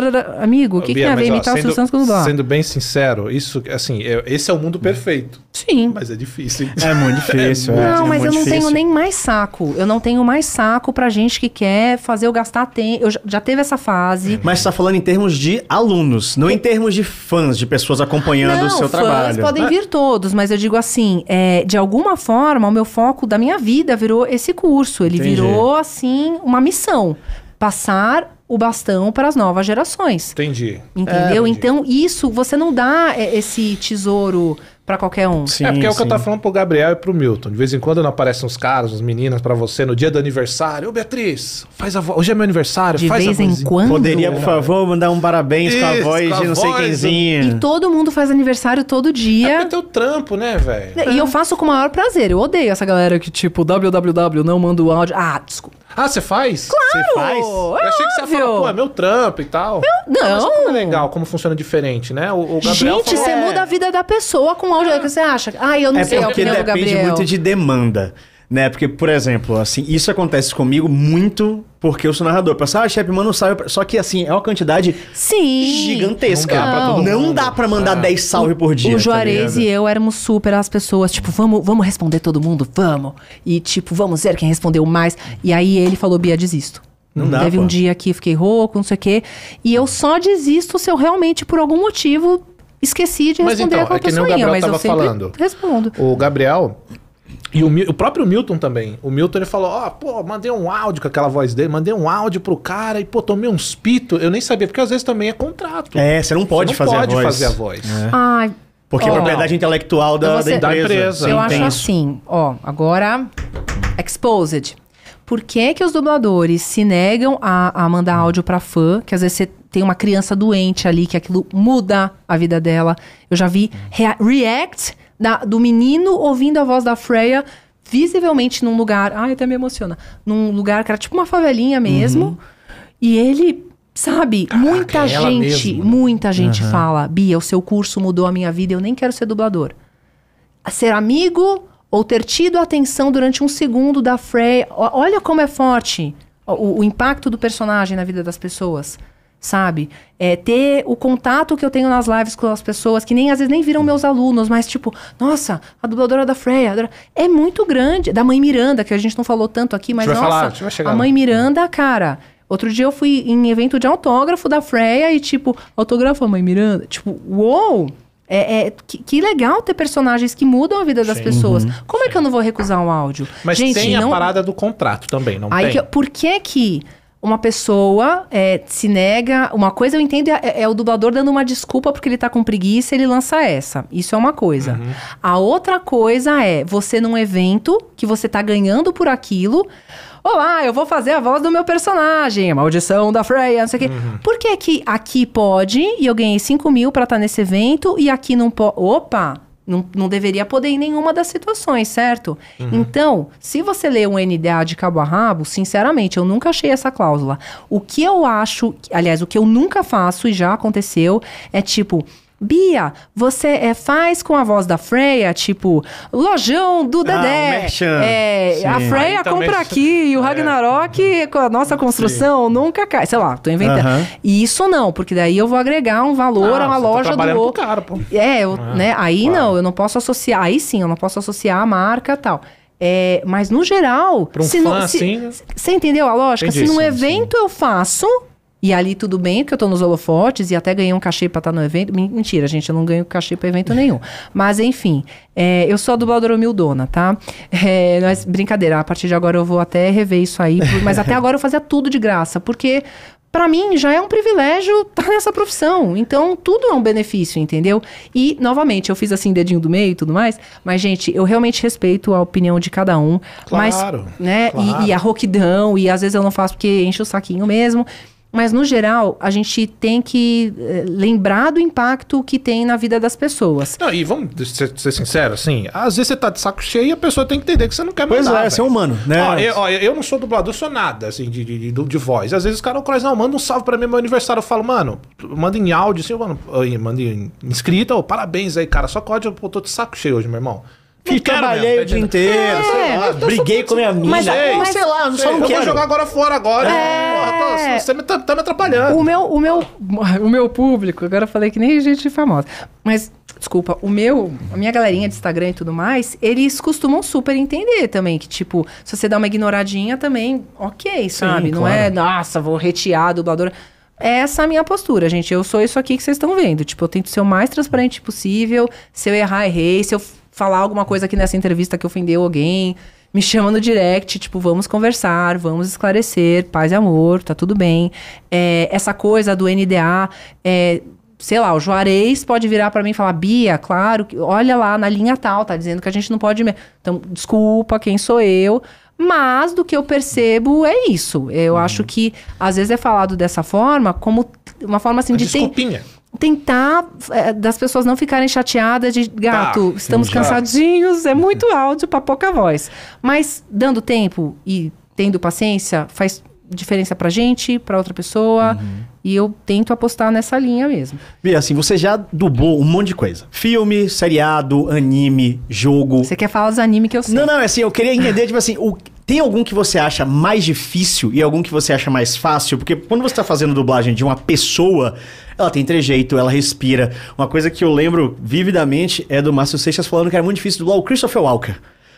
Amigo, o que, que tem a ver imitar ó, sendo, o Silvio Santos com o Sendo bem sincero, isso, assim, é, esse é o mundo perfeito. Sim. Mas é difícil. É muito é difícil. é, não, é mas eu não difícil. tenho nem mais saco. Eu não tenho mais saco pra gente que quer fazer eu gastar tempo. Eu já, já teve essa fase. Mas você tá falando em termos de alunos, não em termos de fãs, de pessoas pessoas acompanhando não, o seu trabalho. podem vir todos, mas eu digo assim, é, de alguma forma, o meu foco da minha vida virou esse curso. Ele Entendi. virou, assim, uma missão. Passar o bastão para as novas gerações. Entendi. Entendeu? É, entendi. Então, isso, você não dá é, esse tesouro para qualquer um. Sim, é porque é o que eu tava falando pro Gabriel e pro Milton. De vez em quando não aparecem uns caras, uns meninas para você no dia do aniversário. Ô Beatriz, faz a voz. hoje é meu aniversário, de faz vez em quando. Poderia, por favor, mandar um parabéns Isso, com a voz com a de não voz, sei quemzinha. E todo mundo faz aniversário todo dia. É teu trampo, né, velho? E é. eu faço com o maior prazer. Eu odeio essa galera que tipo www não manda o áudio. Ah, desculpa. Ah, você faz? Claro! Você faz? Óbvio. É eu achei que você ia falar, pô, é meu trampo e tal. Meu, não. Mas como é legal, como funciona diferente, né? O, o Gabriel Gente, falou, você é... muda a vida da pessoa com é. o áudio que você acha. Ai, eu não é sei a opinião do Gabriel. É porque depende muito de demanda. Né? Porque, por exemplo, assim, isso acontece comigo muito porque eu sou narrador. Pensa, ah, chefe, um salve. Só que, assim, é uma quantidade Sim. gigantesca. Não dá pra, não dá para mandar 10 ah. salve por dia. O tá Juarez tá e eu éramos super as pessoas. Tipo, vamos, vamos responder todo mundo? Vamos. E, tipo, vamos ver quem respondeu mais. E aí ele falou, Bia, desisto. Não dá, Teve pô. um dia que fiquei rouco, não sei o quê. E eu só desisto se eu realmente, por algum motivo, esqueci de responder mas então, a é que nem o Gabriel mas eu falando. respondo. O Gabriel, e o, o, próprio Milton também. O Milton ele falou: Ó, oh, ah, pô, mandei um áudio com aquela voz dele, mandei um áudio pro cara e, pô, tomei uns pito. Eu nem sabia, porque às vezes também é contrato. É, você não pode, você não fazer, pode a fazer a voz. É. Ai. Porque é propriedade não. intelectual da, da empresa. Da empresa. Eu acho assim, ó, agora. Exposed. Por que, que os dubladores se negam a, a mandar áudio para fã? Que às vezes você tem uma criança doente ali, que aquilo muda a vida dela. Eu já vi rea react da, do menino ouvindo a voz da Freya visivelmente num lugar. Ai, até me emociona. Num lugar que era tipo uma favelinha mesmo. Uhum. E ele, sabe, Caraca, ah, muita gente, mesmo, né? muita gente uhum. fala: Bia, o seu curso mudou a minha vida, eu nem quero ser dublador. Ser amigo ou ter tido a atenção durante um segundo da Freya. Olha como é forte o, o impacto do personagem na vida das pessoas sabe? É, ter o contato que eu tenho nas lives com as pessoas, que nem às vezes nem viram meus alunos, mas tipo, nossa, a dubladora da Freya é muito grande. Da mãe Miranda, que a gente não falou tanto aqui, mas nossa, falar, a, a mãe Miranda, cara. Outro dia eu fui em evento de autógrafo da Freya e, tipo, autógrafo a mãe Miranda. Tipo, uou! É, é que, que, legal ter personagens que mudam a vida das Sim. pessoas. Uhum. Como é que eu não vou recusar um áudio? Mas Gente, tem não... a parada do contrato também, não Aí tem? Que, por que que uma pessoa é, se nega. Uma coisa eu entendo é, é, o dublador dando uma desculpa porque ele tá com preguiça ele lança essa. Isso é uma coisa. Uhum. A outra coisa é você num evento que você tá ganhando por aquilo. Olá, eu vou fazer a voz do meu personagem, maldição da Freya, não sei o quê. Uhum. Por que, que aqui pode e eu ganhei 5 mil pra estar tá nesse evento e aqui não pode? Opa! Não, não deveria poder em nenhuma das situações, certo? Uhum. Então, se você lê um NDA de cabo a rabo, sinceramente, eu nunca achei essa cláusula. O que eu acho, aliás, o que eu nunca faço e já aconteceu, é tipo, Bia, você é, faz com a voz da Freya, tipo, lojão do ah, Dedé. Ah, é, a Freya ah, então, compra aqui e o é. Ragnarok, é. com a nossa construção, Sim. nunca cai. Sei lá, tô inventando. Uh -huh. E isso não, porque daí eu vou agregar um valor ah, a uma tá loja tá do outro. Cara, pô. É, eu, ah, né? Aí claro. não, eu não posso associar. Aí sim, eu não posso associar a marca e tal. É, mas no geral, um se fã não, se, assim, né? Você entendeu a lógica? Entendi, se num sim, evento sim. eu faço, e ali tudo bem, porque eu estou nos holofotes e até ganhei um cachê para estar tá no evento. Mentira, gente, eu não ganho cachê para evento nenhum. Mas enfim, é, eu sou a dubladora humildona, tá? É, mas brincadeira, a partir de agora eu vou até rever isso aí. Mas até agora eu fazia tudo de graça, porque para mim já é um privilégio estar tá nessa profissão. Então, tudo é um benefício, entendeu? E, novamente, eu fiz assim, dedinho do meio e tudo mais, mas, gente, eu realmente respeito a opinião de cada um. Claro. Mas, né, claro. E, e a roquidão, e às vezes eu não faço porque enche o saquinho mesmo. Mas, no geral, a gente tem que eh, lembrar do impacto que tem na vida das pessoas. Não, e vamos ser, ser sinceros, assim, às vezes você tá de saco cheio e a pessoa tem que entender que você não quer mandar. Pois é, você é humano, né? Ó, eu, ó, eu não sou dublador, eu sou nada, assim, de, de, de, de voz. Às vezes os caras não, não, manda um salve pra mim, meu aniversário. Eu falo, mano, manda em áudio, assim, mano, manda em inscrita, parabéns aí, cara, só código, eu tô de saco cheio hoje, meu irmão. Não trabalhei o dia inteiro, é, sei lá. Briguei com minha mina. Mas, sei, mas, sei lá, sei, só não eu quero. vou jogar agora fora agora. É. você me tá, tá, me atrapalhando. O meu, o, meu, o meu público, agora eu falei que nem gente famosa. Mas, desculpa, o meu, a minha galerinha de Instagram e tudo mais, eles costumam super entender também que, tipo, se você dá uma ignoradinha também, ok, sabe? Sim, não é, nossa, vou retear a dubladora essa é a minha postura, gente. Eu sou isso aqui que vocês estão vendo. Tipo, eu tento ser o mais transparente possível. Se eu errar, errei. Se eu falar alguma coisa aqui nessa entrevista que ofendeu alguém, me chama no direct, tipo, vamos conversar, vamos esclarecer, paz e amor, tá tudo bem. É, essa coisa do NDA, é, sei lá, o Juarez pode virar para mim e falar, Bia, claro, olha lá na linha tal, tá dizendo que a gente não pode. Então, desculpa, quem sou eu? Mas do que eu percebo é isso. Eu uhum. acho que às vezes é falado dessa forma, como uma forma assim a de. Desculpinha. Ter tentar é, das pessoas não ficarem chateadas de gato, tá, estamos cansadinhos, é muito uhum. áudio para pouca voz. Mas dando tempo e tendo paciência, faz diferença pra gente, pra outra pessoa. Uhum. E eu tento apostar nessa linha mesmo. Bia, assim, você já dublou um monte de coisa. Filme, seriado, anime, jogo. Você quer falar dos animes que eu sei. Não, não, é assim, eu queria entender, tipo assim, o, tem algum que você acha mais difícil e algum que você acha mais fácil? Porque quando você tá fazendo dublagem de uma pessoa, ela tem trejeito, ela respira. Uma coisa que eu lembro vividamente é do Márcio Seixas falando que era muito difícil dublar o Christopher Walker.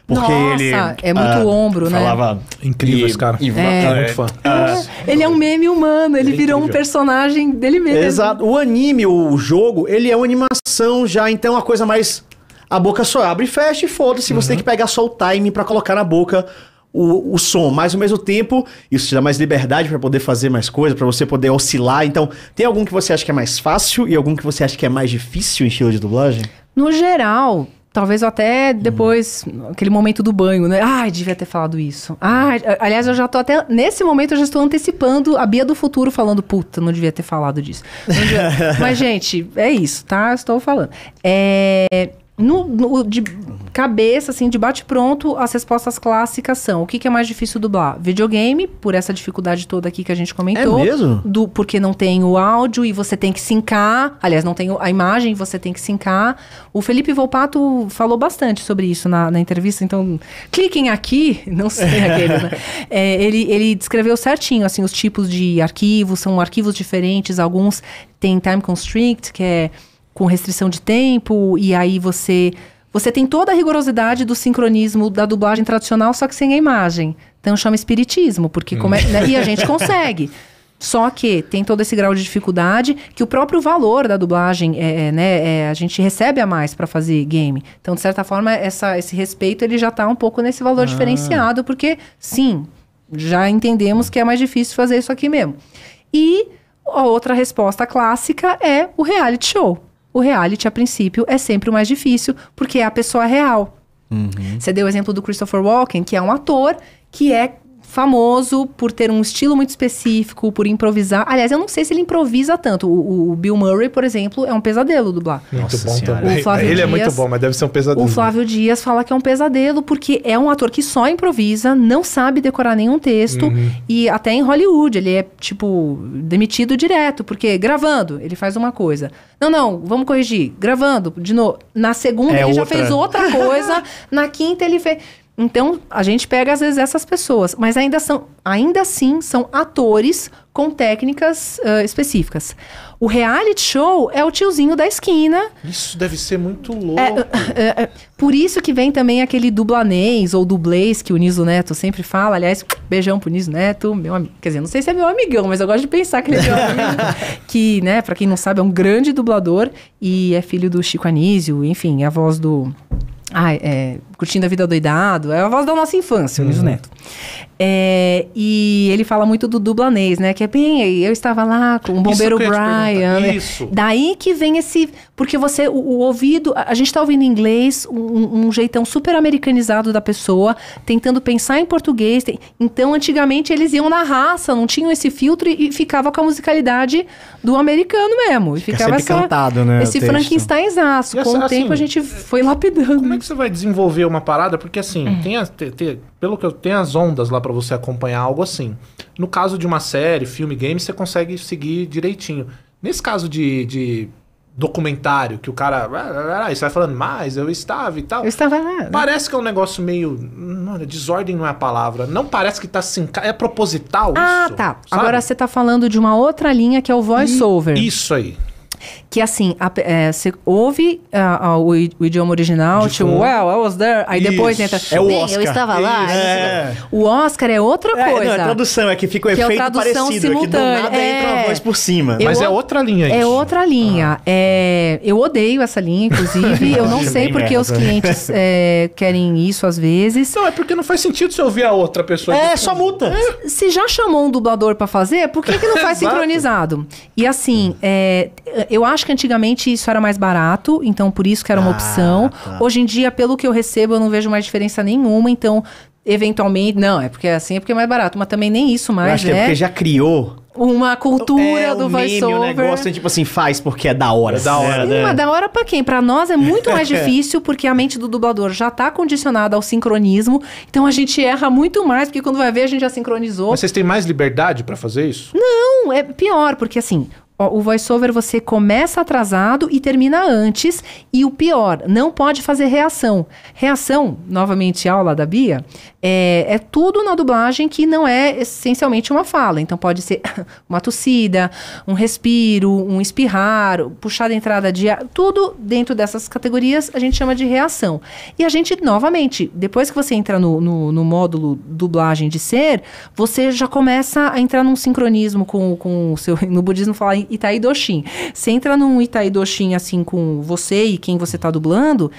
Porque Nossa, ele. É muito ah, ombro, né? Falava. Incrível cara. E, é. é muito fã. Ah, é, ele é um meme humano, ele, ele é virou incrível. um personagem dele mesmo. Exato. O anime, o jogo, ele é uma animação já, então é a coisa mais. A boca só abre e fecha e foda-se. Uhum. Você tem que pegar só o timing para colocar na boca o, o, som, mas ao mesmo tempo isso te dá mais liberdade para poder fazer mais coisas, para você poder oscilar. Então, tem algum que você acha que é mais fácil e algum que você acha que é mais difícil em estilo de dublagem? No geral, Talvez até uhum. depois, aquele momento do banho, né? Ai, devia ter falado isso. Ai, aliás, eu já tô até. Nesse momento, eu já estou antecipando a Bia do futuro falando, puta, não devia ter falado disso. Mas, gente, é isso, tá? Estou falando. É, no, no, de cabeça, assim, de bate-pronto, as respostas clássicas são: o que, que é mais difícil dublar? Videogame, por essa dificuldade toda aqui que a gente comentou. É mesmo? Do, porque não tem o áudio e você tem que sincar. Aliás, não tem a imagem você tem que sincar. O Felipe Volpato falou bastante sobre isso na, na entrevista, então cliquem aqui, não sei aquele, né? É, ele, ele descreveu certinho, assim, os tipos de arquivos, são arquivos diferentes, alguns têm time constrict, que é com restrição de tempo, e aí você. Você tem toda a rigorosidade do sincronismo da dublagem tradicional, só que sem a imagem. Então chama espiritismo, porque hum. é, né? e a gente consegue. Só que tem todo esse grau de dificuldade que o próprio valor da dublagem, é, é né, é, a gente recebe a mais para fazer game. Então, de certa forma, essa, esse respeito ele já está um pouco nesse valor ah. diferenciado, porque sim, já entendemos que é mais difícil fazer isso aqui mesmo. E a outra resposta clássica é o reality show o reality, a princípio, é sempre o mais difícil, porque é a pessoa real. Uhum. Você deu o exemplo do Christopher Walken, que é um ator que é famoso por ter um estilo muito específico, por improvisar. Aliás, eu não sei se ele improvisa tanto. O, o Bill Murray, por exemplo, é um pesadelo dublar. Muito Nossa bom ele é Dias, é muito bom, mas deve ser um pesadelo. O Flávio Dias fala que é um pesadelo porque é um ator que só improvisa, não sabe decorar nenhum texto uhum. e até em Hollywood ele é tipo demitido direto porque gravando ele faz uma coisa. Não, não, vamos corrigir. Gravando de novo. Na segunda é ele outra. já fez outra coisa. na quinta ele fez então, a gente pega às vezes essas pessoas, mas ainda são, ainda assim, são atores com técnicas uh, específicas. O reality show é o tiozinho da esquina. Isso deve ser muito é, louco. É, é, é, por isso que vem também aquele dublanês ou dublês que o Niso Neto sempre fala. Aliás, beijão pro Niso Neto, meu amigo. Quer dizer, não sei se é meu amigão, mas eu gosto de pensar que ele é meu amigo. que, né, pra quem não sabe, é um grande dublador e é filho do Chico Anísio, enfim, é a voz do. Ah, é curtindo a vida doidado. É a voz da nossa infância, uhum. o Luiz uhum. Neto. É, e ele fala muito do dublanês, né? Que é bem. Eu estava lá com o bombeiro Brian. Né? Isso. Daí que vem esse. Porque você, o, o ouvido. A, gente está ouvindo inglês, um, um, jeitão super americanizado da pessoa, tentando pensar em português. Tem, então, antigamente, eles iam na raça, não tinham esse filtro e, e ficava com a musicalidade do americano mesmo. E ficava essa, cantado, né? Esse Frankensteinzaço. Com o tempo, assim, a gente foi lapidando. Como é que você vai desenvolver uma parada, porque assim, é. tem, a, pelo que eu tenho as ondas lá para você acompanhar algo assim. No caso de uma série, filme, game, você consegue seguir direitinho. Nesse caso de, de documentário, que o cara. Ah, ah, ah, você vai falando, mas eu estava e tal. Eu estava lá. Né? Parece que é um negócio meio. Mano, desordem não é a palavra. Não parece que tá assim. É proposital ah, isso. Ah, tá. Sabe? Agora você tá falando de uma outra linha que é o voice-over. Isso aí que assim, a, é, você ouve a, ah, a, ah, o, o, idioma original, de tipo, como? well, I was there, aí depois entra, é o bem, eu estava lá. Né? É. O Oscar é outra coisa. É, não, é tradução, é que fica o que é efeito é parecido, simultânea. é que do nada é. entra uma é. voz por cima. Eu Mas é outra linha isso. É outra linha. Ah. É, eu odeio essa linha, inclusive, eu não sei porque merda. os né? clientes querem isso às vezes. Não, é porque não faz sentido você ouvir a outra pessoa. É, só multa. Se já chamou um dublador para fazer, por que, que não faz sincronizado? E assim, é, eu acho que antigamente isso era mais barato, então por isso que era uma ah, opção. Tá. Hoje em dia, pelo que eu recebo, eu não vejo mais diferença nenhuma, então eventualmente, não, é porque é assim é porque é mais barato, mas também nem isso mais, eu acho né? Que é né? porque já criou uma cultura é, do um voiceover. O um negócio tipo assim, faz porque é da hora. É da né? hora, né? Sim, né? Mas da hora pra quem? Pra nós é muito mais difícil, porque a mente do dublador já tá condicionada ao sincronismo. Então a gente erra muito mais, porque quando vai ver, a gente já sincronizou. Mas vocês têm mais liberdade para fazer isso? Não, é pior, porque assim, o voiceover você começa atrasado e termina antes. E o pior, não pode fazer reação. Reação, novamente aula da Bia, é, é tudo na dublagem que não é essencialmente uma fala. Então pode ser uma tossida, um respiro, um espirrar, puxar entrada de ar. Tudo dentro dessas categorias a gente chama de reação. E a gente, novamente, depois que você entra no, no, no módulo dublagem de ser, você já começa a entrar num sincronismo com, com o seu. No budismo falar Itaí Doxim. Você entra num Itaí Doxim, assim, com você e quem você tá dublando,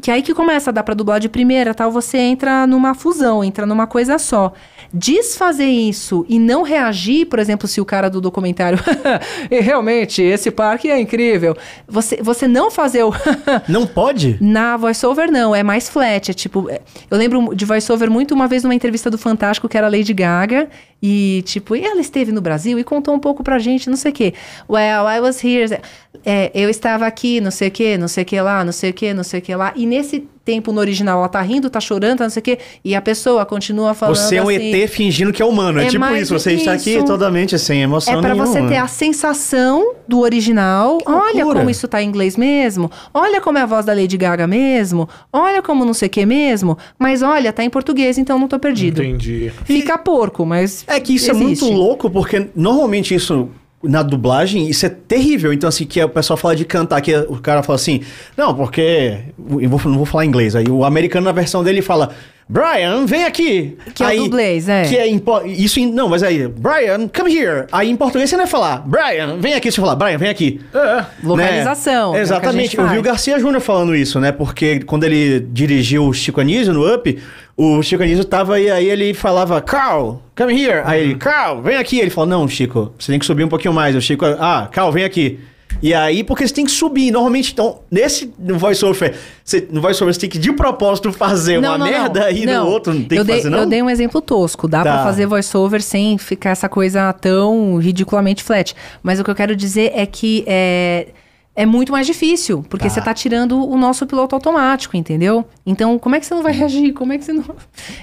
que é aí que começa a dar pra dublar de primeira tal, você entra numa fusão, entra numa coisa só. Desfazer isso e não reagir, por exemplo, se o cara do documentário. e realmente, esse parque é incrível. Você, você não fazer o. não pode? Na voiceover, não. É mais flat. É tipo. É, eu lembro de voiceover muito uma vez numa entrevista do Fantástico que era Lady Gaga. E tipo, e ela esteve no Brasil e contou um pouco pra gente, não sei o quê. Well, I was here. É, eu estava aqui, não sei o quê, não sei o quê lá, não sei o quê, não sei o quê lá. E nesse tempo no original ela tá rindo, tá chorando, tá não sei o quê, e a pessoa continua falando. Você é um assim, ET fingindo que é humano. É, é tipo isso, você isso. está aqui totalmente sem emoção. É para você ter a sensação do original. Olha como isso tá em inglês mesmo. Olha como é a voz da Lady Gaga mesmo. Olha como não sei o que mesmo. Mas olha, tá em português, então não tô perdido. Entendi. Fica e... porco, mas. É que isso existe. é muito louco, porque normalmente isso na dublagem, isso é terrível. Então, assim, que o pessoal fala de cantar, que o cara fala assim, não, porque. Eu não vou falar inglês. Aí o americano, na versão dele, fala. Brian, vem aqui. Que aí, é o inglês, é. Que é isso em, não, mas aí, Brian, come here. Aí em português você não vai falar, Brian, vem aqui. Você falar, Brian, vem aqui. É. Né? Localização. Né? Exatamente. É Eu vi o Garcia Júnior falando isso, né? Porque quando ele dirigiu o Chico Anísio no Up, o Chico Anísio tava aí, aí ele falava, Carl, come here. Aí ele, Carl, vem aqui. Ele falou, não, Chico, você tem que subir um pouquinho mais. O Chico, ah, Carl, vem aqui. E aí, porque você tem que subir. Normalmente, então, nesse voiceover, você, no voiceover você tem que de propósito fazer não, uma não, merda não, e no outro não tem eu que dei, fazer, não? Eu dei um exemplo tosco. Dá tá. para fazer voiceover sem ficar essa coisa tão ridiculamente flat. Mas o que eu quero dizer é que é, é muito mais difícil, porque tá. você tá tirando o nosso piloto automático, entendeu? Então, como é que você não vai hum. reagir? Como é que você não.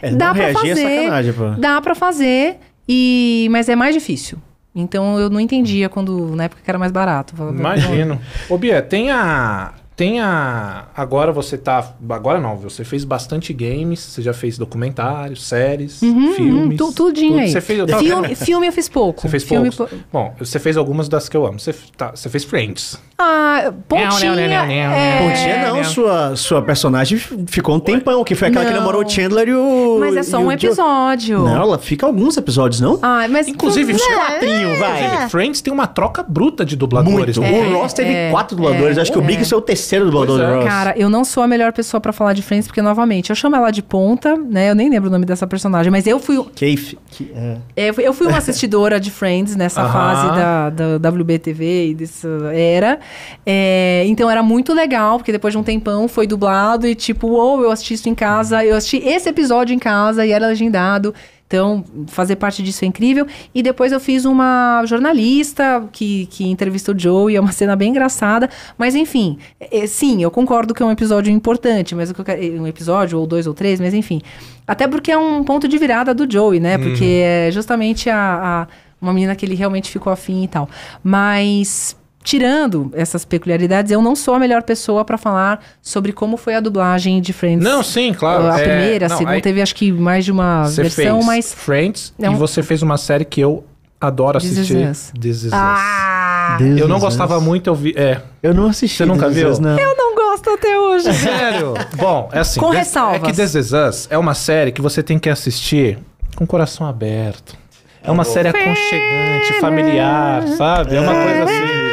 É, dá não pra reagir é fazer, é sacanagem, pô. Dá pra fazer, e... mas é mais difícil. Então eu não entendia quando, na época que era mais barato. Imagino. Ô Bia, tem a, tem a. Agora você tá. Agora não, você fez bastante games, você já fez documentários, séries, uhum, uhum filmes. Tu, tudinho tudo. aí. Você fez, eu tava... filme, filme eu fiz pouco. Você fez filme poucos. Po... Bom, você fez algumas das que eu amo. Você, tá, você fez Friends. Ah, Pontinha. Não, não, não, não, Pontinha é. não, Sua, sua personagem ficou um tempão, que foi aquela não. que namorou o Chandler e o. Mas é só um episódio. Não, ela fica alguns episódios, não? Ah, mas. Inclusive, tu... É, quatrinho, é, vai. Friends tem uma troca bruta de dubladores. Muito. Né? É, o Ross teve é. quatro dubladores. Acho que o Big é o terceiro terceiro do Baldon é. Cara, eu não sou a melhor pessoa para falar de Friends, porque, novamente, eu chamo ela de ponta, né? Eu nem lembro o nome dessa personagem, mas eu fui. Keith. Que, é. é eu fui uma assistidora de Friends nessa uh -huh. fase da, da WBTV e dessa era. É, então era muito legal, porque depois de um tempão foi dublado e, tipo, ou eu assisti isso em casa, eu assisti esse episódio em casa e era legendado. Então, fazer parte disso é incrível. E depois eu fiz uma jornalista que, que entrevistou o Joe, e é uma cena bem engraçada. Mas, enfim, é, sim, eu concordo que é um episódio importante, mas quero, um episódio, ou dois ou três, mas enfim. Até porque é um ponto de virada do Joey, né? Porque uhum. é justamente a, a, uma menina que ele realmente ficou afim e tal. Mas tirando essas peculiaridades, eu não sou a melhor pessoa para falar sobre como foi a dublagem de Friends. Não, sim, claro. A é, primeira, a segunda, teve acho que mais de uma versão, fez mas. Friends, não. e você fez uma série que eu adoro This assistir. This This is ah! This eu não gostava muito, eu vi. É. Eu não assisti. Você nunca viu? Us, não. Eu não gosto até hoje. Sério? Bom, é assim. Com ressalvas. É que This Is Us é uma série que você tem que assistir com o coração aberto. É uma tá série aconchegante, familiar, sabe? É uma coisa assim.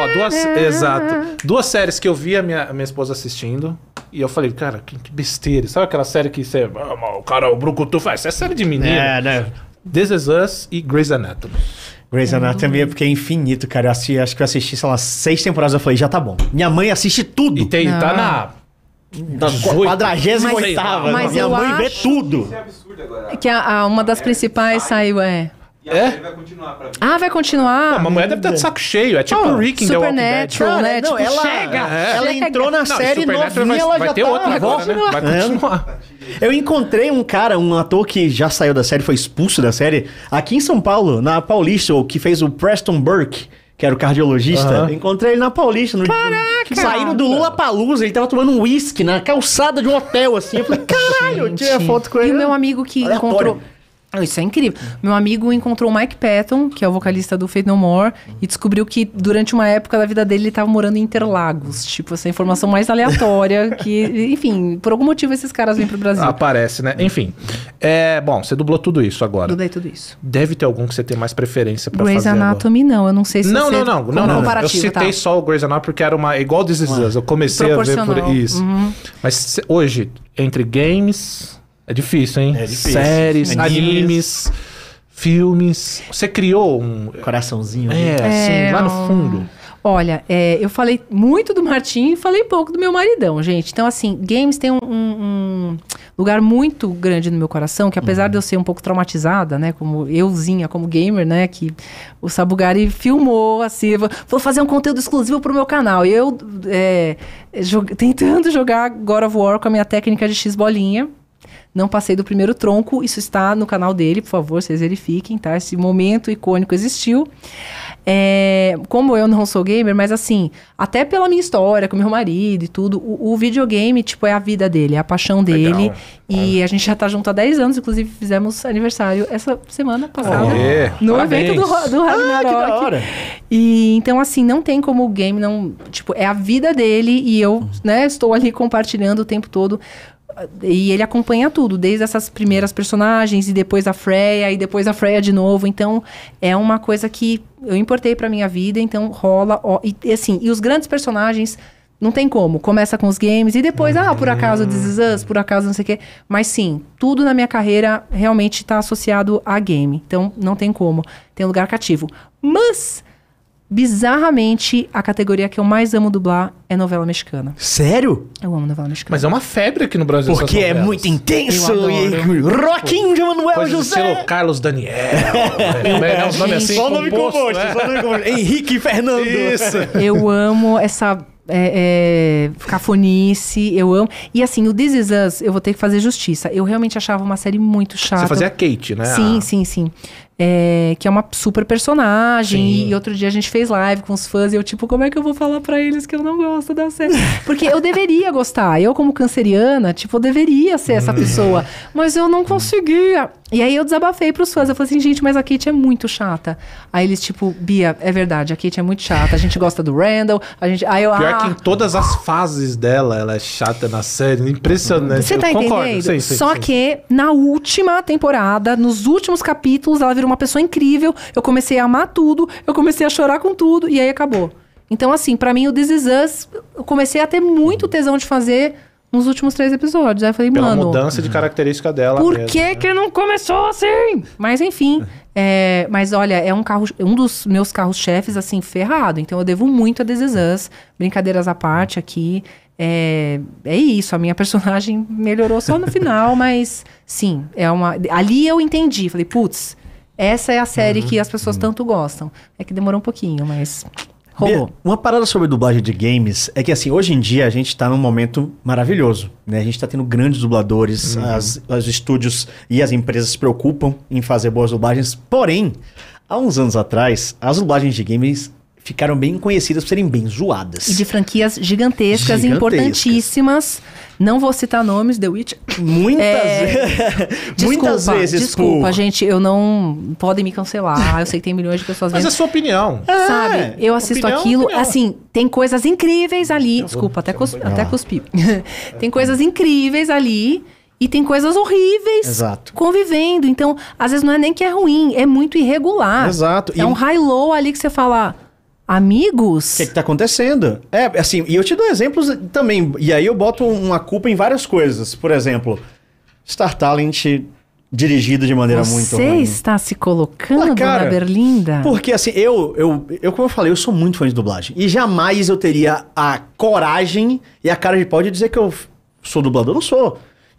Ó, duas, exato. Duas séries que eu vi a minha, a minha esposa assistindo. E eu falei, cara, que, que besteira. Sabe aquela série que você. Ah, o cara, o Brucutu faz. Isso é série de é, menino. É, né? This Is Us e Grey's Anatomy. Grey's Anatomy é porque é infinito, cara. Eu assisti, acho que eu assisti, sei lá, seis temporadas. Eu falei, já tá bom. Minha mãe assiste tudo. E tem, tá na da 48 Mas, minha eu mãe acho vê tudo. É que a, a, uma das principais saiu é é? vai continuar pra Ah, vai continuar? Não, a mulher deve estar tá de saco cheio. É tipo oh, o Rick em The Walking Dead. Cara, né? tipo, ela, chega! É. Ela entrou na não, série novinha, vai, ela vai já ter tá... Outra agora, né? Vai continuar. É. Eu encontrei um cara, um ator que já saiu da série, foi expulso da série, aqui em São Paulo, na Paulista, que fez o Preston Burke que era o cardiologista. Uhum. Encontrei ele na Paulista. No... Caraca! Saindo do Lula Palusa, ele tava tomando um uísque na calçada de um hotel, assim. Eu falei, caralho, eu tirei foto com ele. E o meu amigo que Aleatório. encontrou. Ah, isso é incrível. Meu amigo encontrou o Mike Patton, que é o vocalista do Faith No More, e descobriu que durante uma época da vida dele ele estava morando em Interlagos. Tipo, essa informação mais aleatória que, enfim, por algum motivo esses caras vêm pro Brasil. Aparece, né? Enfim. É, bom, você dublou tudo isso agora. Dublei tudo isso. Deve ter algum que você tem mais preferência pra Grey's fazer. Grey's Anatomy agora. não, eu não sei se Não, não, não, não, não. Eu citei tá. só o Grey's Anatomy porque era uma igual This Is Us. Eu comecei a ver por isso. Uhum. Mas hoje, entre games, é difícil, hein? É difícil. Séries, animes, é animes filmes. Você criou um coraçãozinho é, é, assim, lá no fundo. Olha, é, eu falei muito do Martim e falei pouco do meu maridão, gente. Então, assim, games tem um, um lugar muito grande no meu coração, que apesar uhum. de eu ser um pouco traumatizada, né, como euzinha, como gamer, né, que o Sabugari filmou, assim, vou fazer um conteúdo exclusivo pro meu canal. E eu é, jog... tentando jogar God of War com a minha técnica de X bolinha. Não passei do primeiro tronco. Isso está no canal dele, por favor, vocês verifiquem, tá? Esse momento icônico existiu. É, como eu não sou gamer, mas assim, até pela minha história com meu marido e tudo, o, o videogame, tipo, é a vida dele, é a paixão dele. Legal. E a gente já tá junto há 10 anos, inclusive fizemos aniversário essa semana passada. Aê, no parabéns. evento do, do Ragnarok. Ah, que da hora. E então, assim, não tem como o game não. Tipo, é a vida dele e eu, né, estou ali compartilhando o tempo todo e ele acompanha tudo, desde essas primeiras personagens e depois a Freya e depois a Freya de novo. Então, é uma coisa que eu importei para minha vida, então rola ó, e assim, e os grandes personagens não tem como. Começa com os games e depois, ah, por acaso This Us, por acaso não sei o quê. Mas sim, tudo na minha carreira realmente está associado a game. Então não tem como. Tem lugar cativo. Mas bizarramente, a categoria que eu mais amo dublar é novela mexicana. Sério? Eu amo novela mexicana. Mas é uma febre aqui no Brasil. Porque é muito intenso e Rockinho de Manuel José. Carlos Daniel. É, é, um nome assim, só nome composto. Né? Henrique Fernando. Isso. Eu amo essa é, é, cafonice, eu amo. E assim, o This Is Us, eu vou ter que fazer justiça. Eu realmente achava uma série muito chata. Você fazia a Kate, né? Sim, a... sim, sim é, que é uma super personagem. E outro dia a gente fez live com os fãs e eu, tipo, como é que eu vou falar para eles que eu não gosto da série? Porque eu deveria gostar. Eu, como canceriana, tipo, eu deveria ser essa uhum. pessoa. Mas eu não conseguia. E aí eu desabafei pros fãs. Eu falei assim, gente, mas a Kate é muito chata. Aí eles, tipo, Bia, é verdade, a Kate é muito chata. A gente gosta do Randall. A gente... Aí eu, Pior ah, que em todas as fases dela, ela é chata na série. Impressionante. Você tá eu entendendo? Sim, sim, Só sim. que na última temporada, nos últimos capítulos, ela virou uma pessoa incrível. Eu comecei a amar tudo. Eu comecei a chorar com tudo. E aí acabou. Então, assim, para mim, o This Is Us, eu comecei a ter muito tesão de fazer nos últimos três episódios. Aí eu falei, Pela mano. mudança de uhum. característica dela. Por mesmo, que né? que não começou assim? Mas enfim. é, mas olha, é um carro, um dos meus carros chefes assim ferrado. Então eu devo muito a This Is Us, brincadeiras à parte aqui. É, é isso, a minha personagem melhorou só no final, mas sim, é uma. Ali eu entendi, falei, putz, essa é a série uhum, que as pessoas uhum. tanto gostam. É que demorou um pouquinho, mas uma parada sobre dublagem de games é que, assim, hoje em dia a gente tá num momento maravilhoso, né? A gente tá tendo grandes dubladores, uhum. as, os estúdios e as empresas se preocupam em fazer boas dublagens. Porém, há uns anos atrás, as dublagens de games ficaram bem conhecidas por serem bem zoadas. E de franquias gigantescas, gigantescas. importantíssimas não vou citar nomes, The Witch. Muitas, é... desculpa, muitas vezes. Desculpa, por... gente, eu não. Podem me cancelar. Eu sei que tem milhões de pessoas vendo. Mas é sua opinião. É, sabe? É, eu assisto opinião, é aquilo. Opinião. Assim, tem coisas incríveis ali. Eu desculpa, vou, até, cus... Ah. até cuspi. tem coisas incríveis ali. E tem coisas horríveis Exato. convivendo. Então, às vezes não é nem que é ruim, é muito irregular. Exato. É e... um high-low ali que você fala. Amigos? O que, está acontecendo? É, assim, e eu te dou exemplos também. E aí eu boto uma culpa em várias coisas. Por exemplo, Star Talent dirigido de maneira Você muito Você está se colocando ah, cara, na berlinda? Porque assim, eu, eu, eu, como eu falei, eu sou muito fã de dublagem. E jamais eu teria a coragem e a cara de pau de dizer que eu sou dublador. Eu não sou.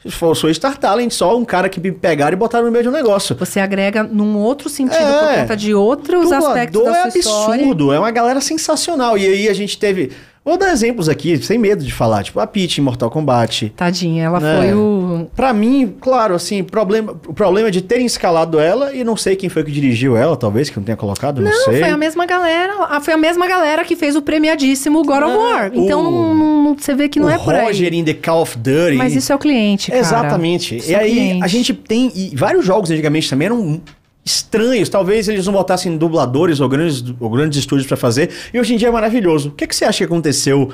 Sou Star Talent, só um cara que me pegaram e botaram no meio de um negócio. Você agrega num outro sentido, é, por conta de outros aspectos da é sua é absurdo, história. é uma galera sensacional. E aí a gente teve Vou dar exemplos aqui, sem medo de falar, tipo a Peach em Mortal Kombat. Tadinha, ela né? foi o. Pra mim, claro, assim, problema, o problema é de terem escalado ela e não sei quem foi que dirigiu ela, talvez, que não tenha colocado, não, não sei. Não, foi a mesma galera. Foi a mesma galera que fez o premiadíssimo God ah, of War. Então o, não, não, você vê que não é por aí. Roger in The Call of Duty. Mas isso é o cliente, cara. Exatamente. Isso e é aí cliente. a gente tem. vários jogos antigamente também eram estranhos. Talvez eles não botassem dubladores ou grandes, ou grandes estúdios para fazer. E hoje em dia é maravilhoso. O que, é que você acha que aconteceu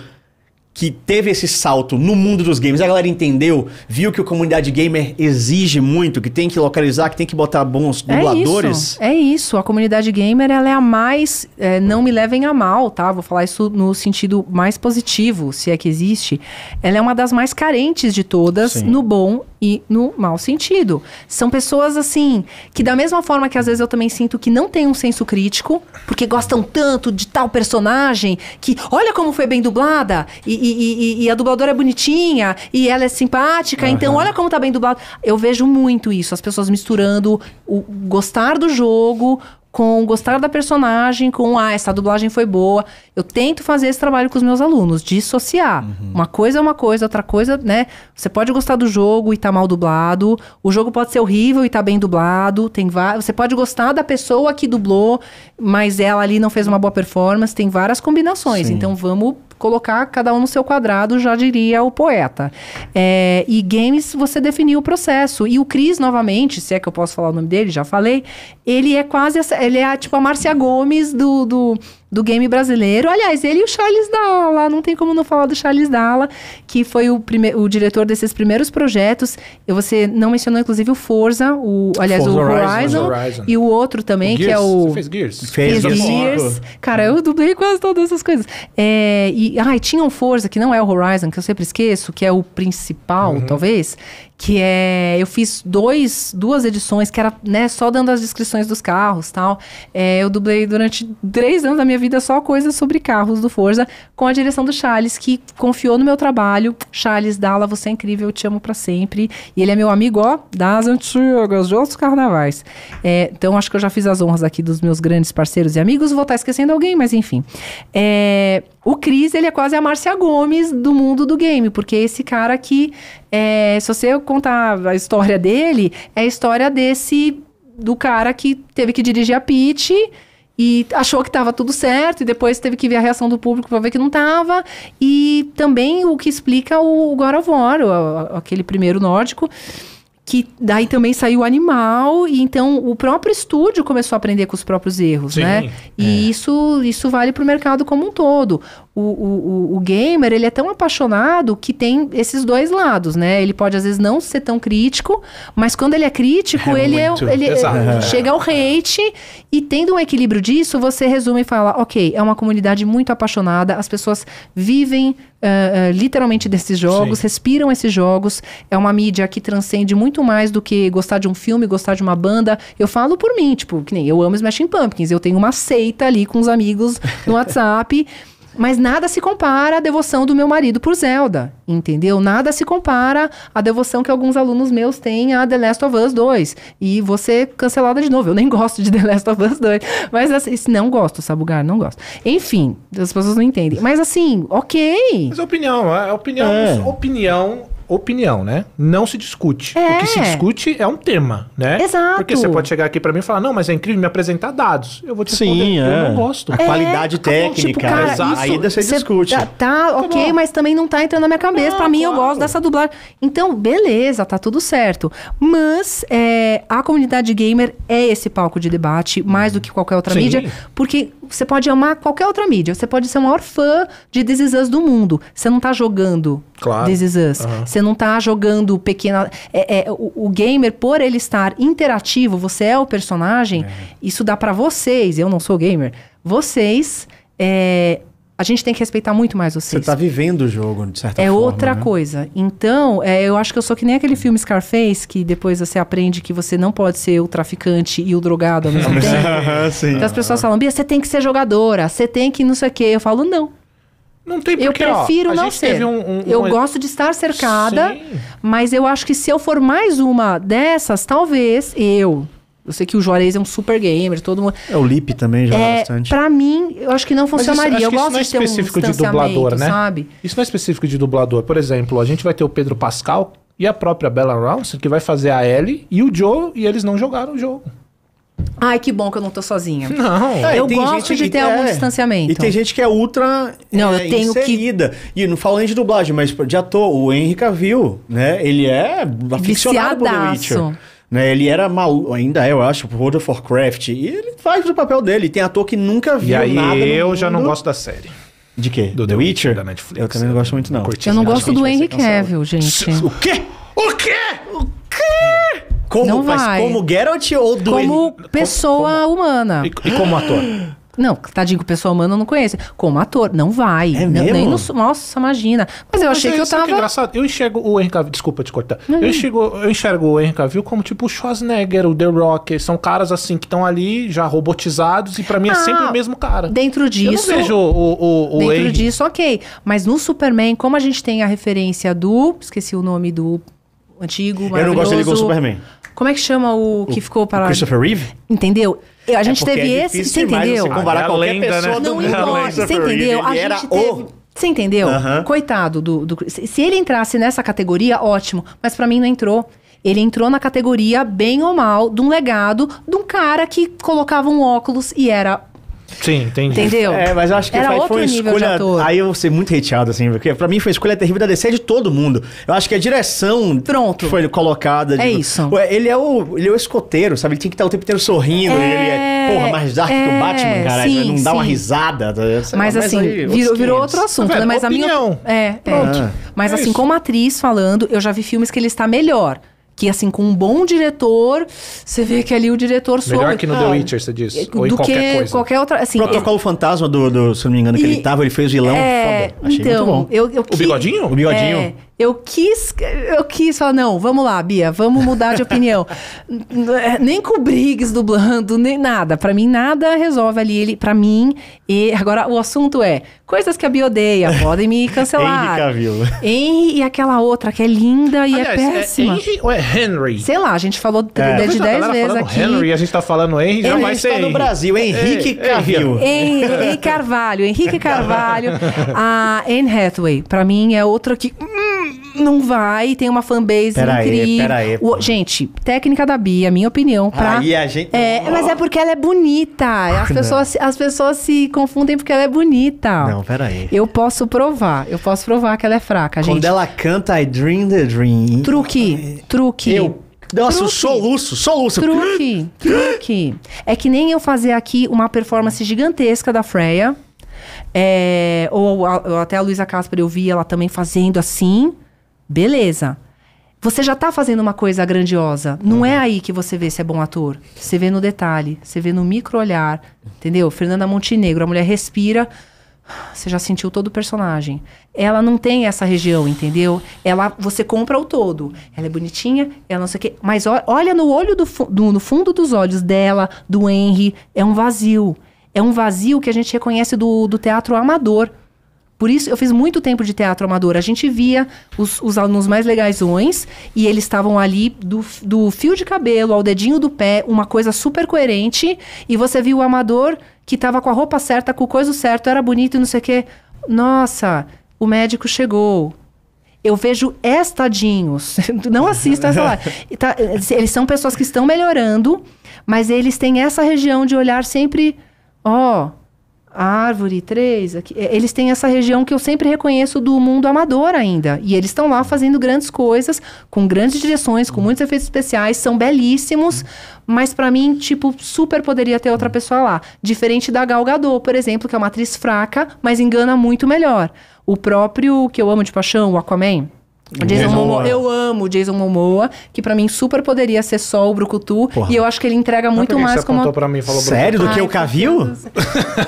que teve esse salto no mundo dos games? A galera entendeu, viu que a comunidade gamer exige muito, que tem que localizar, que tem que botar bons é dubladores? É isso. É isso. A comunidade gamer ela é a mais. É, não me levem a mal, tá? Vou falar isso no sentido mais positivo, se é que existe. Ela é uma das mais carentes de todas, Sim. no bom e no mau sentido. São pessoas assim, que da mesma forma que às vezes eu também sinto que não tem um senso crítico, porque gostam tanto de tal personagem, que olha como foi bem dublada, e, e, e, e a dubladora é bonitinha, e ela é simpática, uhum. então olha como tá bem dublado. Eu vejo muito isso, as pessoas misturando o gostar do jogo com gostar da personagem, com ah, essa dublagem foi boa. Eu tento fazer esse trabalho com os meus alunos, dissociar. Uhum. Uma coisa é uma coisa, outra coisa, né? Você pode gostar do jogo e tá mal dublado, o jogo pode ser horrível e tá bem dublado, tem várias, você pode gostar da pessoa que dublou, mas ela ali não fez uma boa performance, tem várias combinações. Sim. Então vamos colocar cada um no seu quadrado, já diria o poeta. É, e games, você definiu o processo. E o Cris, novamente, se é que eu posso falar o nome dele, já falei, ele é quase, ele é tipo a Márcia Gomes do, do do game brasileiro. Aliás, ele e o Charles Dalla, não tem como não falar do Charles Dalla, que foi o, prime- o diretor desses primeiros projetos. E você não mencionou, inclusive, o Forza, o, aliás, Forza o Horizon, Horizon, e o outro também, que é o... Você fez Gears. Fez, fez Gears. Gears. Cara, eu dublei quase todas essas coisas. É, e, ai, tinha um Forza, que não é o Horizon, que eu sempre esqueço, que é o principal, uhum. talvez, que é eu fiz dois duas edições que era né só dando as descrições dos carros tal é, eu dublei durante três anos da minha vida só coisas sobre carros do Forza com a direção do Charles que confiou no meu trabalho Charles Dalla você é incrível eu te amo para sempre e ele é meu amigo ó das antigas de outros carnavais é, então acho que eu já fiz as honras aqui dos meus grandes parceiros e amigos vou estar tá esquecendo alguém mas enfim é, o Cris, ele é quase a Márcia Gomes do mundo do game, porque é esse cara que, é, se você contar a história dele, é a história desse, do cara que teve que dirigir a pitch e achou que estava tudo certo e depois teve que ver a reação do público para ver que não estava e também o que explica o God of War, o, aquele primeiro nórdico que daí também saiu Animal, e então o próprio estúdio começou a aprender com os próprios erros, Sim, né? E é. isso, isso vale para o mercado como um todo o, o, o, gamer, ele é tão apaixonado que tem esses dois lados, né? Ele pode, às vezes, não ser tão crítico, mas quando ele é crítico, é ele, é, ele é é. chega ao hate e tendo um equilíbrio disso, você resume e fala, ok, é uma comunidade muito apaixonada, as pessoas vivem Uh, uh, literalmente desses jogos, Sim. respiram esses jogos. É uma mídia que transcende muito mais do que gostar de um filme, gostar de uma banda. Eu falo por mim, tipo, que nem eu amo Smashing Pumpkins, eu tenho uma seita ali com os amigos no WhatsApp. Mas nada se compara à devoção do meu marido por Zelda, entendeu? Nada se compara à devoção que alguns alunos meus têm a The Last of Us 2. E você cancelada de novo. Eu nem gosto de The Last of Us 2. Mas assim, não gosto, Sabugar, não gosto. Enfim, as pessoas não entendem. Mas assim, ok. Mas é opinião, é opinião, é. opinião opinião, né? Não se discute. É. O que se é. discute é um tema, né? Exato. Porque você pode chegar aqui para mim e falar, não, mas é incrível me apresentar dados. Eu vou te responder, Sim, é. eu não gosto. A é, qualidade tipo, técnica, tipo, cara, Exato. ainda você discute. Tá, tá ok, mas também não tá entrando na minha cabeça. para mim, claro. eu gosto dessa dublagem. Então, beleza, tá tudo certo. Mas é, a comunidade gamer é esse palco de debate, mais do que qualquer outra Sim. mídia, porque você pode amar qualquer outra mídia. Você pode ser o maior fã de This Is Us do mundo. Você não tá jogando claro. This Is Us. Uhum. Você você não está jogando pequena. É, é o, o, gamer, por ele estar interativo, você é o personagem, é. isso dá para vocês, eu não sou gamer, vocês. É, a gente tem que respeitar muito mais vocês. Você está vivendo o jogo, de certa é forma. É outra né? coisa. Então, é, eu acho que eu sou que nem aquele filme Scarface, que depois você aprende que você não pode ser o traficante e o drogado ao mesmo tempo. Sim. Então as pessoas falam, Bia, você tem que ser jogadora, você tem que não sei o quê. Eu falo, não. Não tem Eu prefiro ó, não ser. Um, um, eu gosto de estar cercada, Sim. mas eu acho que se eu for mais uma dessas, talvez eu. Eu sei que o Juarez é um super gamer, todo mundo. É o Lip também já é, bastante. Pra mim, eu acho que não funcionaria. Isso, eu gosto não é de ter um específico de dublador, né? Sabe? Isso não é específico de dublador. Por exemplo, a gente vai ter o Pedro Pascal e a própria Bella Rouse que vai fazer a Ellie e o Joe e eles não jogaram o jogo. Ai, que bom que eu não tô sozinha. Não. É, eu gosto de ter é, algum distanciamento. E tem gente que é ultra não, é, eu tenho inserida. Que... E não falo nem de dublagem, mas de ator, o Henry Cavill, né? Ele é aficionado por The Witcher. Né, ele era maluco, ainda é, eu acho, por World of Warcraft. E ele faz o papel dele. Tem ator que nunca viu e aí nada. Eu já não gosto da série. De quê? Do The, The Witcher? Da Netflix. Eu também não gosto muito, não. eu não gosto do Henry Cavill, gente. O quê? O quê? O quê? Como, não vai. como Geralt ou do Como pessoa como, humana. E, e como ator? Não, tadinho, pessoa humana eu não conheço. Como ator, não vai. É mesmo? No, nossa, imagina. Mas eu Mas achei é, que eu tava. Que é engraçado. Eu enxergo o Henry Cavill, desculpa te cortar. Uhum. Eu, enxergo, eu enxergo o Henry Cavill como tipo o Schwarzenegger, o The Rock. São caras assim que estão ali já robotizados e para mim é ah, é sempre o mesmo cara. Dentro disso. Eu não vejo o, o, o Dentro Henry. disso, ok. Mas no Superman, como a gente tem a referência do. Esqueci o nome do antigo, maravilhoso. Eu não gosto, de ligar o Superman. Como é que chama o que ficou para. Christopher Reeve? Entendeu? a é gente é teve é esse. Você entendeu? Você comparar qualquer lenda, né, pessoa né? Não importa. Você entendeu? a gente teve. O... Você entendeu? Coitado do, do. Se ele entrasse nessa categoria, ótimo. Mas para mim não entrou. Ele entrou na categoria, bem ou mal, de um legado de um cara que colocava um óculos e era Sim, entendi. Entendeu? É, mas eu acho que Era foi, foi uma escolha. Aí eu vou ser muito hateado, assim, porque pra mim foi escolha terrível da DC de todo mundo. Eu acho que a direção Pronto. foi colocada. É isso. Ué, ele, é o, ele é o escoteiro, sabe? Ele tem que estar o tempo inteiro sorrindo. É... Ele é, porra, mais dark é... que o é, Batman, caralho. Sim, né? não sim. dá uma risada. Tá? mas assim, aí, virou, virou outro assunto, ah, né? Mas opinião. a minha. É, é, Pronto. É. Mas assim, isso. como atriz falando, eu já vi filmes que ele está melhor que assim, com um bom diretor, você vê que ali o diretor soube... Melhor que no ah, The Witcher, você diz. Ou em qualquer coisa. qualquer outra... Assim, Protocolo é... Fantasma, do, do, se não me engano, e... que ele tava, ele fez vilão. É, Achei então, muito bom. Eu, eu, o bigodinho? O bigodinho. É, eu quis, eu quis falar, não, vamos lá, Bia, vamos mudar de opinião. nem com o Briggs dublando, nem nada. Para mim, nada resolve ali ele, para mim. E agora o assunto é coisas que a Bia odeia, podem me cancelar. Henry Cavill. Henry e aquela outra que é linda e é Aliás, é péssima. É Henry ou é Henry? Sei lá, a gente falou é. de 10 tá vezes aqui. Henry, a gente tá falando Henry, já vai ser. Tá no Brasil, é, Henrique é, Cavill. Henrique Carvalho, Henrique Carvalho. a Anne Hathaway, para mim é outra que hum, não vai, tem uma fanbase pera incrível. Aí, pera aí, o, gente, técnica da Bia, minha opinião. Pra, aí a gente. É, oh. mas é porque ela é bonita. As ah, pessoas, as pessoas se confundem porque ela é bonita. Não, peraí. Eu posso provar, eu posso provar que ela é fraca, gente. Quando ela canta I Dream the Dream. Truque, truque. Eu nossa, truque. soluço, soluço. Truque, truque. É que nem eu fazer aqui uma performance gigantesca da Freya. É, ou, ou, até a Luísa Casper eu vi ela também fazendo assim. Beleza. Você já está fazendo uma coisa grandiosa. Não é uhum. é aí que você vê se é bom ator. Você vê no detalhe, você vê no micro olhar, entendeu? Fernanda Montenegro, a mulher respira, você já sentiu todo o personagem. Ela não tem essa região, entendeu? Ela, você compra o todo. Ela é bonitinha, ela não sei o quê. Mas olha no olho do, do no fundo dos olhos dela, do Henry, é um vazio. É um vazio que a gente reconhece do, do teatro amador. Por isso, eu fiz muito tempo de teatro amador. A gente via os, os alunos mais legaisões e eles estavam ali do, do fio de cabelo ao dedinho do pé, uma coisa super coerente. E você viu o amador que estava com a roupa certa, com o coisa certo, era bonito e não sei o quê. Nossa, o médico chegou. Eu vejo estadinhos. Não assista essa live. Tá, eles são pessoas que estão melhorando, mas eles têm essa região de olhar sempre... Ó, oh, Árvore 3, aqui, é, eles têm essa região que eu sempre reconheço do mundo amador ainda. E eles estão lá fazendo grandes coisas, com grandes direções, com muitos efeitos especiais, são belíssimos, mas para mim, tipo, super poderia ter outra pessoa lá. Diferente da Gal Gadot, por exemplo, que é uma atriz fraca, mas engana muito melhor. O próprio que eu amo de paixão, o Aquaman, Jason Momoa. Momoa. Eu amo o Jason Momoa, que para mim super poderia ser só o Brucutu. Porra. E eu acho que ele entrega muito Mas mais você como. Pra mim, falou Sério? Do Ai, que o Cavil?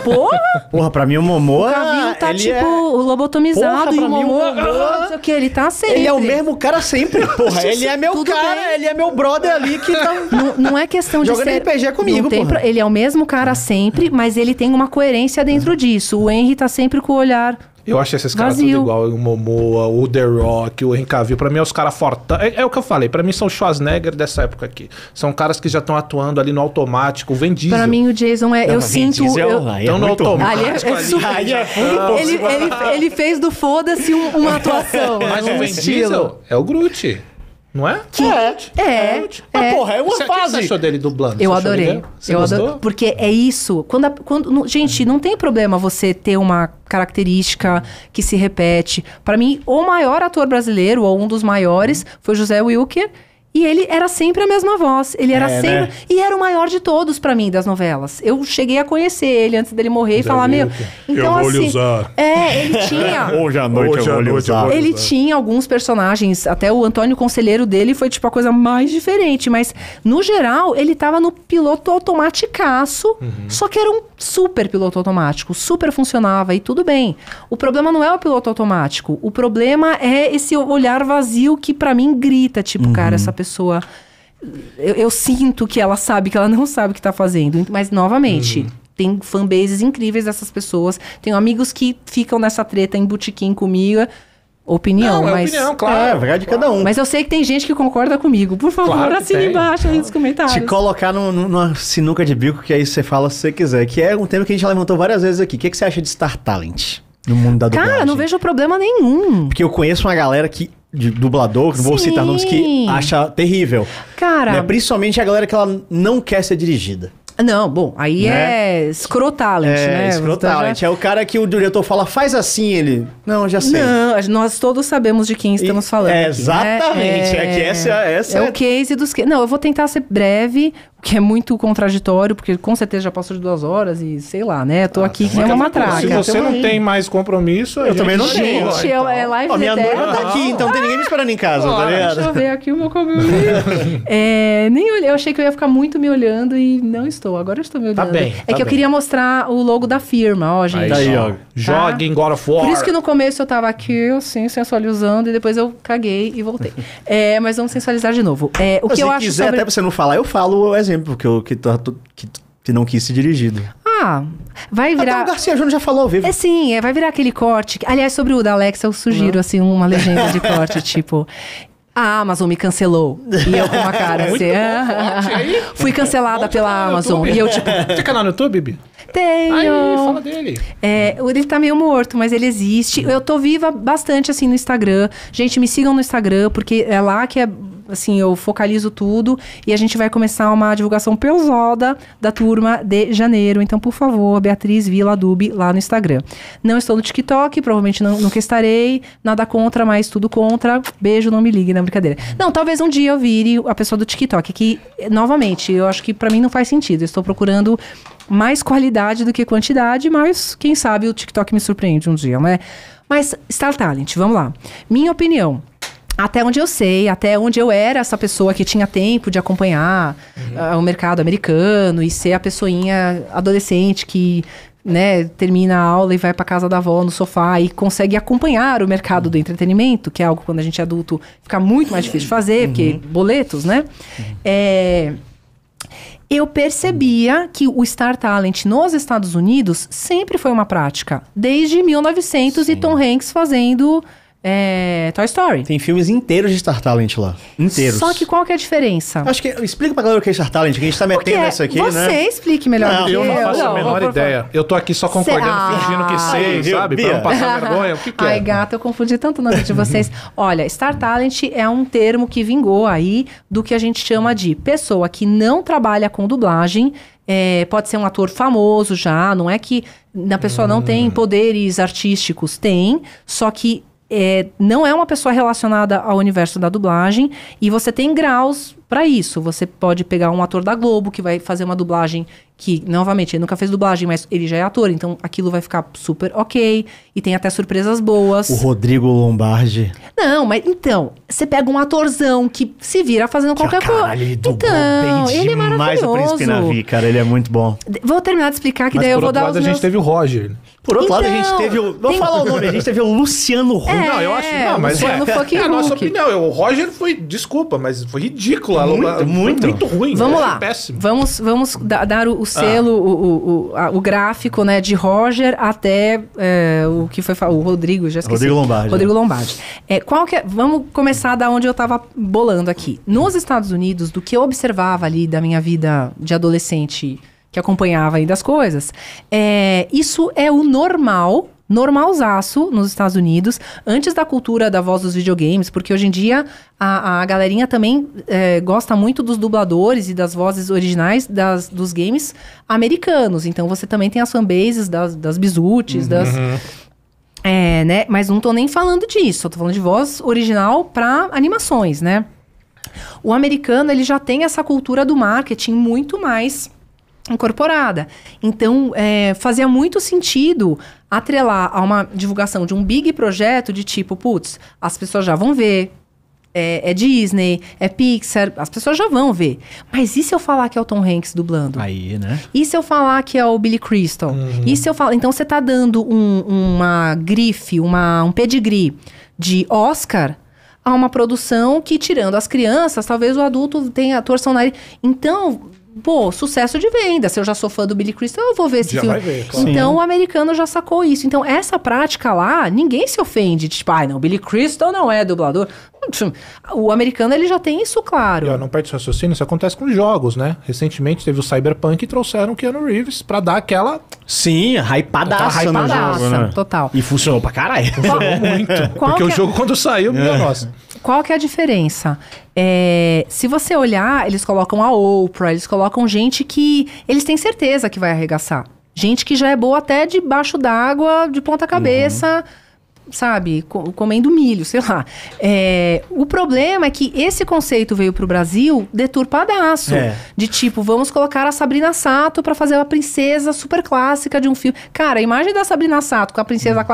Porra! Porra, pra mim o Momoa. O Cavil tá é tipo é... lobotomizado porra, e o Momoa. Não sei o que, ele tá sempre. Ele é o mesmo cara sempre, porra. ele é meu cara, bem. ele é meu brother ali que tá. Não, não é questão de. ser... RPG comigo, tem... Ele é o mesmo cara sempre, mas ele tem uma coerência dentro disso. O Henry tá sempre com o olhar eu acho esses caras Vazio. tudo igual. O Momoa, o The Rock, o Henry Pra mim é os caras fortes. É, é, o que eu falei. Pra mim são Schwarzenegger dessa época aqui. São caras que já estão atuando ali no automático. O Vin Diesel. Pra mim o Jason é... Não, eu sinto... Diesel, eu, é no automático. Ali é é ele, ele, fez do foda-se um, uma atuação. Né? Mas um o Vin Diesel é o Groot. Não é? Que é. É. é. é. Mas, é. porra, é uma você, fase. você achou dele dublando? Eu adorei. eu gostou? adorei. Porque é isso. Quando, a, quando no, gente, não tem problema você ter uma característica que se repete. Para mim, o maior ator brasileiro, ou um dos maiores, foi José Wilker. E ele era sempre a mesma voz. Ele era é, né? sempre. Né? E era o maior de todos para mim das novelas. Eu cheguei a conhecer ele antes dele morrer e falar: Meu. Então, eu vou assim. usar. É, ele tinha. Hoje à noite, Hoje eu, vou à usar. Ele tinha alguns personagens. Até o Antônio Conselheiro dele foi tipo a coisa mais diferente. Mas, no geral, ele tava no piloto automaticaço. Uhum. Só que era um super piloto automático. Super funcionava e tudo bem. O problema não é o piloto automático. O problema é esse olhar vazio que para mim grita: Tipo, uhum. cara, essa pessoa. Eu, eu, sinto que ela sabe que ela não sabe o que está fazendo. Mas, novamente, uhum. tem fanbases incríveis dessas pessoas. Tenho amigos que ficam nessa treta em botequim comigo. Opinião, não, é mas. Opinião, claro, é, é verdade claro. cada um. Mas eu sei que tem gente que concorda comigo. Por favor, claro assine tem. embaixo claro. nos comentários. Te colocar no, no, numa sinuca de bico, que aí você fala se você quiser. Que é um tema que a gente levantou várias vezes aqui. O que, que você acha de Star Talent? No mundo da dublagem. Cara, não vejo problema nenhum. Porque eu conheço uma galera que de dublador, não vou citar nomes, que acha terrível. Cara. Né? Principalmente a galera que ela não quer ser dirigida. Não, bom, aí né? é escrotalent, é, né? Escrotalent. Então, já... É o cara que o diretor fala, faz assim, ele. Não, já sei. Não, nós todos sabemos de quem estamos e, é, falando. É, aqui, né? exatamente. Né? É, que essa, é, essa é, é o case dos. que. Não, eu vou tentar ser breve, que é muito contraditório, porque com certeza já passou de duas horas e sei lá, né? Tô ah, aqui que é uma matraca. Se então você não tem mais compromisso, eu, também não tenho. Gente, eu, é, é live A Minha noiva tá aqui, então não tem ninguém me esperando em casa, tá ligado? Deixa eu ver aqui o meu compromisso. é, nem olhei, eu achei que eu ia ficar muito me olhando e não estou estou, agora eu estou me olhando. Tá bem. É tá é que bem. eu queria mostrar o logo da firma, ó, gente. Aí, ó. Tá. Joga em God of War. Por isso que no começo eu tava aqui, assim, sensualizando, e depois eu caguei e voltei. é, mas vamos sensualizar de novo. É, o mas que eu acho quiser, sobre... até você não falar, eu falo o exemplo que, eu, que, tô, tá que, que não quis ser dirigido. Ah, vai virar. Até o Garcia Júnior já falou ao vivo. É sim, é, vai virar aquele corte. Aliás, sobre o da Alexa, eu sugiro, uhum. assim, uma legenda de corte, tipo. Ah, a Amazon me cancelou. E eu com uma cara assim. Bom, Fui cancelada Bom, pela tá Amazon. E eu, tipo. Tem canal no YouTube, Bibi? Tenho. Aí, fala dele. É, ele tá meio morto, mas ele existe. Eu tô viva bastante assim no Instagram. Gente, me sigam no Instagram, porque é lá que é assim, eu focalizo tudo e a gente vai começar uma divulgação pesada da turma de janeiro. Então, por favor, Beatriz Vila Dubi lá no Instagram. Não estou no TikTok, provavelmente não, nunca estarei. Nada contra, mas tudo contra. Beijo, não me ligue, não, brincadeira. Não, talvez um dia eu vire a pessoa do TikTok, que, novamente, eu acho que para mim não faz sentido. Eu estou procurando mais qualidade do que quantidade, mas quem sabe o TikTok me surpreende um dia, né? Mas Star Talent, vamos lá. Minha opinião. Até onde eu sei, até onde eu era essa pessoa que tinha tempo de acompanhar uhum. uh, o mercado americano e ser a pessoinha adolescente que né, termina a aula e vai para casa da avó no sofá e consegue acompanhar o mercado uhum. do entretenimento, que é algo quando a gente é adulto fica muito mais difícil de fazer, uhum. porque boletos, né? Uhum. É, eu percebia que o Star Talent nos Estados Unidos sempre foi uma prática, desde 1900 Sim. e Tom Hanks fazendo é, Toy Story. Tem filmes inteiros de Star Talent lá. Inteiros. Só que qual que é a diferença? Acho que explica pra galera o que é Star Talent, que a gente tá metendo nessa aqui, você né? Você explique melhor. Não, eu, eu não faço não, a menor ideia. Eu tô aqui só concordando, Cê... Ah, fingindo que sei, sabe? Bia. Pra não passar vergonha. O que, que é? Ai, gato, eu confundi tanto o nome de vocês. Olha, Star Talent é um termo que vingou aí do que a gente chama de pessoa que não trabalha com dublagem, é, pode ser um ator famoso já, não é que na pessoa hum. não tem hum. poderes artísticos, tem, só que é, não é uma pessoa relacionada ao universo da dublagem e você tem graus para isso. Você pode pegar um ator da Globo que vai fazer uma dublagem que, novamente, ele nunca fez dublagem, mas ele já é ator, então aquilo vai ficar super ok. E tem até surpresas boas. O Rodrigo Lombardi. Não, mas então, você pega um atorzão que se vira fazendo que qualquer coisa. Ele então, bem ele é maravilhoso. Mais o Príncipe Navi, cara, ele é muito bom. Vou terminar de explicar que mas daí eu vou dar os Por outro lado, a meus... gente teve o Roger. Por outro então, lado, a gente então, teve o. Não tem... falar o nome, a gente teve o Luciano É, não, eu acho. Não, mas Luciano é, fucking é a nossa Hulk. opinião. O Roger foi, desculpa, mas foi ridículo. Muito, a, muito. muito ruim. Vamos né? lá. Péssimo. Vamos, vamos dar o selo, ah. o, o, a, o, gráfico, né? De Roger até é, o que foi o Rodrigo, já esqueci. Rodrigo Lombardi. Rodrigo Lombardi. É, qual que é, vamos começar da onde eu estava bolando aqui. Nos Estados Unidos, do que eu observava ali da minha vida de adolescente que acompanhava ainda as coisas, é, isso é o normal normalzaço nos Estados Unidos, antes da cultura da voz dos videogames, porque hoje em dia a, a galerinha também é, gosta muito dos dubladores e das vozes originais das, dos games americanos. Então você também tem as fanbases das, das bizutes, uhum. das. É, né? Mas não tô nem falando disso, eu tô falando de voz original para animações, né? O americano, ele já tem essa cultura do marketing muito mais incorporada. Então, é, fazia muito sentido atrelar a uma divulgação de um big projeto de tipo, putz, as pessoas já vão ver, é, é, Disney, é Pixar, as pessoas já vão ver. Mas e se eu falar que é o Tom Hanks dublando? Aí, né? E se eu falar que é o Billy Crystal? Uhum. E se eu falar... Então, você tá dando um, uma grife, uma, um pedigree de Oscar a uma produção que, tirando as crianças, talvez o adulto tenha torção na... Então, pô, sucesso de venda. Se eu já sou fã do Billy Crystal, eu vou ver esse já filme. Vai ver, claro. Então Sim. o americano já sacou isso. Então essa prática lá, ninguém se ofende. Tipo, ai, ah, não, Billy Crystal não é dublador. O americano ele já tem isso claro. E, ó, não perde raciocínio, isso acontece com jogos, né? Recentemente teve o Cyberpunk e trouxeram o Keanu Reeves pra dar aquela. Sim, hypadaça, hypadaça no jogo. Né? Total. E funcionou pra caralho. Funcionou muito. Qual é- porque que... o jogo, quando saiu, é. meu nossa qual que é a diferença? É, se você olhar, eles colocam a Oprah, eles colocam gente que eles têm certeza que vai arregaçar. Gente que já é boa até debaixo d'água, de ponta cabeça. Uhum sabe, comendo milho, sei lá. É, o problema é que esse conceito veio pro Brasil deturpadaço. É. De tipo, vamos colocar a Sabrina Sato para fazer uma princesa super clássica de um filme. Cara, a imagem da Sabrina Sato com a princesa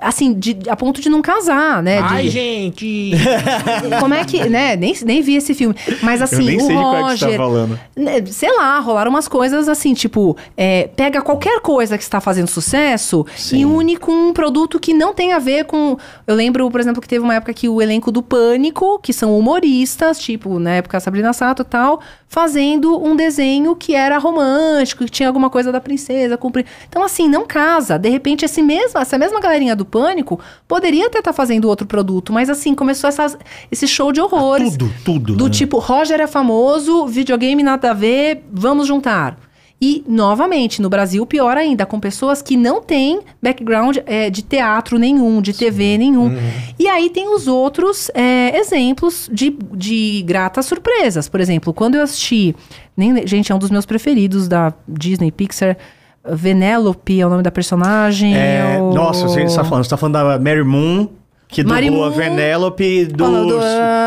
assim, de, a ponto de não casar, né? De... Ai, gente! Como é que, né? Nem, nem vi esse filme. Mas assim, Eu nem o sei Roger... é que tá falando. Né, sei lá, rolaram umas coisas assim, tipo, é, pega qualquer coisa que está fazendo sucesso Sim. e une com um produto que não tem a ver com. Eu lembro, por exemplo, que teve uma época que o elenco do Pânico, que são humoristas, tipo, na época Sabrina Sato e tal, fazendo um desenho que era romântico, que tinha alguma coisa da princesa. Cumpri... Então, assim, não casa. De repente, esse mesmo, essa mesma galerinha do Pânico poderia até estar tá fazendo outro produto, mas assim, começou essas, esse show de horrores. Ah, tudo, tudo. Do né? tipo, Roger é famoso, videogame nada a ver, vamos juntar. E, novamente, no Brasil, pior ainda, com pessoas que não têm background é, de teatro nenhum, de Sim. TV nenhum. Uhum. E aí tem os outros é, exemplos de, de gratas surpresas. Por exemplo, quando eu assisti. Nem, gente, é um dos meus preferidos da Disney Pixar. Venelope é o nome da personagem. É, é o... Nossa, você está falando. Você está falando da Mary Moon, que dublou a Venelope do. do uh,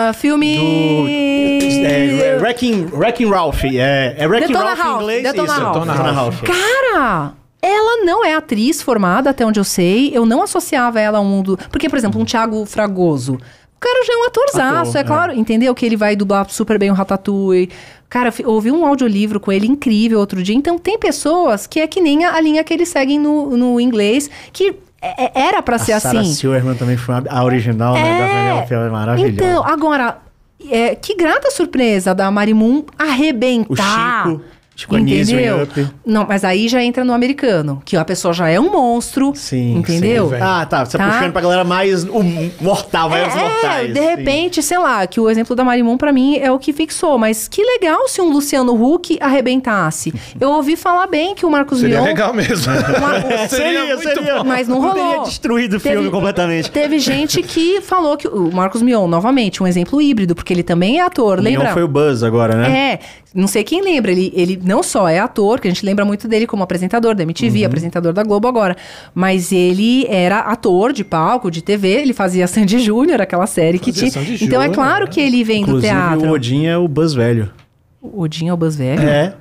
ah, filme. Do... É, Wrecking, Wrecking Ralph. É, é Wrecking Detona Ralph, Ralph em inglês. Detona isso, Ralph. Detona Ralph. Cara! Ela não é atriz formada, até onde eu sei. Eu não associava ela a um mundo. Porque, por exemplo, um Thiago Fragoso. O cara já é um atorzaço, Ator, é claro. É. Entendeu? Que ele vai dublar super bem o Ratatouille. Cara, ouvi um audiolivro com ele incrível outro dia. Então, tem pessoas que é que nem a linha que eles seguem no, no inglês, que é, é, era para ser Sarah assim. A Sarah Silverman também foi a original, é, né? Da Daniela é. é maravilhosa. Então, agora, é, que grata surpresa da Marimum arrebentar. O Chico. Tipo, entendeu? Up. Não, mas aí já entra no americano, que a pessoa já é um monstro, sim, entendeu? Sim, ah, tá, você tá, tá? puxando pra galera mais o mortal, mais é, mortais. de repente, sim. sei lá, que o exemplo da Marimon para mim é o que fixou, mas que legal se um Luciano Huck arrebentasse. Eu ouvi falar bem que o Marcos seria Mion... Seria legal mesmo. Uma... seria, seria, seria. Mas não rolou. Teria destruído o teve, filme completamente. Teve gente que falou que... O Marcos Mion, novamente, um exemplo híbrido, porque ele também é ator, Mion lembra? Mion foi o Buzz agora, né? É, não sei quem lembra, ele, ele não só é ator, que a gente lembra muito dele como apresentador da MTV, uhum. apresentador da Globo agora, mas ele era ator de palco, de TV, ele fazia Sandy Júnior, aquela série que tinha. Sandy então é Júnior, é claro né? que ele vem Inclusive, do teatro. O Odin é o Buzz Velho. O Odin é o Buzz Velho? É.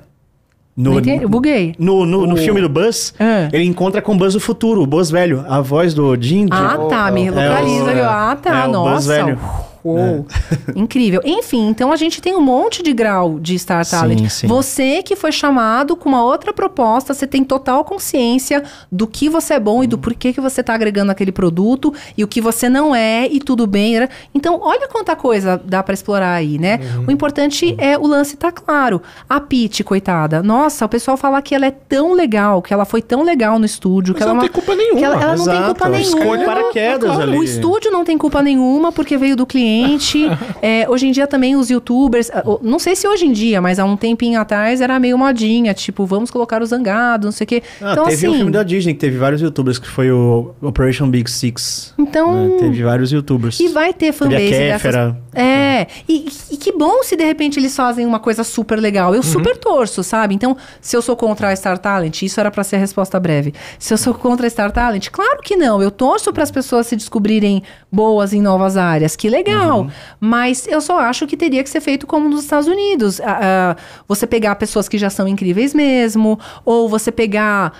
No, é- eu buguei. No, no, o... no, filme do Buzz, ah. ele encontra com o Buzz do futuro, o Buzz velho. A voz do Odin. Ah, tá. Me localiza. É o, ah, tá. É nossa. Buzz velho. Uou, né? incrível. Enfim, então a gente tem um monte de grau de Star Talent. Sim, sim. Você que foi chamado com uma outra proposta, você tem total consciência do que você é bom hum. e do hum. porquê que você está agregando aquele produto e o que você não é e tudo bem. Né? Então, olha quanta coisa dá para explorar aí, né? Uhum. O importante uhum. é o lance tá claro. A Pete, coitada, nossa, o pessoal fala que ela é tão legal, que ela foi tão legal no estúdio. Mas que ela não é tem culpa nenhuma. ela, ela não tem culpa nenhuma. Ela, ela não O estúdio não tem culpa nenhuma porque veio do cliente diferente. é, hoje em dia também os youtubers, ah, não sei se hoje em dia, mas há um tempinho atrás era meio modinha, tipo, vamos colocar o zangado, não sei o quê. Ah, então, teve assim, um filme da Disney que teve vários youtubers, que foi o Operation Big Six. Então. Né? Teve vários youtubers. E vai ter fanbase. Teve a Kéfera, dessas... É. E, e, que bom se de repente eles fazem uma coisa super legal. Eu uhum. super torço, sabe? Então, se eu sou contra a Star Talent, isso era para ser a resposta breve. Se eu sou contra a Star Talent, claro que não. Eu torço para as pessoas se descobrirem boas em novas áreas. Que legal. Uhum legal. Uhum. Mas eu só acho que teria que ser feito como nos Estados Unidos. Uh, uh, você pegar pessoas que já são incríveis mesmo, ou você pegar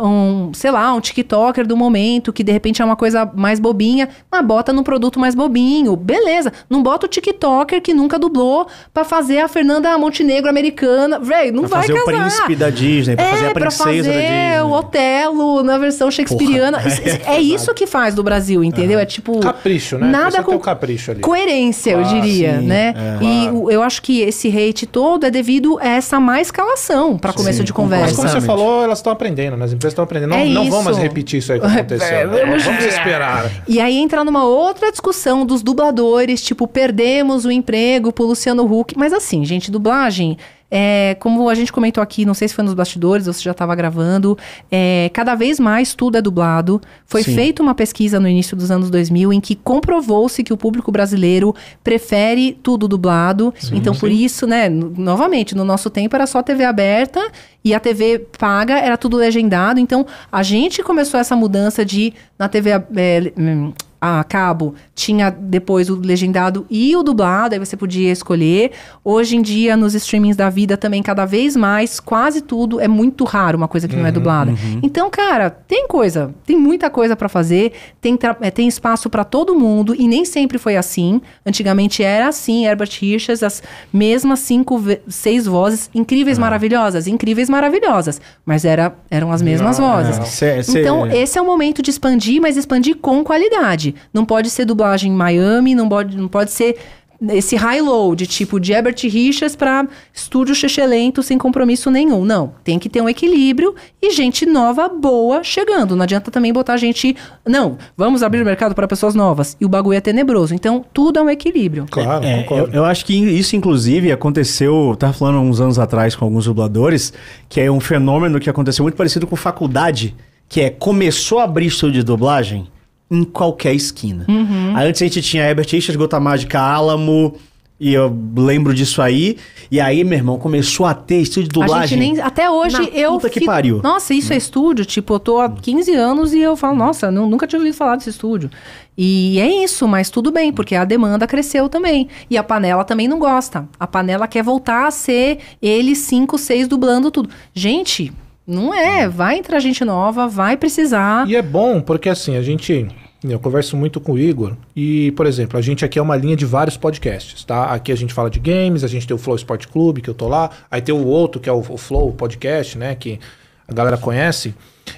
uh, um, sei lá, um TikToker do momento, que de repente é uma coisa mais bobinha, mas bota num produto mais bobinho. Beleza. Não bota o TikToker que nunca dublou pra fazer a Fernanda Montenegro americana. Véi, não pra vai fazer casar. o príncipe da Disney, pra é, fazer a princesa pra fazer da Disney. o Otelo na versão shakespeariana. Porra, é, é, é isso que faz do Brasil, entendeu? É tipo... Capricho, né? Nada com... capricho Coerência, ah, eu diria, sim, né? É, e eu acho que esse hate todo é devido a essa má escalação para começo sim, de conversa. Mas como você falou, elas estão aprendendo, né? As empresas estão aprendendo. Não, é não repetir isso aí que é, aconteceu. Né? Vamos esperar. E aí entra numa outra discussão dos dubladores, tipo, perdemos o emprego pro Luciano Huck. Mas assim, gente, dublagem é, como a gente comentou aqui, não sei se foi nos bastidores ou se já estava gravando, é, cada vez mais tudo é dublado. Foi Sim. feita uma pesquisa no início dos anos 2000 em que comprovou-se que o público brasileiro prefere tudo dublado. Sim, então, sim. por isso, né, novamente, no nosso tempo era só TV aberta e a TV paga era tudo legendado. Então, a gente começou essa mudança de na TV é, eh, a cabo, tinha depois o legendado e o dublado, aí você podia escolher. Hoje em dia, nos streamings da vida também, cada vez mais, quase tudo é muito raro uma coisa que uhum, não é uhum, dublada. Uhum. Então, cara, tem coisa, tem muita coisa para fazer, tem, é, tem espaço para todo mundo e nem sempre foi assim. Antigamente era assim, Herbert Richards, as mesmas cinco, seis vozes incríveis, ah. maravilhosas, incríveis, maravilhosas, mas era, eram as mesmas não, vozes. Não. Cê, cê... Então, esse é o momento de expandir, mas expandir com qualidade. Não pode ser dublagem em Miami, não pode, não pode ser esse high-low de tipo de Ebert Richards para estúdio chechelento sem compromisso nenhum. Não, tem que ter um equilíbrio e gente nova, boa, chegando. Não adianta também botar gente... Não, vamos abrir o mercado para pessoas novas. E o bagulho é tenebroso. Então, tudo é um equilíbrio. Claro, é, eu, eu, acho que isso, inclusive, aconteceu... Estava falando uns anos atrás com alguns dubladores, que é um fenômeno que aconteceu muito parecido com faculdade, que é, começou a abrir estúdio de dublagem em qualquer esquina. Uhum. antes a gente tinha Herbert Richards, Gota Mágica, Álamo. E eu lembro disso aí. E aí, meu irmão, começou a ter estúdio de dublagem. Nem, até hoje na eu. Puta fico, que pariu. Nossa, isso é hum. estúdio. Tipo, eu tô há 15 hum. anos e eu falo, hum. nossa, não, nunca tinha ouvido falar desse estúdio. E é isso, mas tudo bem, porque a demanda cresceu também. E a panela também não gosta. A panela quer voltar a ser eles cinco, seis dublando tudo. Gente, não é, hum. vai entrar gente nova, vai precisar. E é bom, porque assim, a gente. Eu converso muito com o Igor e, por exemplo, a gente aqui é uma linha de vários podcasts, tá? Aqui a gente fala de games, a gente tem o Flow Sport Clube, que eu tô lá, aí tem o outro, que é o, o Flow Podcast, né? Que a galera conhece.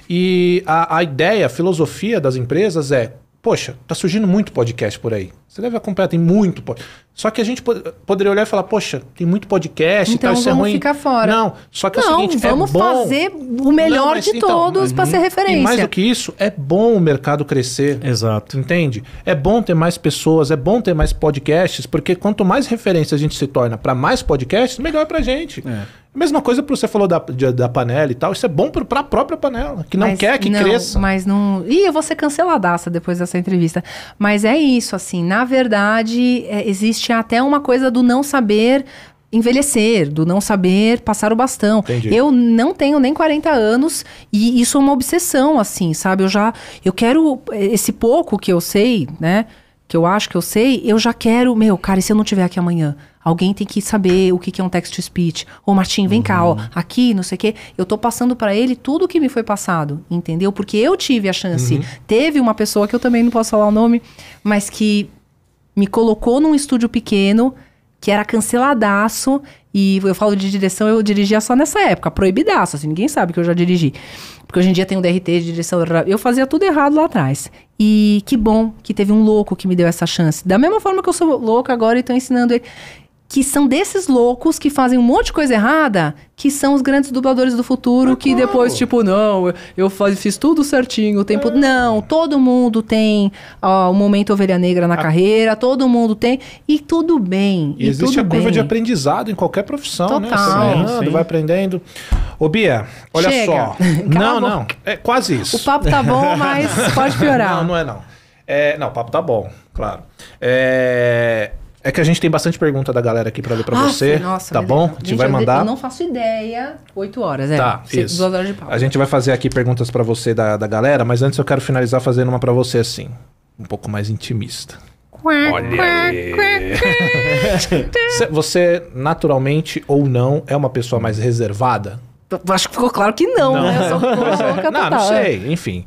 E a, a ideia, a filosofia das empresas é: poxa, tá surgindo muito podcast por aí. Você deve acompanhar, tem muito podcast. Só que a gente poderia olhar e falar, poxa, tem muito podcast então, e tá, tal, isso é ruim. ficar fora. Não, só que não, é o seguinte, é vamos é bom... fazer o melhor não, de então, todos para uhum. ser referência. E mais do que isso, é bom o mercado crescer. Exato. Entende? É bom ter mais pessoas, é bom ter mais podcasts, porque quanto mais referência a gente se torna para mais podcasts, melhor para gente. É. Mesma coisa que você falou da, de, da panela e tal. Isso é bom para a própria panela, que não mas, quer que não, cresça. Mas não. Ih, eu vou ser canceladaça depois dessa entrevista. Mas é isso, assim. Na verdade, é, existe tinha até uma coisa do não saber envelhecer, do não saber passar o bastão. Entendi. Eu não tenho nem 40 anos e isso é uma obsessão, assim, sabe? Eu já. Eu quero. Esse pouco que eu sei, né? Que eu acho que eu sei, eu já quero. Meu, cara, e se eu não tiver aqui amanhã? Alguém tem que saber o que, que é um text to speech. Ô, Martim, vem uhum. cá, ó, uhum. aqui, não sei o quê. Eu tô passando para ele tudo o que me foi passado, entendeu? Porque eu tive a chance. Uhum. Teve uma pessoa que eu também não posso falar o nome, mas que me colocou num estúdio pequeno que era canceladaço. E eu falo de direção, eu dirigia só nessa época, proibidaço, assim, ninguém sabe que eu já dirigi. Porque hoje em dia tem um DRT de direção. Eu fazia tudo errado lá atrás. E que bom que teve um louco que me deu essa chance. Da mesma forma que eu sou louca agora e tô ensinando ele que são desses loucos que fazem um monte de coisa errada, que são os grandes dubladores do futuro, que claro. depois, tipo, não, eu faz, fiz tudo certinho o tempo. É. Não, todo mundo tem o um momento ovelha negra na a... carreira, todo mundo tem, e tudo bem. E, e existe a curva bem. de aprendizado em qualquer profissão, né? Total. né? Você vai errando, vai aprendendo. Ô, Bia, olha Chega. só. não, não. É quase isso. O papo tá bom, mas pode piorar. não, não é não. É, não, o papo tá bom, claro. É, é que a gente tem bastante pergunta da galera aqui para ler para ah, você. nossa, tá bom? A gente, gente vai mandar. Eu não faço ideia. Oito horas, é. Tá, isso. Duas horas de pau. A gente vai fazer aqui perguntas para você da, da galera, mas antes eu quero finalizar fazendo uma para você assim, um pouco mais intimista. Olha Você, naturalmente ou não, é uma pessoa mais reservada? Acho que ficou claro que não, né? não. né? Eu sou Não, não é. sei. Enfim.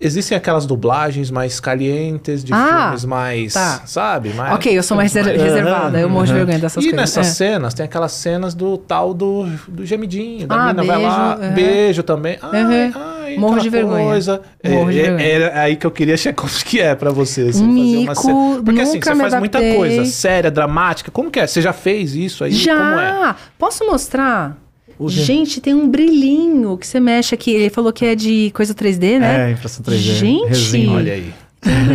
Existem aquelas dublagens mais calientes, de ah, filmes mais. Tá. Sabe? Mais, ok, eu sou mais, mais reservada, uhum, eu morro de uhum. vergonha dessas e coisas. E nessas é. cenas, tem aquelas cenas do tal do, do gemidinho, da ah, menina beijo, vai lá, uhum. beijo também. ai, morro de vergonha. Coisa. É, morro é, de vergonha. é, é, aí que eu queria achar o que é pra você. Assim, Mico, fazer uma cena. Porque assim, você faz muita coisa séria, dramática. Como que é? Você já fez isso aí? Já! É? Posso mostrar? Gente, tem um brilhinho que você mexe aqui. Ele falou que é de coisa 3D, né? É, impressão 3D. Gente! Olha aí.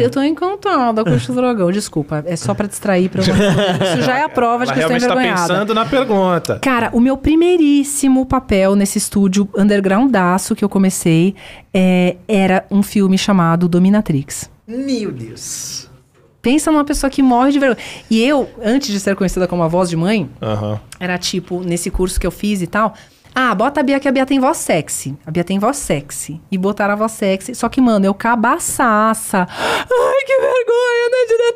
Eu tô encantada com o drogão, desculpa. É só para distrair para Isso já é a prova de que eu estou Tá pensando na pergunta. Cara, o meu primeiríssimo papel nesse estúdio undergroundaço que eu comecei é, era um filme chamado Dominatrix. Meu Deus. Pensa numa pessoa que morre de vergonha. E eu, antes de ser conhecida como a voz de mãe, uhum. era tipo, nesse curso que eu fiz e tal. Ah, bota a Bia que a Bia tem voz sexy. A Bia tem voz sexy. E botaram a voz sexy. Só que, mano, eu cabaçaça. Ai, que vergonha,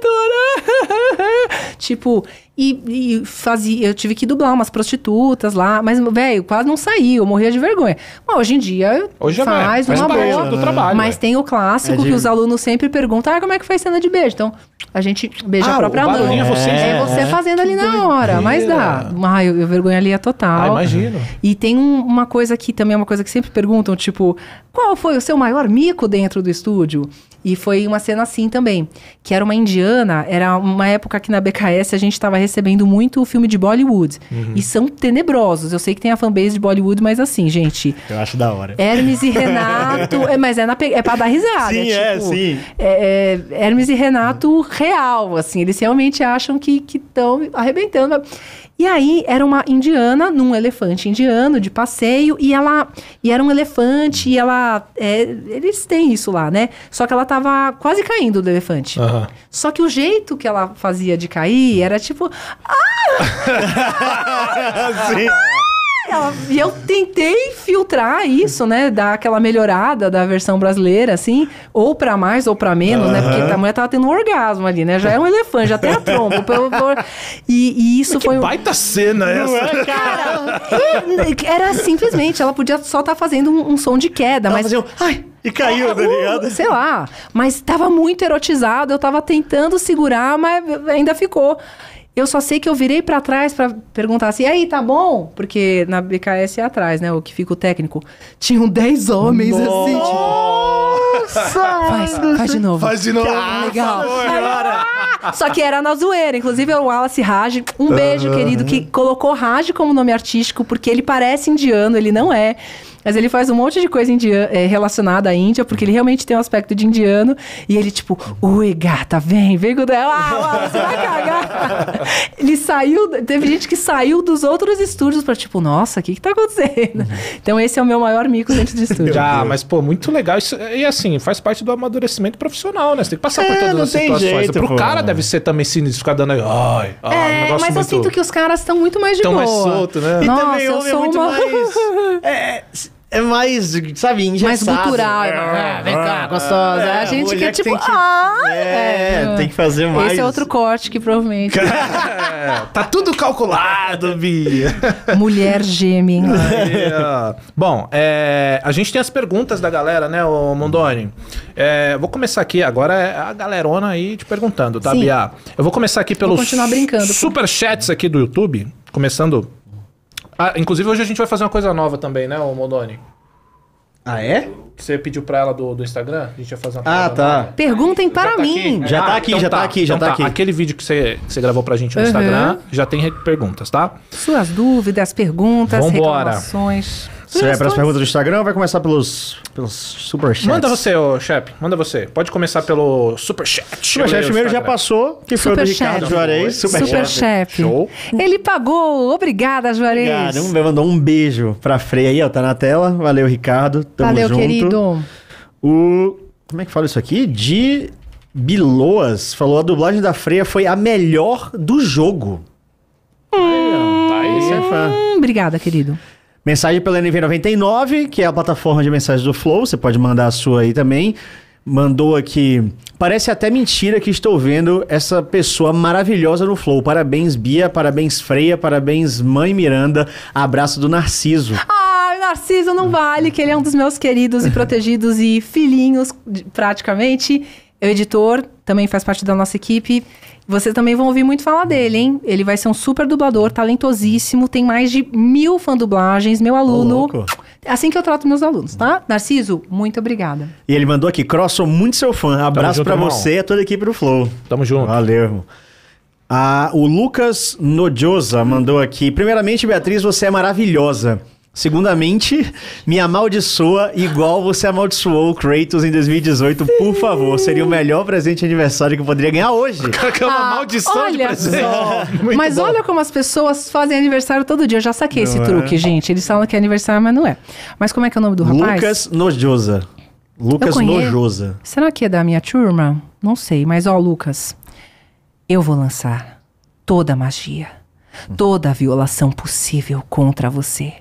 né, diretora? tipo, e, e fazia, eu tive que dublar umas prostitutas lá, mas, velho, quase não saiu, eu morria de vergonha. Mas hoje em dia hoje é faz, faz uma boa. Do trabalho, mas véio. tem o clássico é de... que os alunos sempre perguntam: ah, como é que faz cena de beijo? Então, a gente beija ah, a própria mão. É você, é você é. fazendo ali na hora, mas dá. Ah, eu, eu vergonha ali é total. Ah, imagino. E tem um, uma coisa que também é uma coisa que sempre perguntam, tipo, qual foi o seu maior mico dentro do estúdio? E foi uma cena assim também, que era uma indiana, era uma época que na BKS a gente estava recebendo muito o filme de Bollywood. Uhum. E são tenebrosos. Eu sei que tem a fanbase de Bollywood, mas assim, gente. Eu acho da hora. Hermes e Renato. é, mas é, na, é pra dar risada. Sim, é, tipo, é sim. É, é, Hermes e Renato real, assim. Eles realmente acham que estão arrebentando. E aí era uma indiana num elefante indiano de passeio e ela e era um elefante e ela é, eles têm isso lá, né? Só que ela tava quase caindo do elefante. Uhum. Só que o jeito que ela fazia de cair era tipo ah! Sim. Ela, e eu tentei filtrar isso, né? Dar aquela melhorada da versão brasileira, assim, ou pra mais ou pra menos, né? Porque a mulher tava tendo um orgasmo ali, né? Já é um elefante, já tem a tromba E, e, isso foi. Que baita um... cena é essa! É, cara, era simplesmente, ela podia só estar tá fazendo um, um, som de queda, ela mas. Fazia um... Ai! E caiu, tá ligado? sei lá. Mas tava muito erotizado, eu tava tentando segurar, mas ainda ficou. Eu só sei que eu virei para trás para perguntar assim, aí, tá bom? Porque na BKS é atrás, né? O que fica o técnico. Tinham 10 homens Nossa! assim, tipo. Nossa! Faz, faz de novo. Faz de novo. Ah, legal. Agora. Ah, só que era na zoeira. Inclusive, o Wallace Raj, um beijo, querido, que colocou Raj como nome artístico, porque ele parece indiano, ele não é. Mas ele faz um monte de coisa indiana, é, relacionada à Índia, porque ele realmente tem um aspecto de indiano. E ele, tipo, ui, gata, vem, vem com dela. Ah, ah, você vai cagar. ele saiu, teve gente que saiu dos outros estúdios pra, tipo, nossa, o que que tá acontecendo? Uhum. Então esse é o meu maior mico dentro de estúdio. Já, mas, pô, muito legal. Isso, e assim, faz parte do amadurecimento profissional, né? Você tem que passar é, por todas as situações. Jeito, Pro pô. cara deve ser também sinistro, ficar dando aí, ai, ai, é, um mas muito... eu sinto que os caras estão muito mais de tão boa. Estão mais solto, né? E Nossa, também eu homem é sou é muito uma... mais... É, é mais, sabe, engessado. Mais gutural. É, né? é vem cá, ah, gostosa. É, a gente quer tipo, que... ah... É, é, tem que fazer mais. Esse é outro corte que provavelmente... É, tá tudo calculado, Bia. Mulher gêmea. Aí, Bom, é, a gente tem as perguntas da galera, né, O Mondoni? É, vou começar aqui, agora é a galerona aí te perguntando, tá, Sim. Bia? Eu vou começar aqui pelos... Vou continuar brincando. Superchats aqui do YouTube, começando ah, inclusive hoje a gente vai fazer uma coisa nova também, né, o Moldoni? Ah, é? você pediu pra ela do, do Instagram? A gente ia fazer uma Ah, tá. nova. Perguntem para Já tá mim. Já tá ah, aqui, então já tá, tá aqui, já então tá, tá aqui. Aquele vídeo que você, que você gravou pra gente no Uhum. Instagram já tem perguntas, tá? Suas dúvidas, perguntas, Vambora. reclamações. Você vai para as perguntas do Instagram ou vai começar pelos, pelos superchats? Manda você, ô, Shep. Manda você. Pode começar pelo superchat. Superchat primeiro já passou, que foi o do Ricardo Juarez. Superchat. chef. Show. Ele pagou. Obrigada, Juarez. Obrigado. Mandou um beijo a Freia aí, ó. Tá na tela. Valeu, Ricardo. Tamo Valeu, junto. querido. O... Como é que fala isso aqui? De... Biloas falou a dublagem da Freia foi a melhor do jogo. Hum, tá aí, é Obrigada, querido. Mensagem pela NV99, que é a plataforma de mensagens do Flow. Você pode mandar a sua aí também. Mandou aqui. Parece até mentira que estou vendo essa pessoa maravilhosa no Flow. Parabéns, Bia. Parabéns, Freia. Parabéns, Mãe Miranda. Abraço do Narciso. Ah, Narciso não vale, que ele é um dos meus queridos e protegidos e filhinhos, praticamente. É o editor, também faz parte da nossa equipe. Vocês também vão ouvir muito falar dele, hein? Ele vai ser um super dublador, talentosíssimo, tem mais de mil fã dublagens, meu aluno. Louco. É assim que eu trato meus alunos, tá? Narciso, muito obrigada. E ele mandou aqui, Cross, sou muito seu fã. Abraço para você e a toda a equipe do Flow. Tamo junto. Valeu, Ah, o Lucas Nodiosa mandou aqui. Primeiramente, Beatriz, você é maravilhosa. Segundamente, me amaldiçoa igual você amaldiçoou o Kratos em 2018. Sim. Por favor, seria o melhor presente de aniversário que eu poderia ganhar hoje. é uma ah, maldição de presente. mas bom. olha como as pessoas fazem aniversário todo dia. Eu já saquei não esse é. truque, gente. Eles falam que é aniversário, mas não é. Mas como é que é o nome do rapaz? Lucas Nojosa. Lucas Nojosa. Será que é da minha turma? Não sei, mas ó, Lucas. Eu vou lançar toda a magia, toda a violação possível contra você.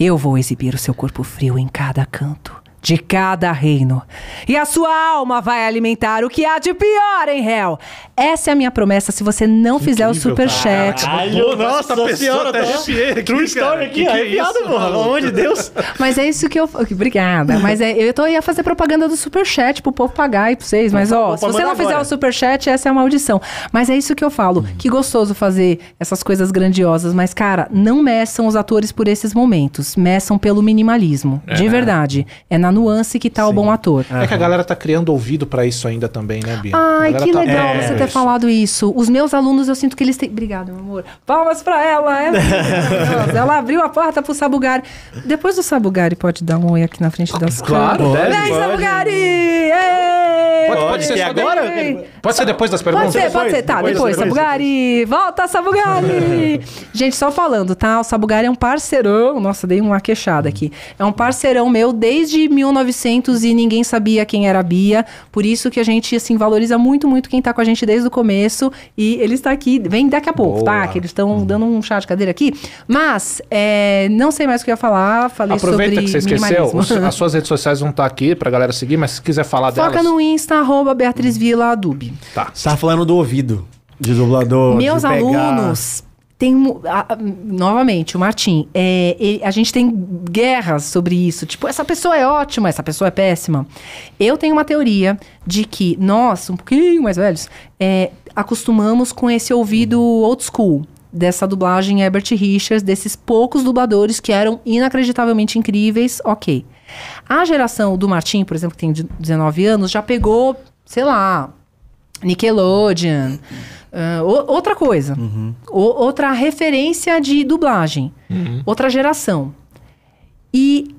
Eu vou exibir o seu corpo frio em cada canto de cada reino. E a sua alma vai alimentar o que há de pior em réu. Essa é a minha promessa se você não fizer Incrível, o superchat. Caralho, nossa, nossa senhora, tá True story aqui, que que é arrepiado, porra, pelo amor de Deus. Mas é isso que eu... Obrigada. Mas é, eu tô ia fazer propaganda do superchat pro povo pagar e pra vocês. Mas, ó, se você não fizer agora. o superchat, essa é uma audição. Mas é isso que eu falo. Que gostoso fazer essas coisas grandiosas. Mas, cara, não meçam os atores por esses momentos. Meçam pelo minimalismo. É. De né? verdade. É na na nuance que tá Sim. o bom ator. É que a galera tá criando ouvido para isso ainda também, né, Bia? Ai, que tá... legal é, você ter isso. falado isso. Os meus alunos, eu sinto que eles têm. Obrigada, meu amor. Palmas para ela! É ela abriu a porta pro Sabugari. Depois o Sabugari pode dar um oi aqui na frente das claro, câmeras. Claro, Vem, Sabugari! Ei! Pode, pode ser agora? Pode ser depois das perguntas? Pode ser, pode ser. Tá, depois, depois, Sabugari. Volta, Sabugari. Gente, só falando, tá? O Sabugari é um parceirão. Nossa, dei uma queixada aqui. É um parceirão meu desde 1900 e ninguém sabia quem era a Bia. Por isso que a gente, assim, valoriza muito, muito quem tá com a gente desde o começo. E ele está aqui. Vem daqui a pouco, tá? Boa. tá? Que eles estão hum. dando um chá de cadeira aqui. Mas, é, não sei mais o que eu ia falar. Falei Aproveita sobre que você esqueceu. As suas redes sociais vão estar tá aqui pra galera seguir, mas se quiser falar Foca delas... Foca no Insta, arroba Beatriz Vila Adube. Tá. Você tá falando do ouvido, de dublador. Meus de alunos tem novamente o Martim é, ele, a gente tem guerras sobre isso tipo essa pessoa é ótima essa pessoa é péssima eu tenho uma teoria de que nós um pouquinho mais velhos é, acostumamos com esse ouvido old school dessa dublagem Herbert Richards desses poucos dubladores que eram inacreditavelmente incríveis ok a geração do Martim, por exemplo, que tem 19 anos, já pegou, sei lá, Nickelodeon. Uh, outra coisa. Uhum. outra referência de dublagem. Uhum. Outra geração. E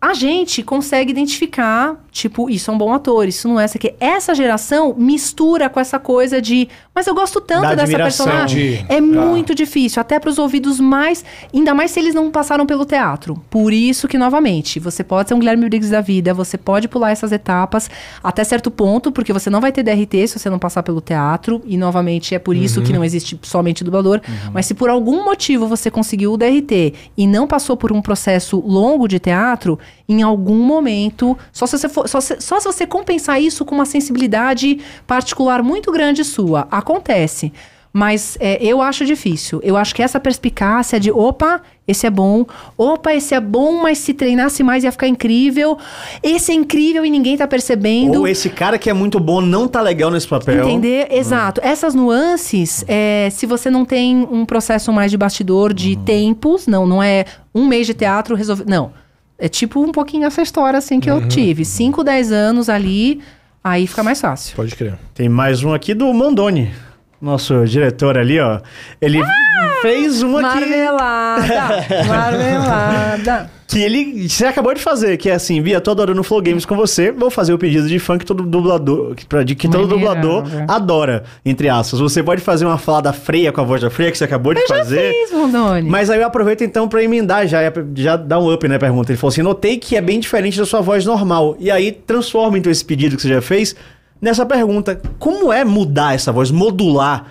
a gente consegue identificar Tipo, isso é um bom ator, isso não é essa aqui. Essa geração mistura com essa coisa de, mas eu gosto tanto da dessa personagem. De... É ah. muito difícil, até para os ouvidos mais, ainda mais se eles não passaram pelo teatro. Por isso que novamente, você pode ser um Guilherme Briggs da vida, você pode pular essas etapas até certo ponto, porque você não vai ter DRT se você não passar pelo teatro e novamente é por isso uhum. que não existe somente dublador, uhum. mas se por algum motivo você conseguiu o DRT e não passou por um processo longo de teatro, em algum momento, só se, você for, só, se, só se você compensar isso com uma sensibilidade particular muito grande sua. Acontece. Mas é, eu acho difícil. Eu acho que essa perspicácia de opa, esse é bom, opa, esse é bom, mas se treinasse mais ia ficar incrível. Esse é incrível e ninguém tá percebendo. Ou esse cara que é muito bom não tá legal nesse papel. Entender? Hum. Exato. Hum. Essas nuances, é, se você não tem um processo mais de bastidor de hum. tempos, não, não é um mês de teatro resolver. Não. É tipo um pouquinho essa história, assim, que uhum. eu tive. 5, 10 anos ali, aí fica mais fácil. Pode crer. Tem mais um aqui do Mandoni nosso diretor ali, ó, ele ah, fez uma marmelada, que... marmelada. que ele você acabou de fazer, que é assim, Bia, tô adorando Flow Games com você, vou fazer o pedido de funk todo dublador, que, de que todo dublador adora, entre aspas. Você pode fazer uma falada freia com a voz da freia que você acabou de eu fazer. Já fiz, Mas aí eu aproveito então para emendar já, já dar um up na né, pergunta. Ele falou assim, notei que é bem diferente da sua voz normal. E aí transforma então esse pedido que você já fez nessa pergunta. Como é mudar essa voz, modular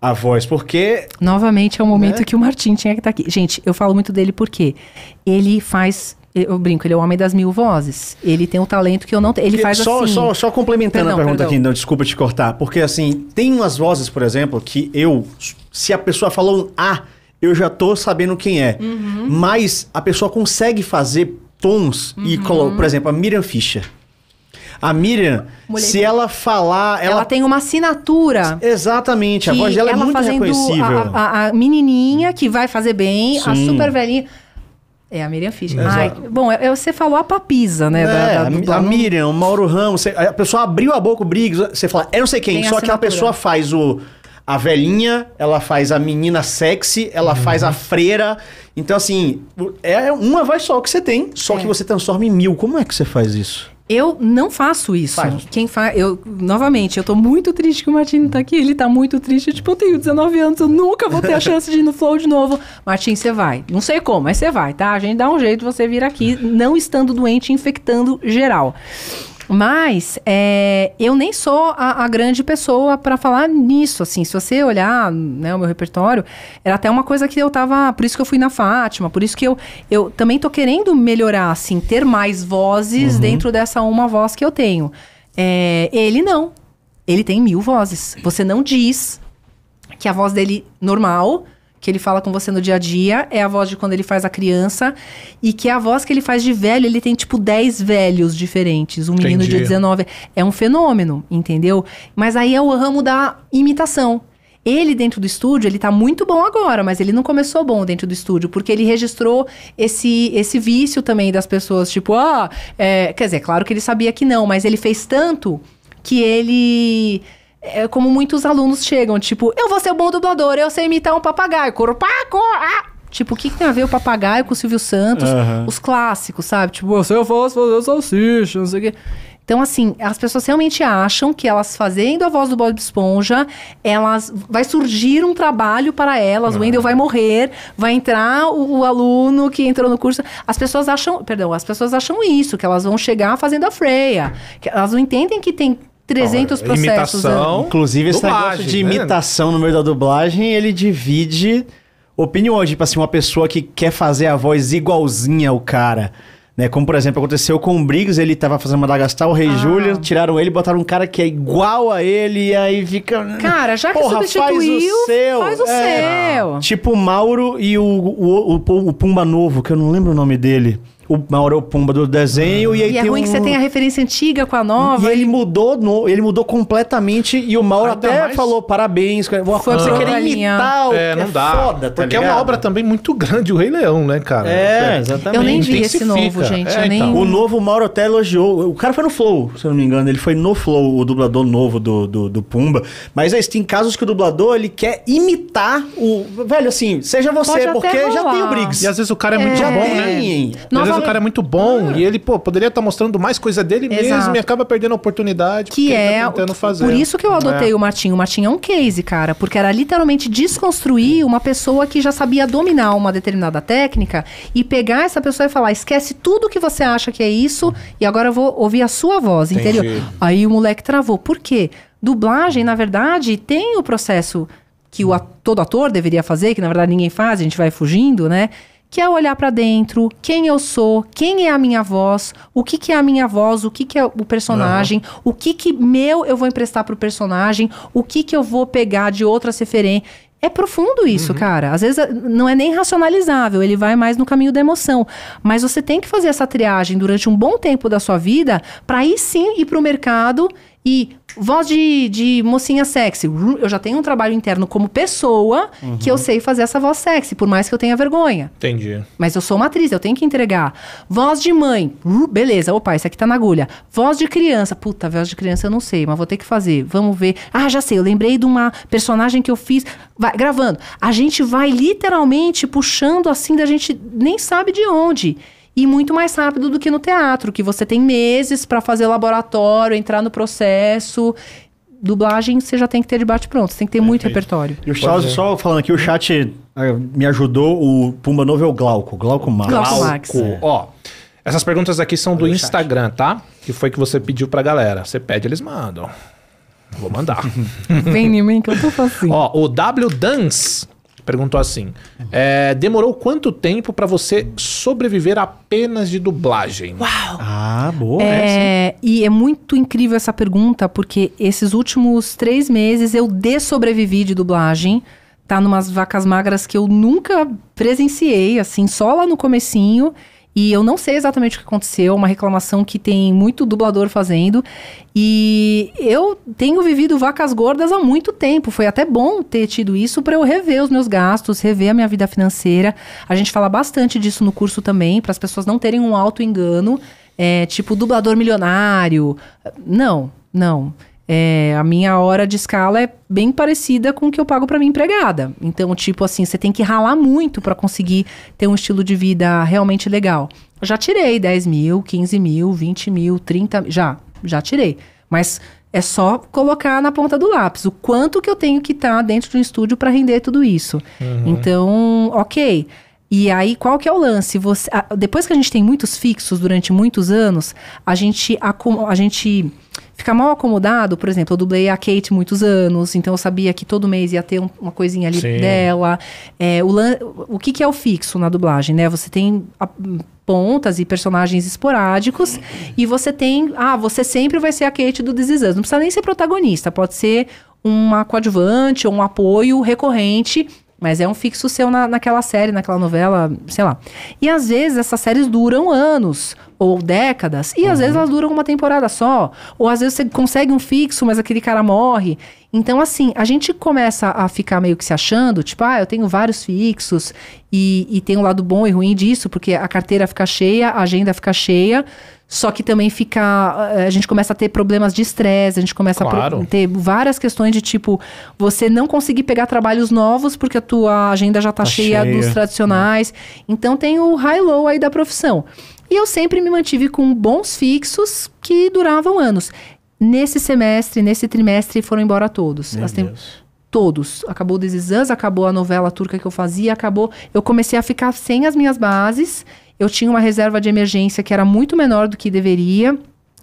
a voz? Porque. Novamente é o momento né? que o Martin tinha que estar tá aqui. Gente, eu falo muito dele porque ele faz eu brinco, ele é o homem das mil vozes. Ele tem um talento que eu não tenho. Ele faz só, assim. Só, só complementando perdão, a pergunta perdão. aqui, não, desculpa te cortar. Porque assim, tem umas vozes, por exemplo, que eu. Se a pessoa falou um A, eu já tô sabendo quem é. Uhum. Mas a pessoa consegue fazer tons uhum. e coloca. Por exemplo, a Miriam Fischer. A Miriam, Mulher se ela falar. Ela... ela... tem uma assinatura. Exatamente, a voz dela é muito reconhecível. A, a, a, menininha que vai fazer bem, Sim. a super velhinha. É a Miriam Fischer. Ai, bom, é, é, você falou a papisa, né? É, da, da, do, a, a Miriam, o Mauro Ramos, você, a pessoa abriu a boca, o Briggs, você fala, é não sei quem, tem só que a pessoa faz o. A velhinha, ela faz a menina sexy, ela uhum. faz a freira. Então, assim, é uma vai só que você tem, só é. que você transforma em mil. Como é que você faz isso? Eu não faço isso. Faz. Quem faz. Eu, novamente, eu tô muito triste que o Martin tá aqui. Ele tá muito triste. Tipo, eu tenho 19 anos, eu nunca vou ter a chance de ir no Flow de novo. Martin, você vai. Não sei como, mas você vai, tá? A gente dá um jeito, você vir aqui, não estando doente, infectando geral. Mas é, eu nem sou a, a grande pessoa para falar nisso, assim. Se você olhar né, o meu repertório, era até uma coisa que eu tava... Por isso que eu fui na Fátima, por isso que eu, eu também tô querendo melhorar, assim. Ter mais vozes uhum. dentro dessa uma voz que eu tenho. É, ele não. Ele tem mil vozes. Você não diz que a voz dele normal que ele fala com você no dia a dia, é a voz de quando ele faz a criança, e que é a voz que ele faz de velho, ele tem tipo 10 velhos diferentes. Um menino Entendi. de 19. É um fenômeno, entendeu? Mas aí é o ramo da imitação. Ele dentro do estúdio, ele tá muito bom agora, mas ele não começou bom dentro do estúdio, porque ele registrou esse, esse vício também das pessoas, tipo, ah, é... quer dizer, é claro que ele sabia que não, mas ele fez tanto que ele é como muitos alunos chegam, tipo, eu vou ser um bom dublador, eu sei imitar um papagaio, corpaco, ah! Tipo, o que, que, tem a ver o papagaio com o Silvio Santos? Uhum. Os clássicos, sabe? Tipo, se eu fosse fazer salsicha, não sei o quê. Então, assim, as pessoas realmente acham que elas fazendo a voz do Bob Esponja, elas vai surgir um trabalho para elas, uhum. o Wendell vai morrer, vai entrar o, o, aluno que entrou no curso. As pessoas acham, perdão, as pessoas acham isso, que elas vão chegar fazendo a freia. Que elas não entendem que tem 300 processos. Né? Imitação. Né? Inclusive, esse dublagem, negócio de né? imitação né? no meio da dublagem, ele divide opiniões. Tipo assim, uma pessoa que quer fazer a voz igualzinha ao cara. Né? Como, por exemplo, aconteceu com o Briggs, ele tava fazendo Madagascar, o Rei ah. Júlio, tiraram ele, botaram um cara que é igual a ele, e aí fica. Cara, já que Porra, substituiu, faz o seu. Faz o é. seu. Tipo o Mauro e o, o, o, o Pumba Novo, que eu não lembro o nome dele o Mauro é o Pumba do desenho. E, aí e é ruim um... que você tem a referência antiga com a nova. E, e... ele mudou, no... ele mudou completamente. E o Mauro até mais... falou parabéns. Uma Foi você querer imitar o é, é, não dá. foda, tá Porque ligado? é uma obra também muito grande, o Rei Leão, né, cara? É, é exatamente. Eu nem vi esse novo, gente. É, nem... O novo Mauro até elogiou. O cara foi no Flow, se eu não me engano. Ele foi no Flow, o dublador novo do, do, do Pumba. Mas aí, assim, tem casos que o dublador ele quer imitar o. Velho, assim, seja você, Pode porque já tem o Briggs. E às vezes o cara é, muito bom, né? Nossa, o cara é muito bom ah. e ele, pô, poderia estar tá mostrando mais coisa dele Exato. mesmo e acaba perdendo a oportunidade que tá é tá tentando fazer. Por isso que eu adotei é. o Martinho. O Martinho é um case, cara, porque era literalmente desconstruir uma pessoa que já sabia dominar uma determinada técnica e pegar essa pessoa e falar: esquece tudo que você acha que é isso e agora eu vou ouvir a sua voz, Entendi. entendeu? Aí o moleque travou. Por quê? Dublagem, na verdade, tem o processo que o, todo ator deveria fazer, que na verdade ninguém faz, a gente vai fugindo, né? que é olhar para dentro, quem eu sou, quem é a minha voz, o que, que é a minha voz, o que, que é o personagem, uhum. o que, que meu eu vou emprestar pro personagem, o que, que eu vou pegar de outras referências. É profundo isso, uhum. cara. Às vezes não é nem racionalizável, ele vai mais no caminho da emoção. Mas você tem que fazer essa triagem durante um bom tempo da sua vida para aí sim ir pro mercado e voz de, de mocinha sexy. Hum, eu já tenho um trabalho interno como pessoa uhum. que eu uhum. sei fazer essa voz sexy, por mais que eu tenha vergonha. Entendi. Mas eu sou uma atriz, eu tenho que entregar. Voz de mãe. Hum, beleza, opa, isso aqui tá na agulha. Voz de criança. Puta, voz de criança eu não sei, mas vou ter que fazer. Vamos ver. Ah, já sei, eu lembrei de uma personagem que eu fiz. Vai, gravando. A gente vai literalmente puxando assim da gente nem sabe de onde e muito mais rápido do que no teatro, que você tem meses para fazer laboratório, entrar no processo. Dublagem você já tem que ter de bate-pronto, você tem que ter muito repertório. E o Charles só falando aqui, o chat eh, me ajudou, o Pumba Novo é o Glauco, Glauco Max. Glauco Max. É. Ó, essas perguntas aqui são do Instagram, tá? Que foi que você pediu pra galera. Você pede, eles mandam. Vou mandar. Vem em mim que eu tô fazendo Ó, o W Dance Perguntou assim: é, demorou quanto tempo para você sobreviver apenas de dublagem? Uau! Ah, boa. É, é e é muito incrível essa pergunta, porque esses últimos três meses eu sobrevivi de dublagem. Tá numas vacas magras que eu nunca presenciei, assim, só lá no comecinho. E eu não sei exatamente o que aconteceu, uma reclamação que tem muito dublador fazendo. E eu tenho vivido vacas gordas há muito tempo. Foi até bom ter tido isso para eu rever os meus gastos, rever a minha vida financeira. A gente fala bastante disso no curso também, para as pessoas não terem um alto engano, é, tipo dublador milionário. Não, não. É, a minha hora de escala é bem parecida com o que eu pago para minha empregada. Então, tipo assim, você tem que ralar muito para conseguir ter um estilo de vida realmente legal. Eu já tirei 10 mil, 15 mil, 20 mil, 30 já, já tirei. Mas é só colocar na ponta do lápis o quanto que eu tenho que estar tá dentro de um estúdio para render tudo isso. Uhum. Então, ok. E aí, qual que é o lance? Você, a, depois que a gente tem muitos fixos durante muitos anos, a gente, a, a gente fica mal acomodado. Por exemplo, eu dublei a Kate muitos anos, então eu sabia que todo mês ia ter um, uma coisinha ali Sim. dela. É, o, o que, que é o fixo na dublagem, né? Você tem a, pontas e personagens esporádicos. E você tem. Ah, você sempre vai ser a Kate do This Is Us. Não precisa nem ser protagonista, pode ser uma coadjuvante ou um apoio recorrente mas é um fixo seu na, naquela série, naquela novela, sei lá. E às vezes essas séries duram anos ou décadas, e uhum. às vezes uhum. elas duram uma temporada só. Ou às vezes você consegue um fixo, mas aquele cara morre. Então, assim, a gente começa a ficar meio que se achando, tipo, ah, eu tenho vários fixos e, e tem um lado bom e ruim disso, porque a carteira fica cheia, a agenda fica cheia. Só que também fica. Eh, a gente começa a ter problemas de estresse, a gente começa claro. a ter várias questões de tipo, você não conseguir pegar trabalhos novos porque a tua agenda já tá, tá cheia, cheia, dos tradicionais. É. Então tem o high-low aí da profissão. E eu sempre me mantive com bons fixos que duravam anos. Nesse semestre, nesse trimestre, foram embora todos. Meu Todos. Acabou o Desizans, acabou a novela turca que eu fazia, acabou. Eu comecei a ficar sem as minhas bases eu tinha uma reserva de emergência que era muito menor do que deveria.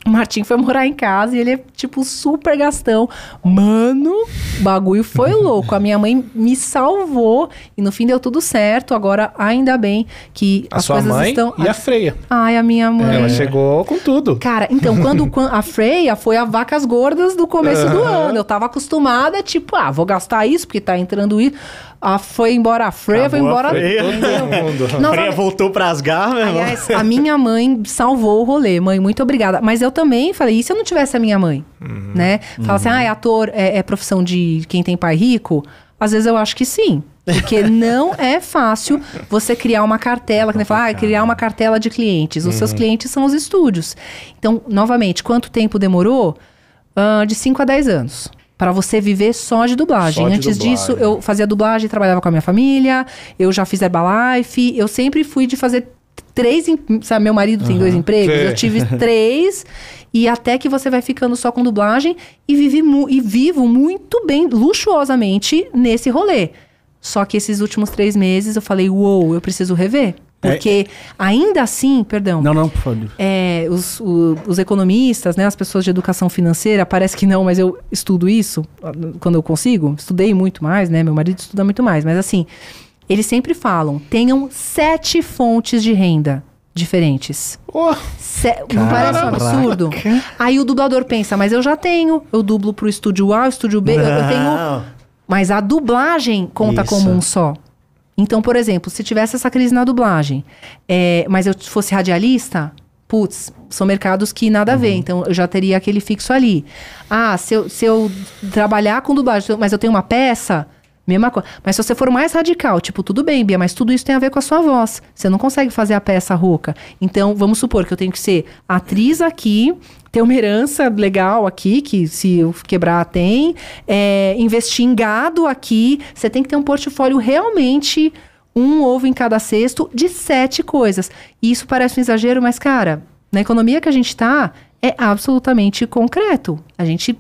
O Martim foi morar em casa e ele é, tipo, super gastão. Mano, o bagulho foi louco. A minha mãe me salvou e no fim deu tudo certo. Agora, ainda bem que a as sua coisas mãe estão. E a Freia. Ai, a minha mãe. Ela chegou com tudo. Cara, então, quando, quando a Freia foi a vacas gordas do começo uhum. do ano. Eu tava acostumada, tipo, ah, vou gastar isso porque tá entrando isso. A ah, foi embora, a Freya foi embora. A Freya. Todo mundo. Freya voltou para as garras, a minha mãe salvou o rolê. Mãe, muito obrigada. Mas eu também falei, e se eu não tivesse a minha mãe? Uhum. Né? Fala assim, uhum. assim, ah, é ator, é, é profissão de quem tem pai rico? Às vezes eu acho que sim. Porque não é fácil você criar uma cartela, é que nem fala, ah, criar uma cartela de clientes. Os uhum. seus clientes são os estúdios. Então, novamente, quanto tempo demorou? Uh, de 5 a 10 anos para você viver só de dublagem. Só de Antes dublagem. disso, eu fazia dublagem, trabalhava com a minha família, eu já fiz Herbalife, eu sempre fui de fazer três, sabe, meu marido tem uhum. dois empregos, Sim. eu tive três e até que você vai ficando só com dublagem e vive e vivo muito bem, luxuosamente nesse rolê. Só que esses últimos três meses eu falei, uou, wow, eu preciso rever. Porque é, ainda assim, perdão. Não, não, por favor. É, os, o, os economistas, né, as pessoas de educação financeira, parece que não, mas eu estudo isso quando eu consigo. Estudei muito mais, né? Meu marido estuda muito mais, mas assim, eles sempre falam: tenham sete fontes de renda diferentes. Oh, Se... Não parece um absurdo? Aí o dublador pensa, mas eu já tenho. Eu dublo pro estúdio A, o estúdio B, eu, eu, tenho. Mas a dublagem conta Isso. como um só. Então, por exemplo, se tivesse essa crise na dublagem, é, mas eu fosse radialista, putz, são mercados que nada a ver, uhum. então eu já teria aquele fixo ali. Ah, se eu, se eu trabalhar com dublagem, mas eu tenho uma peça, Mesma coisa. Mas se você for mais radical, tipo, tudo bem, Bia, mas tudo isso tem a ver com a sua voz. Você não consegue fazer a peça rouca. Então, vamos supor que eu tenho que ser atriz aqui, ter uma herança legal aqui, que se eu quebrar tem, é, investir em gado aqui. Você tem que ter um portfólio realmente um ovo em cada cesto de sete coisas. Isso parece um exagero, mas, cara, na economia que a gente está, é absolutamente concreto. A gente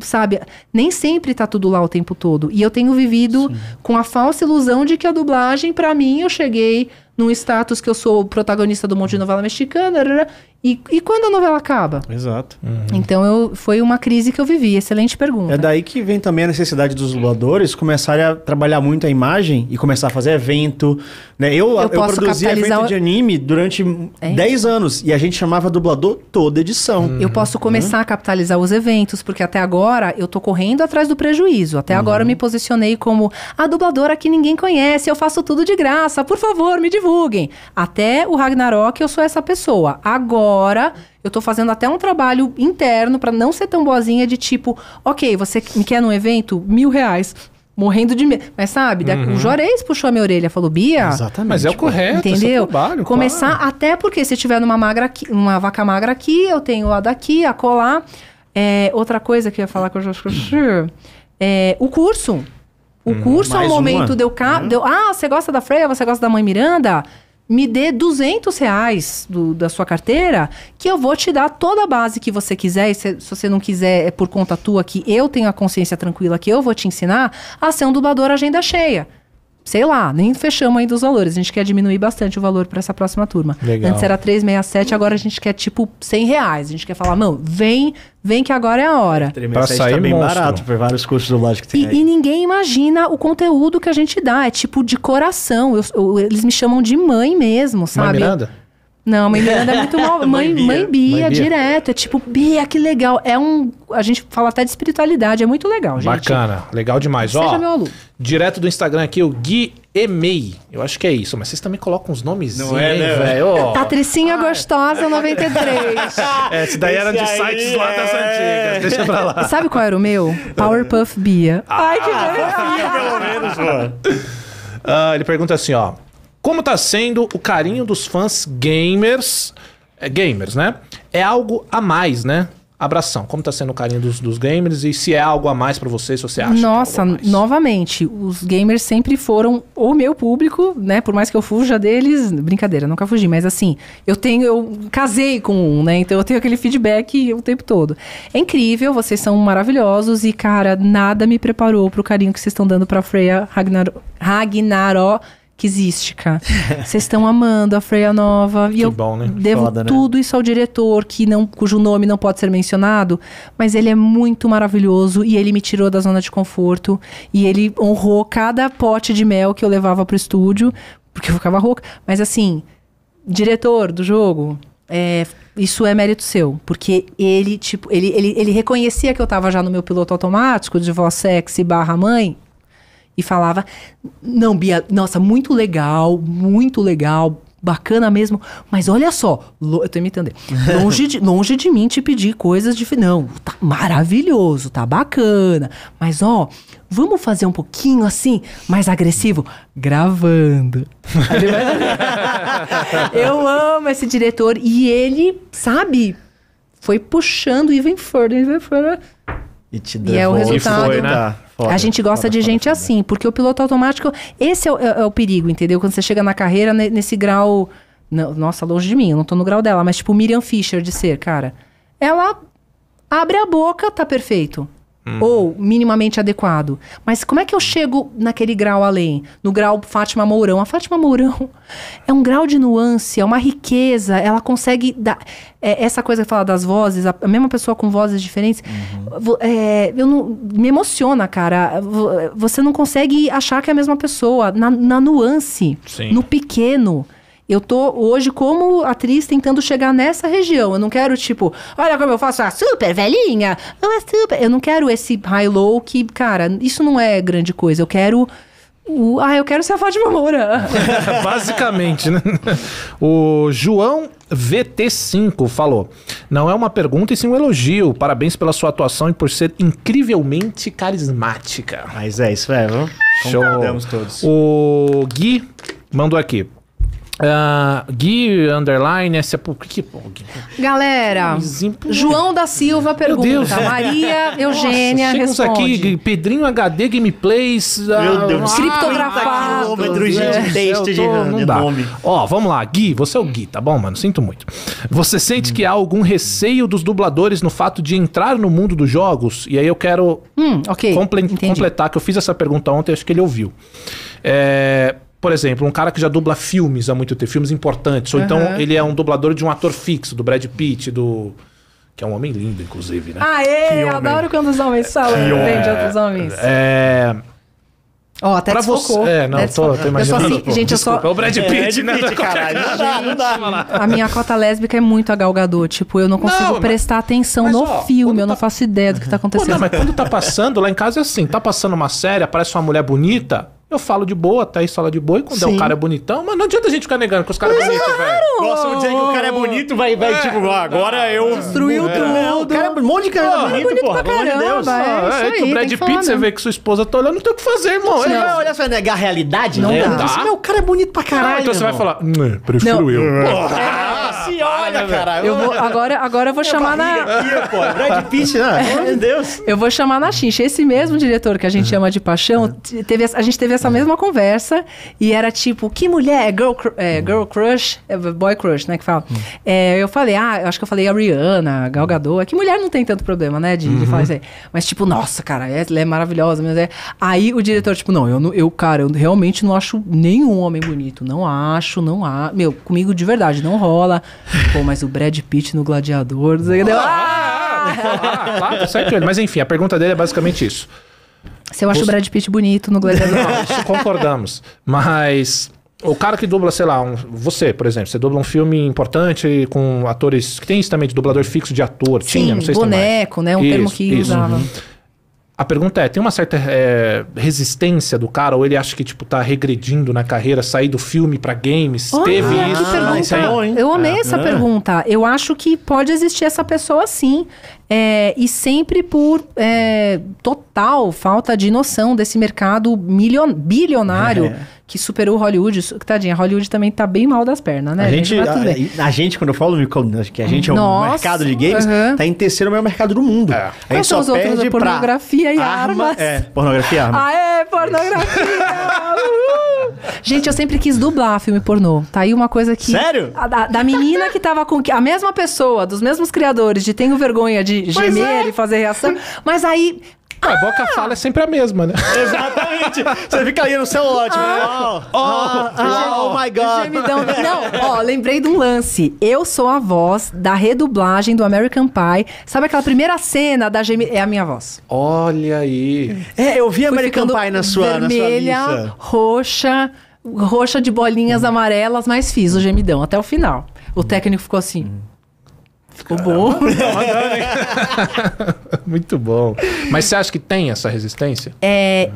sabe, nem sempre tá tudo lá o tempo todo. E eu tenho vivido Sim. com a falsa ilusão de que a dublagem, para mim, eu cheguei num status que eu sou protagonista do monte de novela mexicana, e, e quando a novela acaba? Exato. Uhum. Então eu, foi uma crise que eu vivi, excelente pergunta. É daí que vem também a necessidade dos dubladores começarem a trabalhar muito a imagem e começar a fazer evento. Né? Eu, eu, eu produzi evento o... de anime durante é. 10 anos e a gente chamava dublador toda edição. Uhum. Eu posso hum. começar uhum. a capitalizar os eventos, porque até agora eu tô correndo atrás do prejuízo. Até uhum. agora eu me posicionei como a dubladora que ninguém conhece, eu faço tudo de graça, por favor, me divulguem. Até o Ragnarok eu sou essa pessoa. Agora agora eu tô fazendo até um trabalho interno para não ser tão boazinha de tipo, ok, você me quer num evento? Mil reais morrendo de medo. Mas sabe, uhum. o Jorez puxou a minha orelha, falou, Bia. Exatamente. Mas é o correto, é entendeu? Trabalho, Começar claro. até porque se tiver numa magra aqui, uma vaca magra aqui, eu tenho a daqui, a colar. É, outra coisa que eu ia falar com o Jorge é o curso. O hum, curso hum, é o momento uma. deu cá. Hum. ah, você gosta da Freya, você gosta da mãe Miranda? me dê 200 reais do, da sua carteira, que eu vou te dar toda a base que você quiser. E se, se, você não quiser, é por conta tua, que eu tenho a consciência tranquila, que eu vou te ensinar a ser um dublador agenda cheia sei lá, nem fechamos ainda os valores. A gente quer diminuir bastante o valor para essa próxima turma. Legal. Antes era 367, agora a gente quer tipo 100 reais. A gente quer falar, mano, vem, vem que agora é a hora. Para tá sair tá bem monstro. barato por vários cursos do Logic que tem e, e ninguém imagina o conteúdo que a gente dá. É tipo de coração. Eu, eu, eles me chamam de mãe mesmo, sabe? Mãe não, mãe Miranda é muito mal. Mãe, mãe, Bia. mãe, Bia, direto. É tipo, Bia, que legal. É um. A gente fala até de espiritualidade, é muito legal, gente. Bacana, legal demais. Seja Ó, meu aluno. Direto do Instagram aqui, o Gui Emei. Eu acho que é isso, mas vocês também colocam uns Não é, né? velho. Patricinha ah. É. Gostosa 93. é, esse daí esse era de sites lá é... das antigas. Deixa pra lá. Sabe qual era o meu? Powerpuff Bia. Ah, Ai, que ah, pelo menos, mano. Ah, ele pergunta assim, ó. Como está sendo o carinho dos fãs gamers? É, gamers, né? É algo a mais, né? Abração. Como está sendo o carinho dos, dos, gamers e se é algo a mais para você, se você acha? É Nossa, é novamente, os gamers sempre foram o meu público, né? Por mais que eu fuja deles, brincadeira, nunca fugi, mas assim, eu tenho, eu casei com um, né? Então eu tenho aquele feedback o tempo todo. É incrível, vocês são maravilhosos e cara, nada me preparou para o carinho que vocês estão dando para Freya Ragnar Ragnarok quisística. Vocês estão amando a Freia Nova. E que eu bom, né? devo Foda, né? tudo né? isso ao diretor, que não, cujo nome não pode ser mencionado, mas ele é muito maravilhoso e ele me tirou da zona de conforto. E ele honrou cada pote de mel que eu levava pro estúdio, porque eu ficava rouca. Mas assim, diretor do jogo, é, isso é mérito seu, porque ele, tipo, ele, ele, ele reconhecia que eu estava já no meu piloto automático de voz sexy barra mãe, e falava: Não, Bia, nossa, muito legal, muito legal, bacana mesmo, mas olha só, lo, eu tô imitando ele. Longe de, longe de mim te pedir coisas de. Não, tá maravilhoso, tá bacana, mas ó, vamos fazer um pouquinho assim, mais agressivo? Gravando. eu amo esse diretor e ele, sabe, foi puxando e further, even further. E te deu e é o resultado. E foi, né? Foda, a gente gosta foda, de foda, gente assim, porque o piloto automático, esse é o, é, é o, perigo, entendeu? Quando você chega na carreira, nesse grau. nossa, longe de mim, eu não tô no grau dela, mas tipo Miriam Fischer de ser, cara. Ela abre a boca, tá perfeito. Uhum. Ou minimamente adequado. Mas como é que eu chego naquele grau além? No grau Fátima Mourão. A Fátima Mourão é um grau de nuance, é uma riqueza. Ela consegue dar. É, essa coisa que fala das vozes, a, mesma pessoa com vozes diferentes. Uhum. É, eu não, me emociona, cara. Você não consegue achar que é a mesma pessoa. Na, na nuance, Sim. no pequeno. Eu tô hoje como atriz tentando chegar nessa região. Eu não quero, tipo, olha como eu faço a super velhinha, super. Eu não quero esse high-low que, cara, isso não é grande coisa. Eu quero. O... Ah, eu quero ser a Fátima Moura. Basicamente, né? O João VT5 falou: Não é uma pergunta e sim um elogio. Parabéns pela sua atuação e por ser incrivelmente carismática. Mas é isso, é, viu? Show. todos. O Gui mandou aqui. Uh, Gui, underline, sepulcro. É- que, pô, Gui. Galera, João da Silva pergunta. Maria Eugênia Nossa, responde. aqui, Pedrinho HD Gameplays. Ah, Meu Deus, criptografado. quilômetros é, de texto de, não dá. nome. Ó, vamos lá. Gui, você é o Gui, tá bom, mano? Sinto muito. Você sente hum. que há algum receio dos dubladores no fato de entrar no mundo dos jogos? E aí eu quero hum, okay. completar, que eu fiz essa pergunta ontem, acho que ele ouviu. É por exemplo, um cara que já dubla filmes há muito tempo, filmes importantes. Ou uhum. então ele é um dublador de um ator fixo, do Brad Pitt, do. Que é um homem lindo, inclusive, né? Ah, eu adoro quando os homens falam que vem de outros homens. É. Ó, oh, até pra desfocou. Você... É, não, tô, tô, imaginando. Assim, eu só, gente, desculpa, eu só... É o Brad é, Pitt, é, né? Pitt, caralho. A minha cota lésbica é muito a Tipo, eu não consigo não, prestar mas... atenção mas, no ó, filme. Eu tá... não faço ideia do que tá acontecendo. Pô, não, mas quando tá passando, lá em casa é assim. Tá passando uma série, aparece uma mulher bonita... Eu falo de boa, tá aí fala de boa, e quando é Sim. é o cara é bonitão, mas não adianta a gente ficar negando que os caras são é bonitos, velho. Nossa, o dia que o cara é bonito, vai, vai é, tipo, ah, agora ah, eu. Destruiu é. tudo. Não, o cara, é um monte de cara oh, bonito, bonito, porra. Pelo amor de Deus. É, é, aí, Brad Pitt, você né? vê que sua esposa tá olhando, não tem o que fazer, irmão. Você é. não olha só, negar a realidade, não, né? não dá. Você, tá? meu, o cara é bonito pra ah, caralho. Ah, então você vai falar, né, prefiro não. eu. Porra. Se olha, cara. Eu vou, agora, agora eu vou chamar na. Aqui, pô. Brad Pitt, né? de Deus. Eu vou chamar na Xincha. Esse mesmo diretor que a gente uhum. chama de paixão, teve, a gente teve essa mesma conversa e era tipo, que mulher? Girl, é, girl crush? É, boy crush, né? Que fala. Uhum. É, eu falei, ah, eu acho que eu falei a Rihanna, galgador É que mulher não tem tanto problema, né? De, uhum. de falar isso aí. Mas tipo, nossa, cara, ela é maravilhosa. Mas é... Aí o diretor, tipo, não, eu, eu, cara, eu realmente não acho nenhum homem bonito. Não acho, não há. Meu, comigo de verdade, não rola. Pô, mas o Brad Pitt no Gladiador, não sei o que. Ah, claro, certo. Mas enfim, a pergunta dele é basicamente isso. Se eu acho o Brad Pitt bonito no Gladiador. Não, concordamos. Mas o cara que dubla, sei lá, um, você, por exemplo, você dubla um filme importante com atores. que Tem isso também de dublador fixo de ator, Sim, tinha, não sei boneco, se tem mais. né? Um isso, termo que isso. usava. Uhum. A pergunta é, tem uma certa é, resistência do cara, ou ele acha que, tipo, tá regredindo na carreira, sair do filme para games? Olha, Teve isso? Que pergunta. Não, é eu amei é. essa é. pergunta. Eu acho que pode existir essa pessoa sim. É, e sempre por é, total falta de noção desse mercado milion, bilionário é. que superou Hollywood. Tadinha, Hollywood também tá bem mal das pernas, né? A gente, gente a, a, gente quando eu falo que a gente é um Nossa, mercado de games, uh -huh. tá em terceiro maior mercado do mundo. É. A gente só perde pornografia e arma, armas. É, pornografia e armas. Ah, é, pornografia! Uhul! Gente, eu sempre quis dublar filme pornô. Tá aí uma coisa que. Sério? A, da, da, menina que tava com. A mesma pessoa, dos mesmos criadores, de tenho vergonha de gemer é. e fazer reação. Mas aí ah, a boca ah. fala é sempre a mesma, né? Exatamente. Você fica aí no celular, ótimo. Né? ah, oh, oh, ah, ah, oh, oh, my God. Gemidão. Não, ó, lembrei de um lance. Eu sou a voz da redublagem do American Pie. Sabe aquela primeira cena da gemi... É a minha voz. Olha aí. É, eu vi Fui American Pie na sua, vermelha, na sua roxa, roxa de bolinhas hum. amarelas, mas fiz o gemidão até o final. O hum. técnico ficou assim... Hum. Ficou bom. Tá Muito bom. Mas você acha que tem essa resistência? É.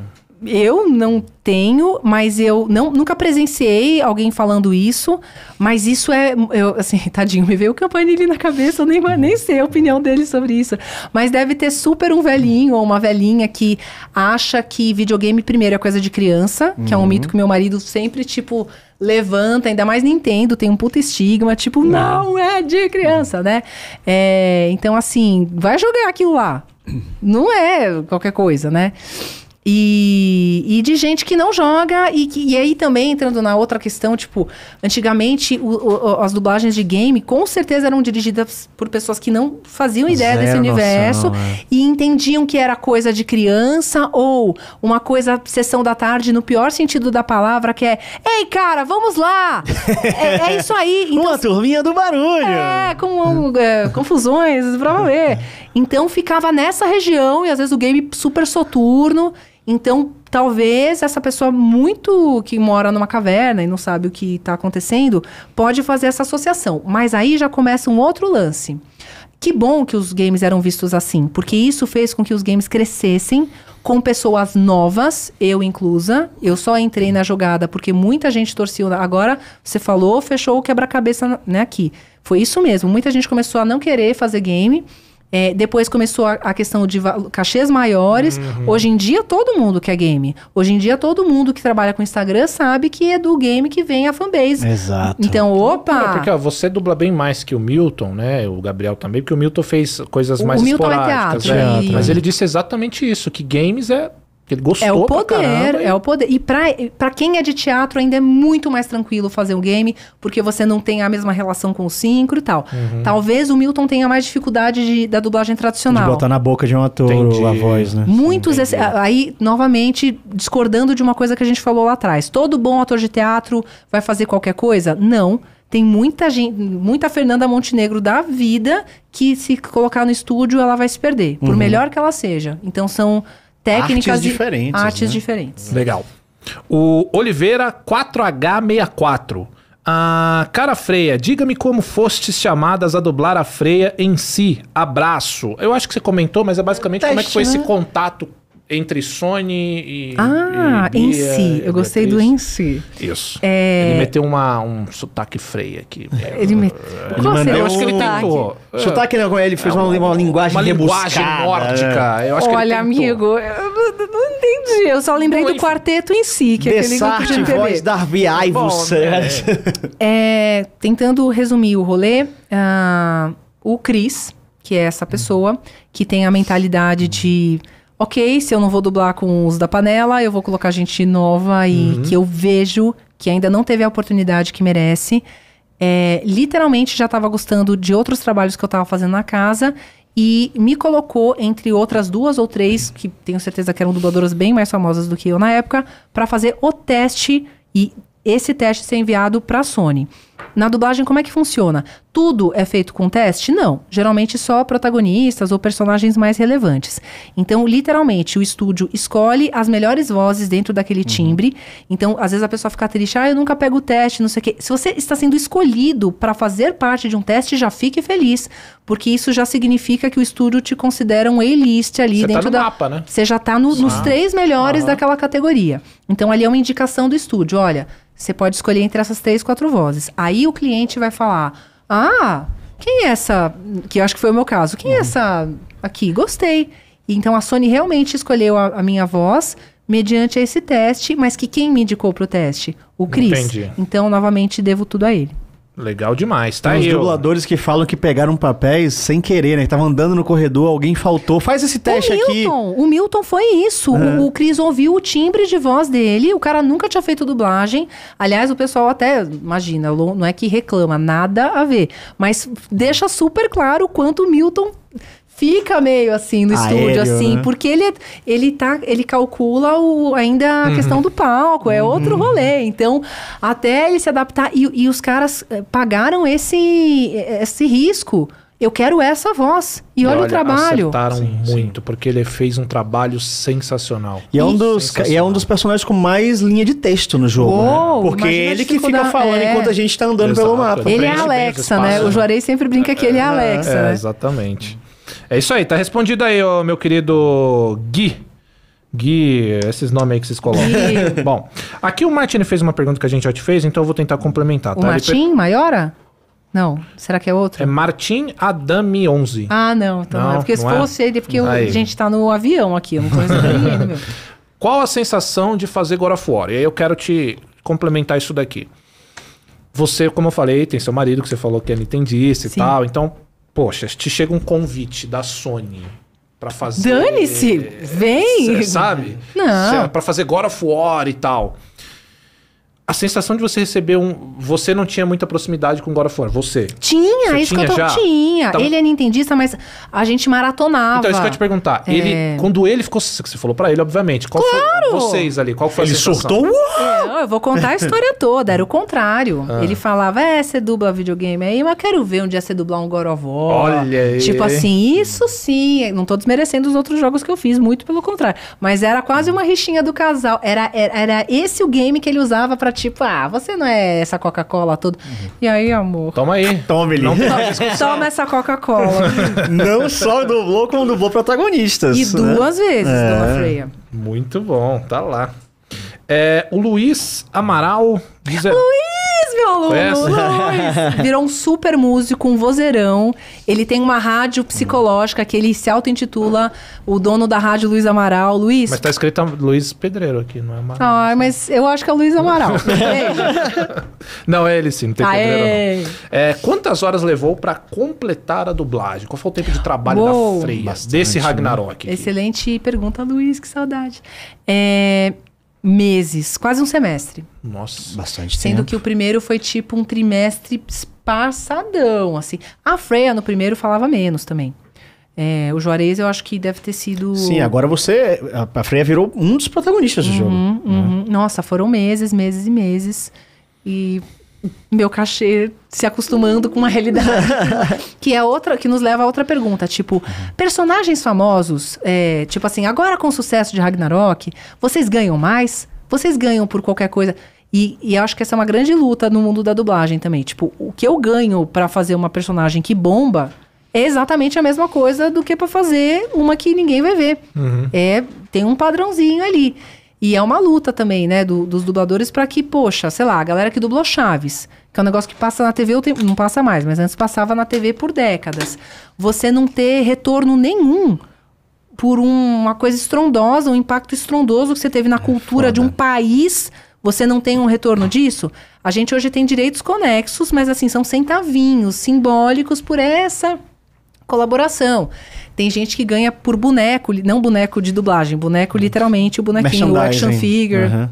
Eu não tenho, mas eu não, nunca presenciei alguém falando isso. Mas isso é. Eu, assim, tadinho, me veio o Campanile na cabeça, eu nem, uhum. nem sei a opinião dele sobre isso. Mas deve ter super um velhinho ou uma velhinha que acha que videogame primeiro é coisa de criança, uhum. que é um uhum. mito que meu marido sempre, tipo levanta, ainda mais Nintendo, tem um puta estigma, tipo, não, não é de criança, né? É, então, assim, vai jogar aquilo lá. Não é qualquer coisa, né? E, e de gente que não joga, e, que, e aí também entrando na outra questão, tipo, antigamente o, o, as dublagens de game com certeza eram dirigidas por pessoas que não faziam ideia Zero desse universo noção, é. e entendiam que era coisa de criança ou uma coisa sessão da tarde, no pior sentido da palavra, que é: ei, cara, vamos lá! é, é, isso aí. Então, uma assim, turminha do barulho! É, com é, confusões, pra ver. Então ficava nessa região e às vezes o game super soturno. Então, talvez essa pessoa muito que mora numa caverna e não sabe o que está acontecendo, pode fazer essa associação. Mas aí já começa um outro lance. Que bom que os games eram vistos assim, porque isso fez com que os games crescessem com pessoas novas, eu inclusa. Eu só entrei na jogada porque muita gente torceu. Agora você falou, fechou o quebra-cabeça né, aqui. Foi isso mesmo. Muita gente começou a não querer fazer game é, depois começou a, a questão de cachês maiores. Uhum. Hoje em dia, todo mundo quer game. Hoje em dia, todo mundo que trabalha com Instagram sabe que é do game que vem a fanbase. Exato. Então, opa! É porque ó, você dubla bem mais que o Milton, né? O Gabriel também, porque o Milton fez coisas o, mais o Milton é esporádicas. É teatro, né? Mas ele disse exatamente isso, que games é porque ele gostou. É o poder, caramba, é o poder. E para quem é de teatro ainda é muito mais tranquilo fazer um game, porque você não tem a mesma relação com o sincro e tal. Uhum. Talvez o Milton tenha mais dificuldade de, da dublagem tradicional. De botar na boca de um ator Entendi. a voz, né? Muitos. Esse, aí, novamente, discordando de uma coisa que a gente falou lá atrás. Todo bom ator de teatro vai fazer qualquer coisa? Não tem muita gente, muita Fernanda Montenegro da vida que se colocar no estúdio ela vai se perder, por uhum. melhor que ela seja. Então são técnicas artes diferentes. Artes né? diferentes. Legal. O Oliveira 4H64. Ah, cara Freia, diga-me como fostes chamadas a dublar a Freia em si. Abraço. Eu acho que você comentou, mas é basicamente Teste, como é que foi né? esse contato entre Sony e. Ah, e Bia, em si. Eu gostei do em si. Isso. É... Ele meteu uma, um sotaque freio aqui. Ele meteu. É. Ele mandou... Eu acho que ele tentou. Sotaque não, ele fez é uma, uma, linguagem Uma linguagem nórdica. Eu acho Olha, amigo, eu não entendi. Eu só lembrei Bom, do quarteto em si, que é aquele grupo de TV. voz Darby Aivos. Né? É, tentando resumir o rolê, uh, o Chris, que é essa pessoa, que tem a mentalidade de ok, se eu não vou dublar com os da panela, eu vou colocar gente nova e uhum. que eu vejo que ainda não teve a oportunidade que merece. É, literalmente já estava gostando de outros trabalhos que eu estava fazendo na casa e me colocou entre outras duas ou três, que tenho certeza que eram dubladoras bem mais famosas do que eu na época, para fazer o teste e esse teste ser enviado para a Sony. Na dublagem, como é que funciona? Tudo é feito com teste? Não. Geralmente só protagonistas ou personagens mais relevantes. Então, literalmente, o estúdio escolhe as melhores vozes dentro daquele uhum. timbre. Então, às vezes a pessoa fica triste, ah, eu nunca pego o teste, não sei o quê. Se você está sendo escolhido para fazer parte de um teste, já fique feliz, porque isso já significa que o estúdio te considera um A-list ali Cê tá dentro tá no da. mapa, né? Você já está no, nos três melhores daquela categoria. Então, ali é uma indicação do estúdio: olha, você pode escolher entre essas três, quatro vozes. Aí o cliente vai falar: Ah, quem é essa? Que eu acho que foi o meu caso. Quem é uhum. é essa aqui? Gostei. Então a Sony realmente escolheu a, a, minha voz mediante esse teste, mas que quem me indicou para o teste? O Cris. Entendi. Então, novamente, devo tudo a ele. Legal demais, tá aí. Os dubladores que falam que pegaram papéis sem querer, né? Estavam andando no corredor, alguém faltou. Faz esse teste o Milton, aqui. O Milton foi isso. O, é. o Cris ouviu o timbre de voz dele. O cara nunca tinha feito dublagem. Aliás, o pessoal até, imagina, não é que reclama, nada a ver. Mas deixa super claro o quanto o Milton fica meio assim no Aéreo, estúdio, assim, né? porque ele, é, ele, tá, ele calcula o, ainda a uhum. questão do palco, é uhum. outro rolê. Então, até ele se adaptar. E, e os caras eh, pagaram esse, esse risco eu quero essa voz. E, olha, olha, o trabalho. Acertaram sim, muito, sim. porque ele fez um trabalho sensacional. E é um, dos, sensacional. é um dos personagens com mais linha de texto no jogo. Né? Uou, né? Porque ele que fica falando é... enquanto a gente está andando Exato. pelo mapa. Ele é Alexa, né? O né? Juarez sempre brinca que ele é, é Alexa. É, né? Exatamente. É isso aí, tá respondido aí, ó, meu querido Gui. Gui, esses nomes aí que vocês colocam. Gui. Bom, aqui o Martin fez uma pergunta que a gente já te fez, então eu vou tentar complementar, tá? O Martin per... Maiora? Não, será que é outro? É Martin Adami 11. Ah, não, então não, é. não Porque se é? fosse é? ele, porque a gente tá no avião aqui, eu não tô ainda, Qual a sensação de fazer God of War? E aí eu quero te complementar isso daqui. Você, como eu falei, tem seu marido que você falou que é nintendista e tal, então Poxa, te chega um convite da Sony para fazer. Dane-se! Vem! Sabe? Não. Para fazer God of War e tal a sensação de você receber um. Você não tinha muita proximidade com God of War, você. Tinha, você isso tinha que eu tô... já? Tinha. Então, ele é nintendista, mas a gente maratonava. Então, é isso que eu ia te perguntar. É... Ele, quando ele ficou. Você falou para ele, obviamente. Qual claro! Foi, vocês ali, qual foi ele a Ele surtou? É, eu vou contar a história toda, era o contrário. Ah. Ele falava, é, você dubla videogame aí, mas quero ver um dia você dublar um God of War. Olha aí. Tipo assim, isso sim. É, não tô desmerecendo os outros jogos que eu fiz, muito pelo contrário. Mas era quase uma rixinha do casal. Era, era, era esse o game que ele usava pra te tipo, ah, você não é essa Coca-Cola toda. Uhum. E aí, amor? Toma aí. Tome, Não Toma essa Coca-Cola. não só dublou, como dublou protagonistas. E né? duas vezes, é. Dona Freia. Muito bom, tá lá. É, o Luiz Amaral. Luiz! meu aluno, Luiz. Virou um super músico, um vozeirão. Ele tem uma rádio psicológica que ele se auto-intitula o dono da rádio Luiz Amaral. Luiz. Mas tá escrito tá, Luiz Pedreiro aqui, não é Amaral. Ah, mas eu acho que é Luiz Amaral. não, é ele sim, não tem Aê. Pedreiro não. É, quantas horas levou para completar a dublagem? Qual foi o tempo de trabalho Uou, da Freia, bastante, desse né? Ragnarok? Né? Excelente pergunta, Luiz, que saudade. É, meses, quase um semestre. Nossa, bastante Sendo que o primeiro foi tipo um trimestre passadão, assim. A Freya no primeiro falava menos também. É, o Juarez eu acho que deve ter sido. Sim, agora você. A Freya virou um dos protagonistas do uhum, jogo. Né? Uhum. Né? Nossa, foram meses, meses e meses. E meu cachê se acostumando com uma realidade que é outra que nos leva a outra pergunta tipo uhum. personagens famosos é, tipo assim agora com o sucesso de Ragnarok vocês ganham mais vocês ganham por qualquer coisa e, e acho que essa é uma grande luta no mundo da dublagem também tipo o que eu ganho para fazer uma personagem que bomba é exatamente a mesma coisa do que para fazer uma que ninguém vai ver uhum. é tem um padrãozinho ali e é uma luta também, né, do, dos dubladores para que, poxa, sei lá, a galera que dublou Chaves, que é um negócio que passa na TV, não passa mais, mas antes passava na TV por décadas. Você não ter retorno nenhum por um, uma coisa estrondosa, um impacto estrondoso que você teve na é cultura Foda. de um país, você não tem um retorno disso? A gente hoje tem direitos conexos, mas assim, são centavinhos simbólicos por essa colaboração. Tem gente que ganha por boneco, não boneco de dublagem, boneco uhum. literalmente, o bonequinho, o action figure. Uhum.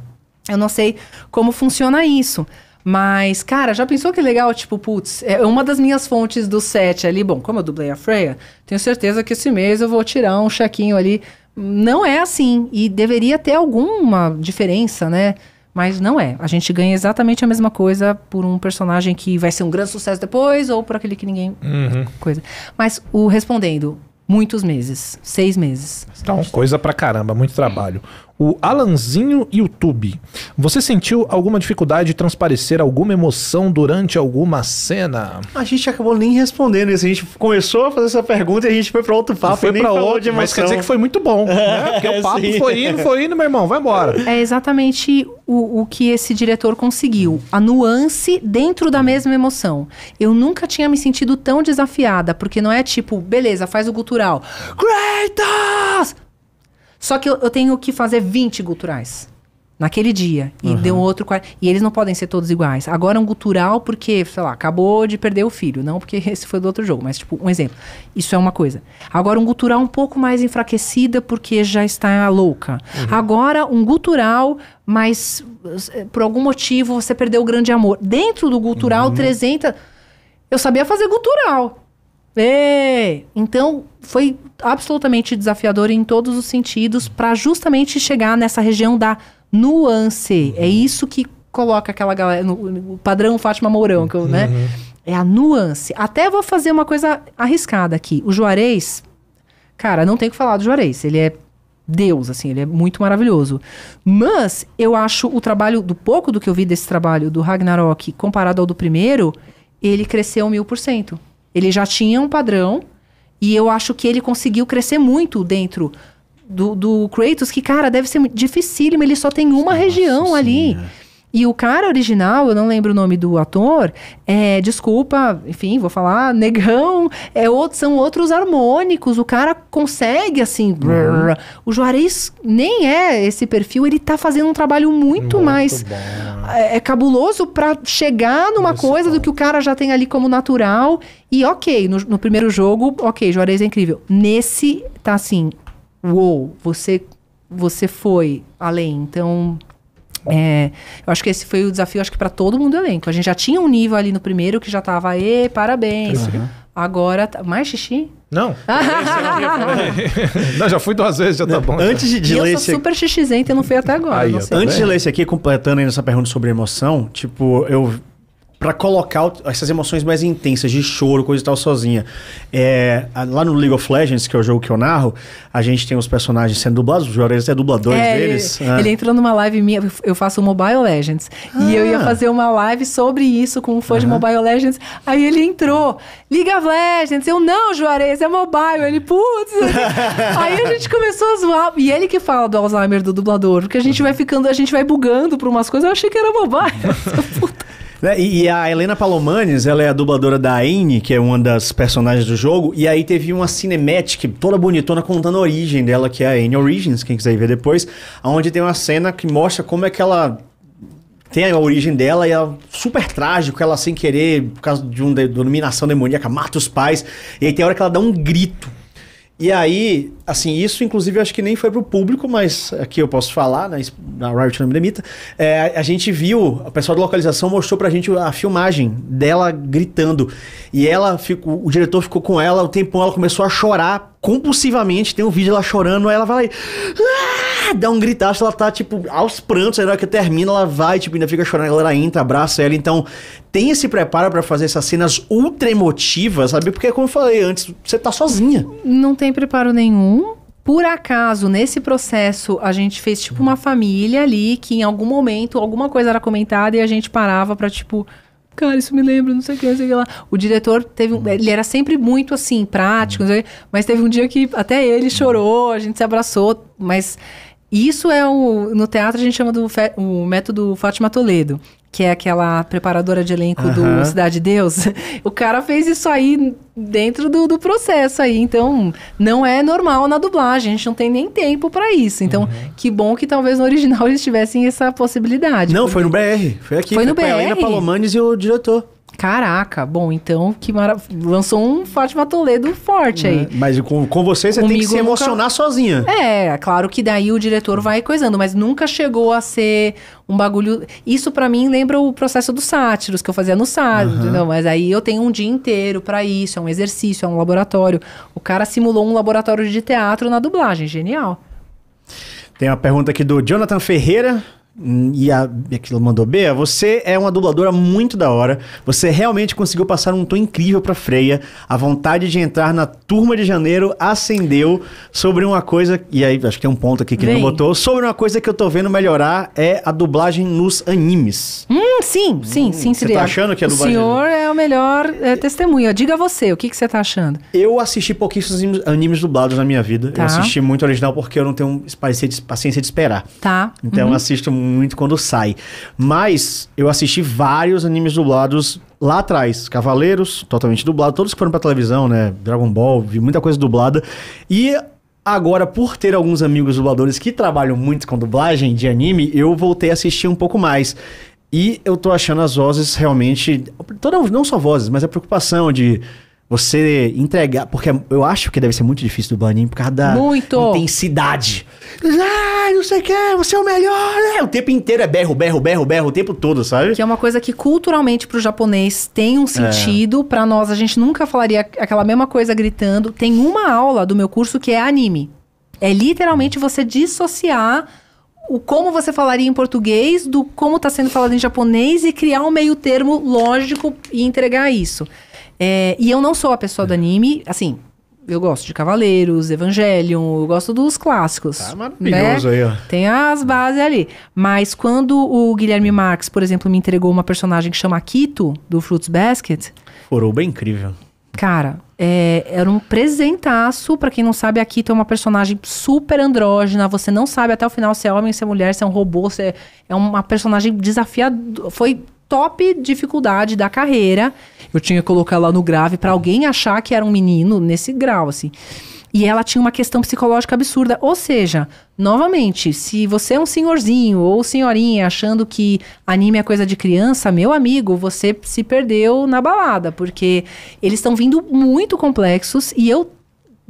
Eu não sei como funciona isso. Mas, cara, já pensou que legal? Tipo, putz, é uma das minhas fontes do set ali. Bom, como eu dublei a Freya, tenho certeza que esse mês eu vou tirar um chequinho ali. Não é assim. E deveria ter alguma diferença, né? Mas não é. A gente ganha exatamente a mesma coisa por um personagem que vai ser um grande sucesso depois ou por aquele que ninguém. Uhum. coisa. Mas o respondendo, muitos meses. Seis meses. Então, coisa pra caramba, muito trabalho o Alanzinho YouTube. Você sentiu alguma dificuldade de transparecer alguma emoção durante alguma cena? A gente acabou nem respondendo isso. A gente começou a fazer essa pergunta e a gente foi para outro papo. Foi para outro, mas quer dizer que foi muito bom. Né? Porque o é, papo Sim. foi indo, foi indo, meu irmão, vai embora. É exatamente o, o que esse diretor conseguiu. A nuance dentro da mesma emoção. Eu nunca tinha me sentido tão desafiada, porque não é tipo, beleza, faz o gutural. Kratos! Só que eu, eu tenho que fazer 20 guturais naquele dia. E uhum. deu outro. E eles não podem ser todos iguais. Agora um gutural porque, sei lá, acabou de perder o filho. Não porque esse foi do outro jogo, mas, tipo, um exemplo. Isso é uma coisa. Agora um gutural um pouco mais enfraquecida porque já está louca. Uhum. Agora um gutural, mas por algum motivo você perdeu o grande amor. Dentro do gutural, uhum. 300. Eu sabia fazer gutural. É, então, foi absolutamente desafiador em todos os sentidos para justamente chegar nessa região da nuance. É uhum. isso que coloca aquela galera no, padrão Fátima Mourão, que eu, né? Uhum. É a nuance. Até vou fazer uma coisa arriscada aqui. O Juarez, cara, não tem o que falar do Juarez. Ele é Deus, assim, ele é muito maravilhoso. Mas eu acho o trabalho, do pouco do que eu vi desse trabalho do Ragnarok comparado ao do primeiro, ele cresceu mil por cento. Ele já tinha um padrão e eu acho que ele conseguiu crescer muito dentro do, do Kratos, que, cara, deve ser dificílimo, ele só tem uma Nossa região senhora. ali. E o cara original, eu não lembro o nome do ator, é, desculpa, enfim, vou falar, negão, é outro, são outros harmônicos, o cara consegue assim. Uhum. Brrr. O Juarez nem é esse perfil, ele tá fazendo um trabalho muito, muito mais é, é, cabuloso para chegar numa coisa do que o cara já tem ali como natural. E ok, no, no primeiro jogo, ok, Juarez é incrível. Nesse, tá assim, uou, wow, você, você foi além, então. É, eu acho que esse foi o desafio, acho que para todo mundo do elenco. A gente já tinha um nível ali no primeiro que já tava, e parabéns. Uhum. Agora, tá, mais xixi? Não. É não, já fui duas vezes, já tá bom. Antes de, de e ler eu sou super xixizenta, e não fui até agora. Aí, tá antes de ler esse aqui, completando ainda essa pergunta sobre emoção, tipo, eu para colocar essas emoções mais intensas de choro, coisa e tal, sozinha. É, lá no League of Legends, que é o jogo que eu narro, a gente tem os personagens sendo dublados, os jogadores até dubladores é, deles. Ele, ah. é. ele, entrou numa live minha, eu faço Mobile Legends, ah. e eu ia ah. fazer uma live sobre isso com um fã uhum. de Mobile Legends, aí ele entrou, League of Legends, eu não, Juarez, é mobile, ele, putz. aí a gente começou a zoar, e ele que fala do Alzheimer do dublador, porque a gente vai ficando, a gente vai bugando pra umas coisas, eu achei que era mobile. Puta. Né? E, e, a Helena Palomanes, ela é a dubladora da Aine, que é uma das personagens do jogo, e aí teve uma cinematic toda bonitona contando a origem dela, que é a Aine Origins, quem quiser ver depois, onde tem uma cena que mostra como é que ela tem a origem dela e é super trágico, ela sem querer, por causa de uma dominação demoníaca, mata os pais, e aí tem hora que ela dá um grito e aí, assim, isso inclusive acho que nem foi pro público, mas aqui eu posso falar, né, na Riot não me limita. É, a gente viu, o pessoal da localização mostrou pra gente a filmagem dela gritando. E ela ficou, o diretor ficou com ela, o tempo ela começou a chorar compulsivamente. Tem um vídeo ela chorando, aí ela vai lá e. Ah! dá é um gritaço, ela tá, tipo, aos prantos, aí na hora que termina, ela vai, tipo, ainda fica chorando, a galera entra, abraça ela, então tem esse preparo para fazer essas cenas ultra emotivas, sabe? Porque, como eu falei antes, você tá sozinha. Não tem preparo nenhum, por acaso, nesse processo, a gente fez tipo uma família ali que em algum momento alguma coisa era comentada e a gente parava pra tipo. Cara, isso me lembra, não sei o que, não sei o que lá. O diretor teve um, Ele era sempre muito assim, prático, mas teve um dia que até ele chorou, a gente se abraçou, mas isso é o. No teatro a gente chama do fe, o método Fátima Toledo, que é aquela preparadora de elenco uhum. do Cidade de Deus. O cara fez isso aí dentro do, do, processo aí. Então, não é normal na dublagem. A gente não tem nem tempo para isso. Então, uhum. que bom que talvez no original eles tivessem essa possibilidade. Não, porque... foi no BR. Foi aqui. Foi, foi no BR. Foi a Palomanes e o diretor. Caraca, bom, então que maravilha. lançou um Fátima Toledo forte aí. É, mas com, com você você Comigo tem que se emocionar nunca... sozinha. É, claro que daí o diretor vai coisando, mas nunca chegou a ser um bagulho. Isso para mim lembra o processo dos sátiros que eu fazia no sábado, uhum. não, mas aí eu tenho um dia inteiro para isso, é um exercício, é um laboratório. O cara simulou um laboratório de teatro na dublagem, genial. Tem uma pergunta aqui do Jonathan Ferreira. E, a, aquilo mandou, Bea, você é uma dubladora muito da hora. Você realmente conseguiu passar um tom incrível pra Freia. A vontade de entrar na turma de janeiro acendeu sobre uma coisa. E aí, acho que tem um ponto aqui que ele não botou. Sobre uma coisa que eu tô vendo melhorar é a dublagem nos animes. Hum, sim, hum, sim, hum, sim, Você tá achando que a é dublagem. O senhor é o melhor é, Diga você, o que, que você tá achando? Eu assisti pouquíssimos animes dublados na minha vida. Tá. Eu assisti muito original porque eu não tenho paciência de, paciência de esperar. Tá. Então uhum. eu assisto muito quando sai. Mas eu assisti vários animes dublados lá atrás. Cavaleiros, totalmente dublado, todos que foram pra televisão, né? Dragon Ball, vi muita coisa dublada. E Agora, por ter alguns amigos dubladores que trabalham muito com dublagem de anime, eu voltei a assistir um pouco mais. E eu tô achando as vozes realmente. não só vozes, mas a preocupação de você entregar. Porque eu acho que deve ser muito difícil do anime por causa da muito. intensidade. Ah, não sei o que, você é o melhor. É, o tempo inteiro é berro, berro, berro, berro, o tempo todo, sabe? Que é uma coisa que culturalmente pro japonês tem um é. sentido. É. para nós, a gente nunca falaria aquela mesma coisa gritando. Tem uma aula do meu curso que é anime. É literalmente você dissociar o como você falaria em português do como está sendo falado em japonês e criar um meio termo lógico e entregar isso. É, e eu não sou a pessoa do é. anime, assim, eu gosto de Cavaleiros, Evangelion, eu gosto dos clássicos. Tá maravilhoso né? aí, ó. Tem as bases ali. Mas quando o Guilherme Marx, por exemplo, me entregou uma personagem que chama Kito, do Fruits Basket. Forou bem incrível. Cara, é, era um presentaço. Pra quem não sabe, a Kito é uma personagem super andrógena. Você não sabe até o final se é homem, se é mulher, se é um robô, se é, é uma personagem desafiadora. Foi top dificuldade da carreira. Eu tinha que colocar lá no grave para alguém achar que era um menino nesse grau, assim. E ela tinha uma questão psicológica absurda. Ou seja, novamente, se você é um senhorzinho ou senhorinha achando que anime é coisa de criança, meu amigo, você se perdeu na balada, porque eles estão vindo muito complexos e eu,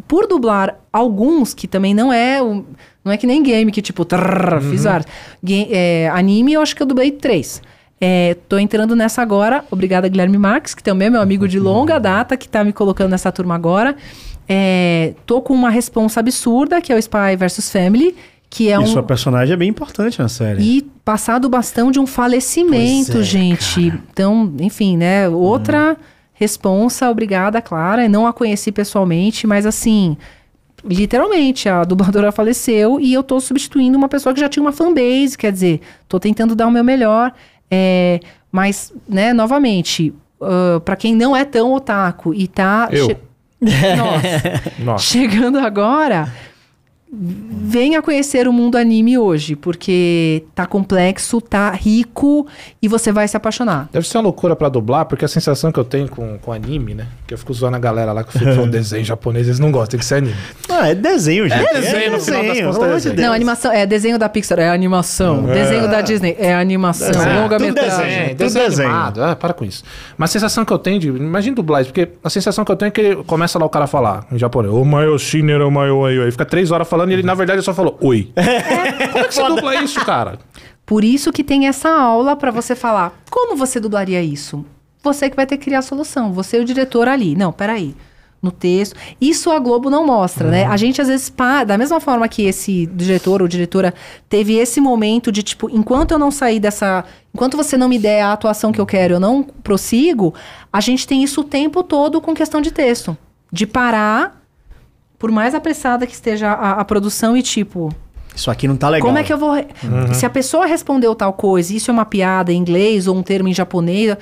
por dublar alguns, que também não é. O, não é que nem game que tipo. Trrr, uhum. Fiz arte. Game, é, anime, eu acho que eu dublei três. É, tô entrando nessa agora. Obrigada, Guilherme Marques, que também é meu amigo de uhum. longa data, que tá me colocando nessa turma agora. É, tô com uma responsa absurda, que é o Spy vs Family, que é e um... sua personagem é bem importante na série. E passado o bastão de um falecimento, é, gente. Cara. Então, enfim, né? Outra hum. responsa, obrigada, Clara. não a conheci pessoalmente, mas assim, literalmente, a dubladora faleceu e eu tô substituindo uma pessoa que já tinha uma fanbase, quer dizer, tô tentando dar o meu melhor. É, mas, né, novamente, uh, ah, para quem não é tão otaku e tá. Eu. Che... Nossa. Nossa. Chegando agora, venha conhecer o mundo anime hoje, porque tá complexo, tá rico e você vai se apaixonar. Deve ser uma loucura para dublar, porque a sensação que eu tenho com, com anime, né? Que eu fico zoando a galera lá que eu fico desenho japonês, eles não gostam, tem que ser anime. Ah, é desenho, gente. É, é desenho, é no desenho, final das contas. É desenho. Não, animação, é desenho da Pixar, é animação. É. Desenho da Disney, é animação. Desenho. Longa ah, tudo Desenho, tudo desenho, desenho. Animado. Ah, para com isso. Mas a sensação que eu tenho de. Imagina isso, porque a sensação que eu tenho é que começa lá o cara falar em japonês, o Mayo o Mayo aí, fica três horas falando falando e ele, na verdade, só falou oi. É, como é que você dubla isso, cara? Por isso que tem essa aula para você falar como você dublaria isso. Você que vai ter que criar a solução, você e o diretor ali. Não, peraí. No texto. Isso a Globo não mostra, né? uhum. né? A gente às vezes, pá, da mesma forma que esse diretor ou diretora teve esse momento de tipo, enquanto eu não sair dessa. Enquanto você não me der a atuação que eu quero, eu não prossigo. A gente tem isso o tempo todo com questão de texto. De parar por mais apressada que esteja a, a produção e tipo, isso aqui não tá legal. Como é que eu vou. Uhum. Se a pessoa respondeu tal coisa, isso é uma piada em inglês ou um termo em japonês,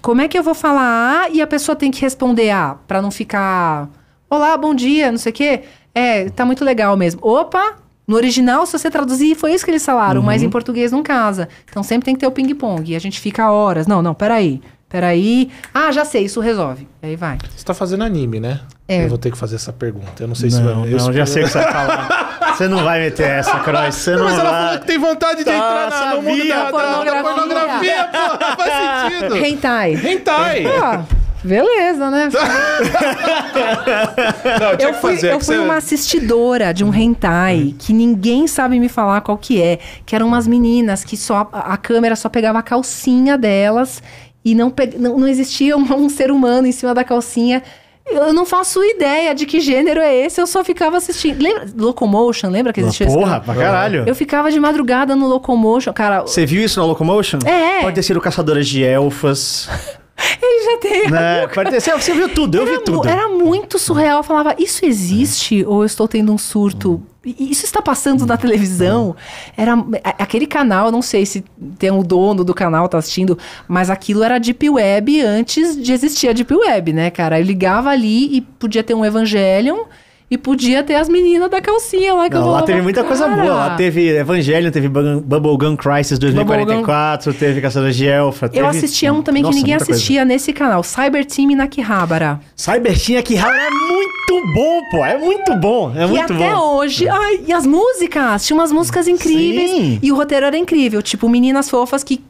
como é que eu vou falar A e a pessoa tem que responder A para não ficar. Olá, bom dia, não sei o quê. É, tá muito legal mesmo. Opa! No original, se você traduzir, foi isso que eles falaram, uhum. mas em português não casa. Então sempre tem que ter o ping-pong. E a gente fica horas. Não, não, peraí. Peraí. Ah, já sei, isso resolve. Aí vai. Você tá fazendo anime, né? É. Eu vou ter que fazer essa pergunta. Eu não sei não, se vai. Não, eu não, já sei o que você vai falar. Você não vai meter essa, Croy. Você não, não mas vai. ela falou que tem vontade de entrar tá, no mundo da, pornografia. da pornografia. Pô, não faz sentido. Hentai. Hentai. Pô, ah, beleza, né? não, eu, fui, fazer, eu fui uma assistidora de um hentai hum. que ninguém sabe me falar qual que é. Que eram umas meninas que só a câmera só pegava a calcinha delas e não, não, não existia um, um ser humano em cima da calcinha. Eu não faço ideia de que gênero é esse, eu só ficava assistindo. Lembra? Locomotion, lembra que existia Porra, ah, esse? Porra, pra caralho. Eu ficava de madrugada no Locomotion, cara. Você viu isso na Locomotion? É. Pode ter sido Caçadoras de Elfas. Ele já tem. Né? Você, você viu tudo, eu era, vi tudo. Era muito surreal. Eu falava, isso existe é. ou eu estou tendo um surto? Isso está passando na uhum. televisão? É. Era é, aquele canal, não sei se tem o um dono do canal tá assistindo, mas aquilo era Deep Web antes de existir a Deep Web, né, cara? Eu ligava ali e podia ter um Evangelion e podia ter as meninas da calcinha lá que Não, eu lá teve muita cara. coisa boa. Lá teve Evangelho, teve Bubblegum Crisis 2044, teve Caçador de Elfa. Teve... Eu assistia um também Nossa, que ninguém assistia coisa. nesse canal: Cyber Team Nakihabara. Cyber Team Nakihabara é muito bom, pô. É muito bom. É e muito até hoje. Ai, e as músicas? Tinha umas músicas incríveis. Sim. E o roteiro era incrível. Tipo, meninas fofas que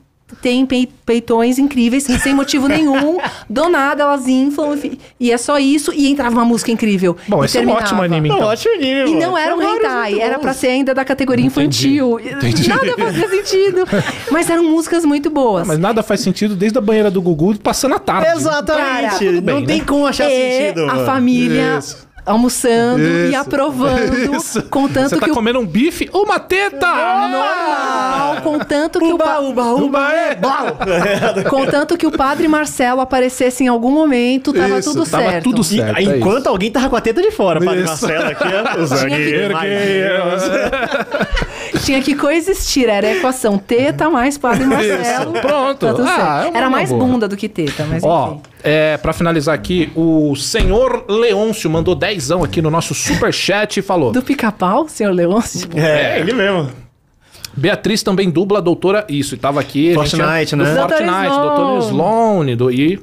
tem peitões incríveis, sem motivo nenhum. do nada, elas inflam. E é só isso. E entrava uma música incrível. Bom, esse terminava. é um ótimo anime. Então. Não, ótimo anime. E não era um hentai. Era pra ser ainda da categoria Entendi. infantil. Entendi. Nada fazia sentido. mas eram músicas muito boas. mas nada faz sentido desde a banheira do Gugu passando a tarde. Exatamente. Cara, bem, não né? tem como achar sentido. A família. Isso almoçando Isso. e aprovando. Isso. Contanto Você tá que comendo o... um bife? Uma teta! Normal! Ah! Contanto que uba, o... Uba, uba, uba, é. é. Contanto que o padre Marcelo aparecesse em algum momento, tava isso, tudo tava certo. tudo certo. E, é enquanto isso. alguém tava com a teta de fora, padre Marcelo aqui. Os zagueiros. Tinha que coexistir, era a equação teta uhum. tá mais padre Marcelo. Isso. Pronto. Tá ah, é era mais boa. bunda do que teta, tá, mas Ó, enfim. É, para finalizar aqui, o senhor Leôncio mandou dezão aqui no nosso super chat e falou... Do pica-pau, senhor Leôncio? É, é, ele mesmo. Beatriz também dubla a doutora... Isso, e tava aqui... Fortnite, gente, é né? Fortnite, doutor Sloane, do, e...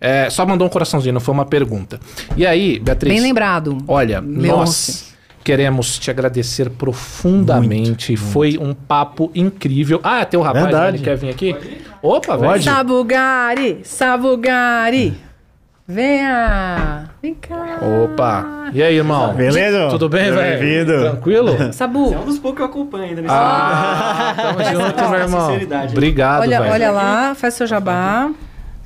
É, só mandou um coraçãozinho, não foi uma pergunta. E aí, Beatriz... Bem lembrado. Olha, Leôncio. nós Queremos te agradecer profundamente. Muito, Foi um papo incrível. Ah, tem um rapaz, que né, quer vir aqui? Opa, velho. Sabugari, Sabugari. É. Venha! Vem cá! Opa! E aí, irmão? Beleza? Tudo bem, velho? Bem-vindo! Tranquilo? Sabu! Você é um dos poucos que eu acompanho ainda ah, Tamo junto, meu irmão. Obrigado, velho. Olha lá, faz seu jabá.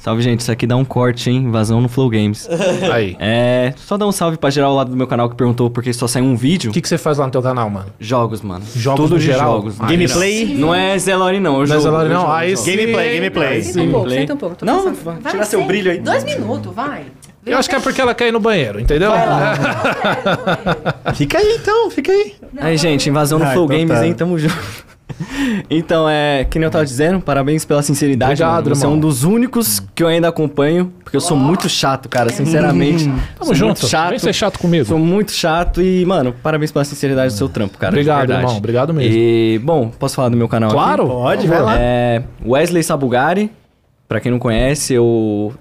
Salve, gente. Isso aqui dá um corte, hein? Invasão no Flow Games. Aí. É. Só dá um salve pra geral lá do meu canal que perguntou porque só saiu um vídeo. O que, que você faz lá no teu canal, mano? Jogos, mano. Jogos Tudo no de geral? jogos. Ah, Gameplay? Não é Zelori, não. Eu não é Zelori, não. Aí ah, Gameplay, gameplay. Senta um pouco, senta um pouco. Tô não, vai tirar seu brilho aí. Dois minutos, vai. Eu acho que é porque ela quer ir no banheiro, entendeu? fica aí então, fica aí. Não, aí, gente, invasão no ah, Flow então Games, tá. hein? Tamo junto então, é, que nem eu tava uhum. dizendo, parabéns pela sinceridade. Obrigado, mano. Você é um dos únicos que eu ainda acompanho, porque eu sou oh. muito chato, cara, sinceramente. Hum. Tamo junto. Chato, Vem ser chato comigo. Sou muito chato e, mano, parabéns pela sinceridade do seu trampo, cara. Obrigado, irmão. Obrigado mesmo. E, bom, posso falar do meu canal claro. aqui? Claro. Pode, vai lá. É Wesley Sabugari. Pra quem não conhece, eu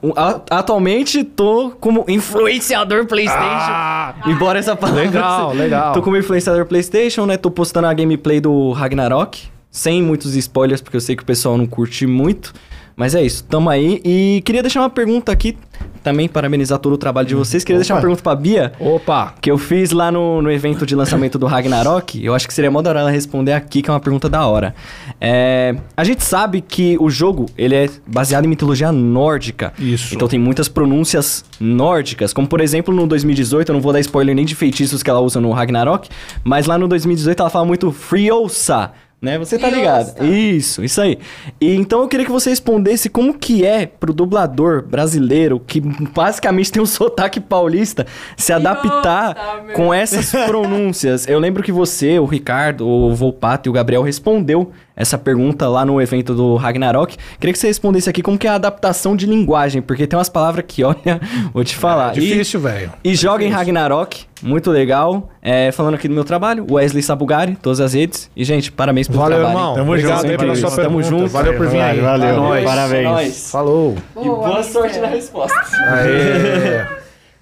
atualmente tô como influenciador PlayStation. Ah, embora essa palavra. Legal, legal. Tô como influenciador PlayStation, né? Tô postando a gameplay do Ragnarok, sem muitos spoilers, porque eu sei que o pessoal não curte muito. Mas é isso, tamo aí. E queria deixar uma pergunta aqui também parabenizar todo o trabalho de vocês. Queria Opa. deixar uma pergunta pra Bia. Opa! Que eu fiz lá no, no evento de lançamento do Ragnarok. Eu acho que seria mó da hora ela responder aqui, que é uma pergunta da hora. É, a gente sabe que o jogo, ele é baseado em mitologia nórdica. Isso. Então tem muitas pronúncias nórdicas, como por exemplo no 2018, eu não vou dar spoiler nem de feitiços que ela usa no Ragnarok, mas lá no 2018 ela fala muito Friosa né? Você tá ligado. Nossa. Isso, isso aí. E, então eu queria que você respondesse como que é pro dublador brasileiro, que basicamente tem um sotaque paulista, se adaptar Nossa, com essas pronúncias. eu lembro que você, o Ricardo, o Volpato e o Gabriel respondeu essa pergunta lá no evento do Ragnarok. Queria que você respondesse aqui como que é a adaptação de linguagem, porque tem umas palavras que, olha, vou te é falar. É difícil, velho. E, e é joga difícil. em Ragnarok muito legal. É, falando aqui do meu trabalho, Wesley Sabugari, todas as redes. E, gente, parabéns pelo valeu, trabalho. Irmão. Tamo Obrigado junto, pela sua Tamo junto. Valeu por vir aí. Valeu. É parabéns. Falou. e boa sorte é. na resposta. Aê.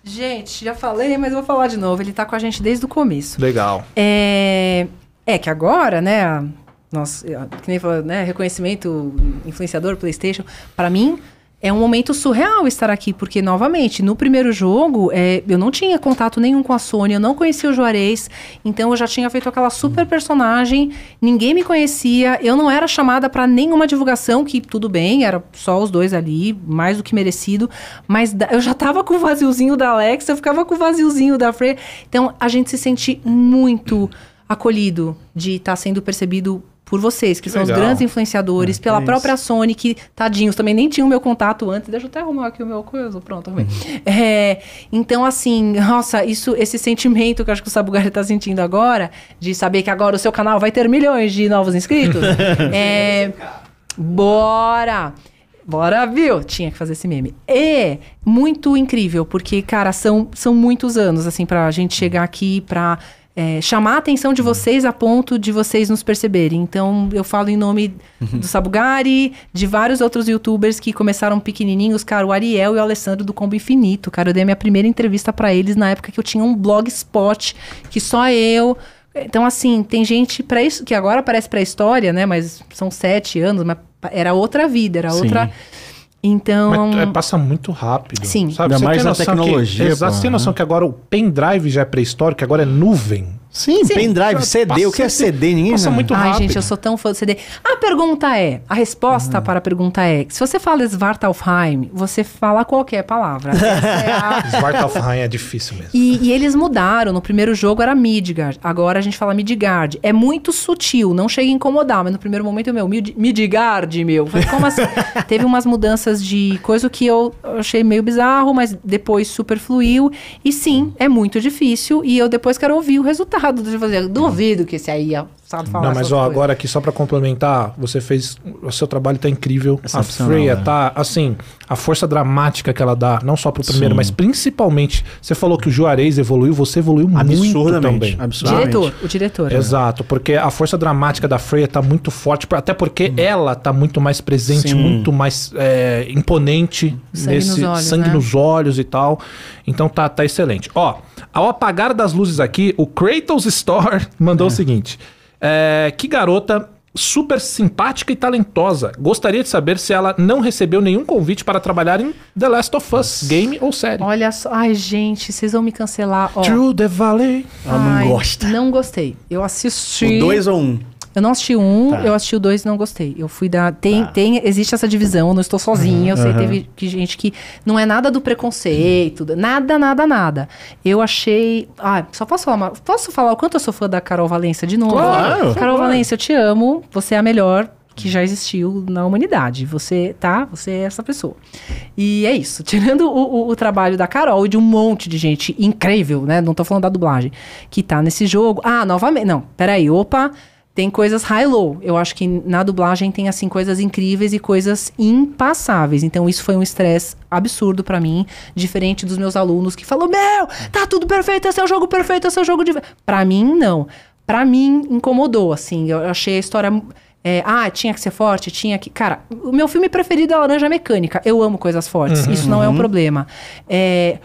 Gente, já falei, mas vou falar de novo. Ele tá com a gente desde o começo. Legal. É, é que agora, né? Nossa, que nem falou, né? Reconhecimento, influenciador, PlayStation. Para mim, é um momento surreal estar aqui, porque, novamente, no primeiro jogo, é, eu não tinha contato nenhum com a Sônia, eu não conhecia o Juarez, então eu já tinha feito aquela super personagem, ninguém me conhecia, eu não era chamada para nenhuma divulgação, que tudo bem, era só os dois ali, mais do que merecido, mas da, eu já tava com o vaziozinho da Alex, eu ficava com o vaziozinho da Frey, então a gente se sente muito acolhido de estar tá sendo percebido por vocês, que, que são legal. os grandes influenciadores, é, pela é própria Sony, que, tadinhos, também nem tinham meu contato antes. Deixa eu até arrumar aqui o meu coisa, pronto, arrumei. Uhum. É, então, assim, nossa, isso, esse sentimento que eu acho que o Sabugari está sentindo agora, de saber que agora o seu canal vai ter milhões de novos inscritos. é, bora! Bora, viu? Tinha que fazer esse meme. E muito incrível, porque, cara, são, são muitos anos, assim, pra gente chegar aqui, pra é, chamar a atenção de uhum. vocês a ponto de vocês nos perceberem. Então, eu falo em nome uhum. do Sabugari, de vários outros youtubers que começaram pequenininhos, cara, o Ariel e o Alessandro do Combo Infinito. Cara, eu dei minha primeira entrevista para eles na época que eu tinha um blogspot que só eu então, assim, tem gente para isso que agora parece para a história, né? Mas são sete anos, mas era outra vida, era Sim. outra. Então. Mas, é, passa muito rápido. Sim. Sabe? Ainda mais na tecnologia. Que, exato. Você tem noção né? que agora o pendrive já é pré-histórico, agora é nuvem. Sim, Sim. pendrive, CD. O que é CD? Ninguém passa muito rápido. Ai, gente, eu sou tão fã do CD. A pergunta é, a resposta ah. para a pergunta é, se você fala Svartalfheim, você fala qualquer palavra. É a... Svartalfheim é difícil mesmo. E, e, eles mudaram. No primeiro jogo era Midgard. Agora a gente fala Midgard. É muito sutil, não chega a incomodar. Mas no primeiro momento, meu, Mid Midgard, meu. como assim? Teve umas mudanças de coisa que eu achei meio bizarro, mas depois super fluiu. E sim, é muito difícil. E eu depois quero ouvir o resultado errado de fazer. Duvido que esse aí ia é falar. Não, mas ó, agora aqui só para complementar, você fez. O seu trabalho tá incrível. A Freya né? tá, assim, a força dramática que ela dá, não só pro primeiro, Sim. mas principalmente. Você falou que o Juarez evoluiu, você evoluiu muito também. Absurdamente. Diretor, o diretor. Exato, porque a força dramática da Freya tá muito forte, até porque hum. ela tá muito mais presente, Sim. muito mais é, imponente sangue nesse nos olhos, né? sangue né? nos olhos e tal. Então tá, tá excelente. Ó, ao apagar das luzes aqui, o Kratos Store mandou é. o seguinte. É, que garota super simpática e talentosa. Gostaria de saber se ela não recebeu nenhum convite para trabalhar em The Last of Us, game ou série. Olha só. Ai, gente, vocês vão me cancelar. Ó. True the Valley. Ela não gosta. Não gostei. Eu assisti. O 2 ou um? Eu não assisti um, tá. eu assisti o dois e não gostei. Eu fui da. Tem, tá. tem, existe essa divisão, eu não estou sozinha. Uhum. Eu sei, uhum. teve que gente que. Não é nada do preconceito, nada, nada, nada. Eu achei. Ah, só posso falar. Posso falar o quanto eu sou fã da Carol Valência de novo? Claro, Carol Valência, eu te amo. Você é a melhor que já existiu na humanidade. Você, tá? Você é essa pessoa. E é isso. Tirando o, o, o, trabalho da Carol e de um monte de gente incrível, né? Não tô falando da dublagem, que tá nesse jogo. Ah, novamente. Não, peraí, opa tem coisas high-low. Eu acho que na dublagem tem, assim, coisas incríveis e coisas impassáveis. Então, isso foi um estresse absurdo para mim, diferente dos meus alunos que falam: Meu, tá tudo perfeito, esse é o jogo perfeito, esse é o jogo de. Pra mim, não. Pra mim, incomodou, assim. Eu achei a história. É, ah, tinha que ser forte, tinha que. Cara, o meu filme preferido é Laranja Mecânica. Eu amo coisas fortes, uhum. isso não é um uhum. problema. É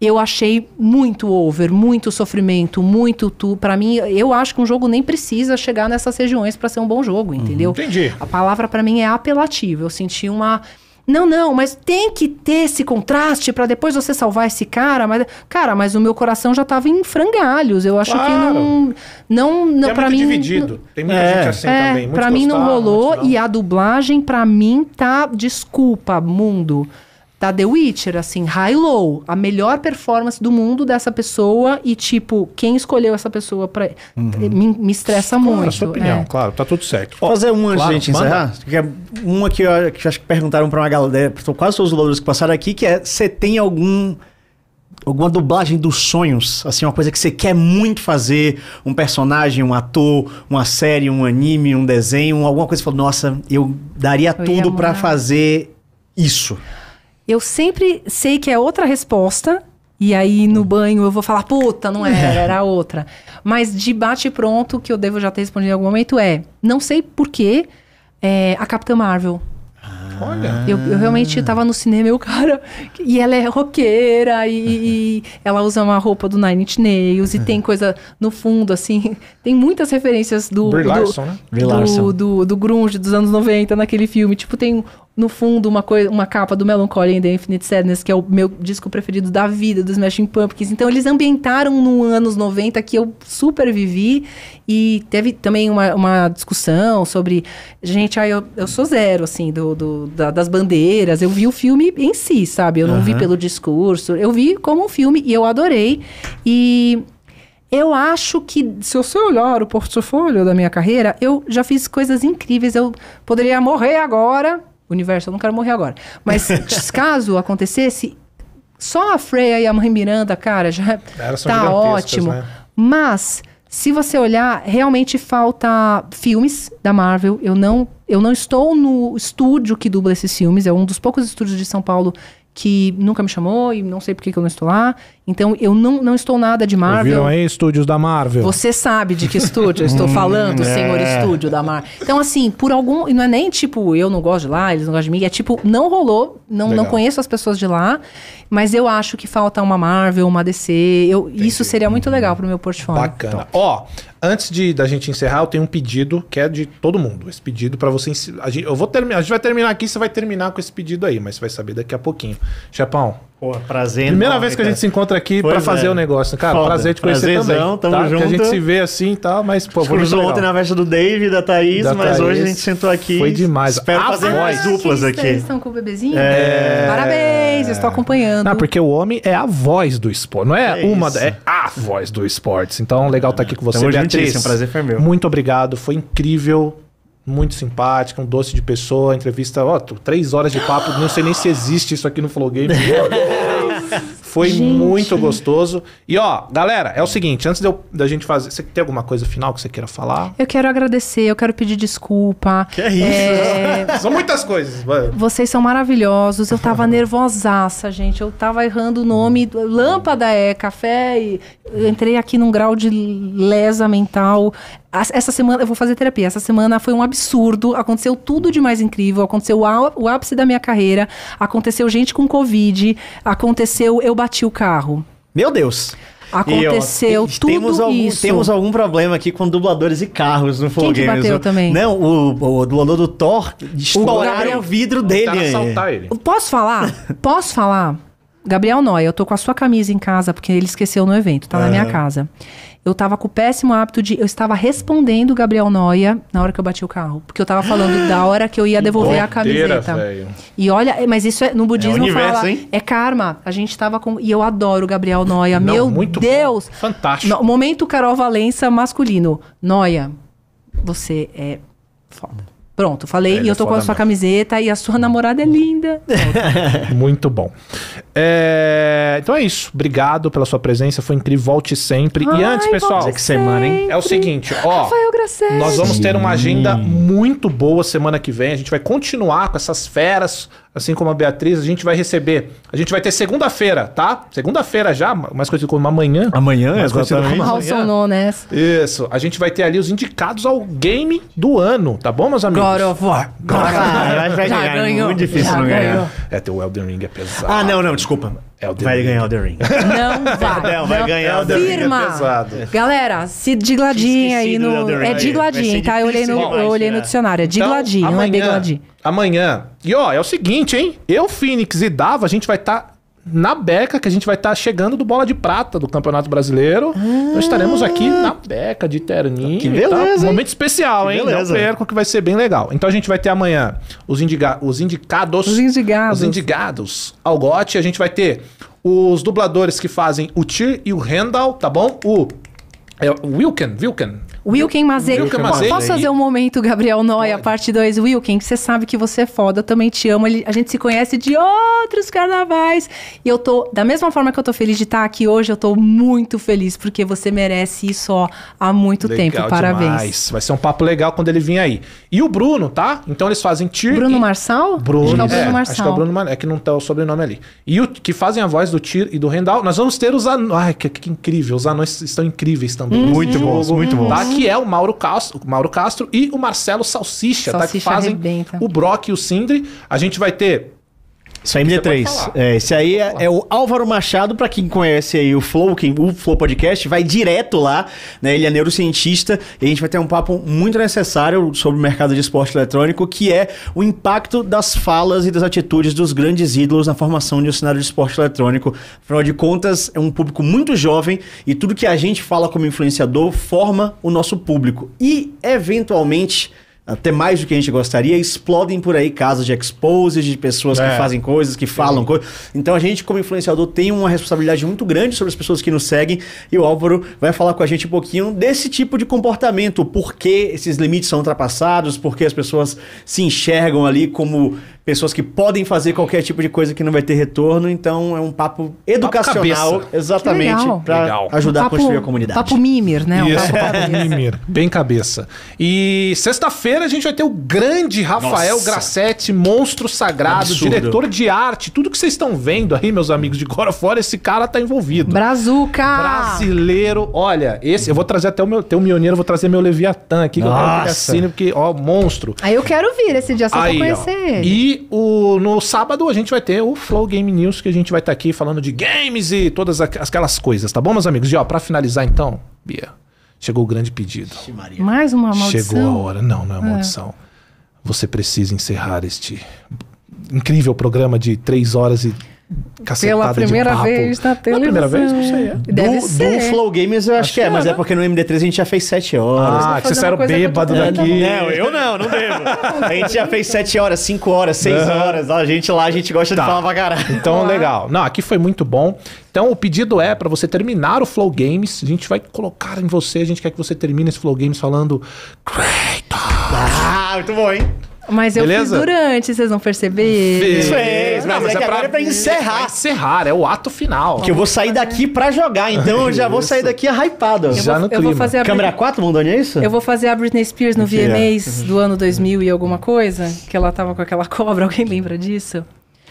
eu achei muito over, muito sofrimento, muito tu. Para mim, eu acho que um jogo nem precisa chegar nessas regiões para ser um bom jogo, uhum. entendeu? entendi. A palavra para mim é apelativo. Eu senti uma não, não, mas tem que ter esse contraste para depois você salvar esse cara. Mas, cara, mas o meu coração já tava em frangalhos. Eu acho claro. que não. Não, é não para mim. dividido. Tem muita é, gente assim é, também. Para mim não rolou. Não. E a dublagem, para mim, tá. Desculpa, mundo da tá The Witcher, assim, high low, a melhor performance do mundo dessa pessoa e tipo, quem escolheu essa pessoa para uhum. me, me, estressa claro, muito. Sua opinião, é. claro, tá tudo certo. Fazer uma claro, antes de encerrar, que é uma que eu que acho que perguntaram para uma galera, é, quase todos os louros que passaram aqui, que é você tem algum alguma dublagem dos sonhos, assim, uma coisa que você quer muito fazer, um personagem, um ator, uma série, um anime, um desenho, alguma coisa que você falou, nossa, eu daria eu tudo para fazer isso eu sempre sei que é outra resposta. E aí no banho eu vou falar, puta, não era, é. era outra. Mas de bate pronto, que eu devo já ter respondido em algum momento, é. Não sei porquê, é a Capitã Marvel. Ah. Olha. Eu, eu realmente tava no cinema, eu, cara. E ela é roqueira, e, e ela usa uma roupa do Nine Inch Nails, e tem coisa no fundo, assim. Tem muitas referências do. Brie Larson, do, né? Do, do, do, Grunge dos anos 90 naquele filme. Tipo, tem no fundo uma coisa, uma capa do Melancholy and the Infinite Sadness, que é o meu disco preferido da vida dos Smashing Pumpkins. Então eles ambientaram no anos 90 que eu super vivi e teve também uma, uma discussão sobre, gente, ah, eu, eu sou zero assim do, do da, das bandeiras. Eu vi o filme em si, sabe? Eu não uhum. vi pelo discurso. Eu vi como um filme e eu adorei. E eu acho que, se você olhar o portfólio da minha carreira, eu já fiz coisas incríveis. Eu poderia morrer agora universo, eu não quero morrer agora. Mas caso acontecesse, só a Freya e a mãe Miranda, cara, já tá ótimo. Né? Mas se você olhar, realmente falta filmes da Marvel. Eu não, eu não estou no estúdio que dubla esses filmes. É um dos poucos estúdios de São Paulo que nunca me chamou e não sei por que eu não estou lá. Então eu não, não estou nada de Marvel. Viram aí estúdios da Marvel? Você sabe de que estúdio eu estou hum, falando, é. senhor estúdio da Marvel. Então assim, por algum, não é nem tipo eu não gosto de lá, eles não gostam de mim, é tipo não rolou, não não conheço as pessoas de lá, mas eu acho que falta uma Marvel, uma DC. Eu, isso seria muito legal pro meu portfólio. Bacana. Ó, então. antes de da gente encerrar, eu tenho um pedido que é de todo mundo. Esse pedido para você gente, eu vou terminar, a gente vai terminar aqui, você vai terminar com esse pedido aí, mas você vai saber daqui a pouquinho. Chapão, Pô, prazer. Primeira enorme, vez que cara. a gente se encontra aqui para fazer é. o é. um negócio. Cara, Foda. prazer te conhecer Prazerzão, também. Tamo tá? junto. Que a gente se vê assim e tal, mas pô, Cruzou ontem na festa do David, da Thaís, da mas Thaís. hoje a gente sentou aqui. Foi demais. Espero a fazer mais duplas aqui. Vocês estão com o bebezinho? É... Parabéns, eu estou acompanhando. Não, porque o homem é a voz do esporte. Não é, é uma, isso. é a voz do esporte. Então, legal estar tá aqui com você, Tamo Beatriz. Um Prazer foi meu. Muito obrigado, foi incrível muito simpática, um doce de pessoa, entrevista, ó, três horas de papo, não sei nem se existe isso aqui no Flow Game. Foi gente. muito gostoso. E ó, galera, é o seguinte, antes eu, da gente fazer, você tem alguma coisa final que você queira falar? Eu quero agradecer, eu quero pedir desculpa. Que é isso? É... são muitas coisas. Vocês são maravilhosos. Eu tava nervosaça, gente. Eu tava errando o nome, lâmpada é café e eu entrei aqui num grau de lesa mental essa semana, eu vou fazer terapia. Essa semana foi um absurdo. Aconteceu tudo de mais incrível. Aconteceu o ápice da minha carreira. Aconteceu gente com Covid. Aconteceu eu bati o carro. Meu Deus! Aconteceu tudo temos algum, isso. Temos algum problema aqui com dubladores e carros no Flow Quem Games. bateu também? Não, o, o dublador do Thor estouraram o vidro dele. ele. Posso falar? Posso falar? Gabriel Noia, eu tô com a sua camisa em casa, porque ele esqueceu no evento, tá uhum. na minha casa eu estava com o péssimo hábito de. Eu estava respondendo o Gabriel Noia na hora que eu bati o carro. Porque eu estava falando da hora que eu ia devolver a camiseta. Véio. E olha, mas isso é, no budismo é universo, fala. Hein? É karma. A gente estava com. E eu adoro o Gabriel Noia. Meu muito Deus! Bom. Fantástico. No, momento Carol Valença masculino. Noia, você é foda. Pronto, falei, e eu é tô com a sua mesmo. camiseta e a sua namorada é linda. Muito bom. É, então é isso. Obrigado pela sua presença, foi incrível. Volte sempre. Ai, e antes, pessoal. Que semana, hein? É o seguinte, ó. Nós vamos ter uma agenda muito boa semana que vem. A gente vai continuar com essas feras assim como a Beatriz, a gente vai receber. A gente vai ter segunda-feira, tá? Segunda-feira já, mais conhecido como amanhã. Amanhã, mais exatamente. Como amanhã. Não, né? Isso. A gente vai ter ali os indicados ao game do ano, tá bom, meus amigos? God of War. God of War. Já ganhou. muito difícil já não ganhar. É, teu Elden Ring é pesado. Ah, não, não, desculpa. É Elden vai Ring. ganhar Elden Ring. Não vai. Não, vai ganhar Elden Ring. Firma. É Galera, se digladinha aí no. É de gladinha tá? Eu olhei no, demais, eu olhei no dicionário. É de então, não é Amanhã. E ó, é o seguinte, hein? Eu, Phoenix e Dava, a gente vai estar. Tá na beca que a gente vai estar tá chegando do Bola de Prata do Campeonato Brasileiro. Ah. estaremos aqui na beca de terninho. Que beleza, tá. Momento especial, que hein? Beleza. Não perco que vai ser bem legal. Então a gente vai ter amanhã os, indica os indicados. Os indigados. Os indigados ao gote. A gente vai ter os dubladores que fazem o Tyr e o Randall, tá bom? O é, Wilken, Wilken, Wilkin Mazei. Mazei. Posso fazer um momento, Gabriel Noia, parte 2? Wilkin, você sabe que você é foda, também te amo. A gente se conhece de outros carnavais. E eu tô, da mesma forma que eu tô feliz de estar aqui hoje, eu tô muito feliz, porque você merece isso ó, há muito legal tempo. Parabéns. Demais. Vai ser um papo legal quando ele vir aí. E o Bruno, tá? Então eles fazem Tir. Bruno Marçal? Bruno. Acho que é o é, Bruno é, Marçal. Acho que é o Bruno Mar... É que não tá o sobrenome ali. E o que fazem a voz do Tir e do Rendal. Nós vamos ter os anões. Ai, que, que, incrível. Os anões estão incríveis também. Muito bons, muito bons. Tá? que é o Mauro Castro, o Mauro Castro e o Marcelo Salsicha, Salsicha tá, que fazem arrebenta. o Brock e o Sindri. A gente vai ter isso MD3. É, é, esse aí é, é, o Álvaro Machado, para quem conhece aí o Flow, quem, o Flow Podcast, vai direto lá, né? Ele é neurocientista e a gente vai ter um papo muito necessário sobre o mercado de esporte eletrônico, que é o impacto das falas e das atitudes dos grandes ídolos na formação de um cenário de esporte eletrônico. Afinal de contas, é um público muito jovem e tudo que a gente fala como influenciador forma o nosso público. E, eventualmente, até mais do que a gente gostaria, explodem por aí casos de exposes, de pessoas é. que fazem coisas, que falam é. coisas. Então a gente, como influenciador, tem uma responsabilidade muito grande sobre as pessoas que nos seguem e o Álvaro vai falar com a gente um pouquinho desse tipo de comportamento, por que esses limites são ultrapassados, por que as pessoas se enxergam ali como pessoas que podem fazer qualquer tipo de coisa que não vai ter retorno. Então é um papo educacional, papo exatamente, para ajudar um papo, a construir a comunidade. Papo mimir, né? Isso, um papo, papo mimir. Bem cabeça. E sexta-feira a gente vai ter o grande Rafael Grassetti, monstro sagrado, Absurdo. diretor de arte. Tudo que vocês estão vendo aí, meus amigos de Gora Fora, esse cara tá envolvido. Brazuca! Brasileiro. Olha, esse eu vou trazer até o meu, tem Mioneiro, eu vou trazer meu Leviatã aqui, que Nossa. eu quero que assine, porque, ó, monstro. Aí eu quero vir esse dia só aí, pra conhecer ó. ele. E o, no sábado a gente vai ter o Flow Game News, que a gente vai estar tá aqui falando de games e todas aquelas coisas, tá bom, meus amigos? E ó, pra finalizar então, Bia, chegou o grande pedido. Maria. Mais uma maldição? Chegou a hora. Não, não é uma é. maldição. É. Você precisa encerrar este incrível programa de três horas e Cacetada Pela primeira de vez na televisão. Pela primeira vez? Não sei. É. Deve do, ser. do Flow Games eu acho, acho que é, é mas é, é né? porque no MD3 a gente já fez 7 horas. Ah, que tá vocês saíram bêbado daqui. Não, eu não, não bebo. a gente já fez 7 horas, 5 horas, 6 horas. A gente lá, a gente gosta tá. de falar pra caralho. Então, legal. Não, aqui foi muito bom. Então, o pedido é para você terminar o Flow Games. A gente vai colocar em você, a gente quer que você termine esse Flow Games falando... Kratos! Ah, muito bom, hein? Mas eu Beleza? fiz durante, vocês vão perceber. Fez, Fez não, mas é, é, agora é pra encerrar. Pra encerrar, é o ato final. Que eu vou sair daqui pra jogar, então eu já vou sair daqui hypado. Já vou, no clima. Vou fazer a Câmera Britney... 4, Mondoni, é isso? Eu vou fazer a Britney Spears no é? VMAs uhum. do ano 2000 e alguma coisa, que ela tava com aquela cobra, alguém lembra disso?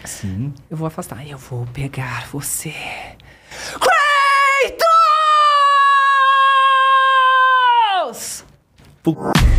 Sim. Eu vou afastar, eu vou pegar você. Kratos! Puta.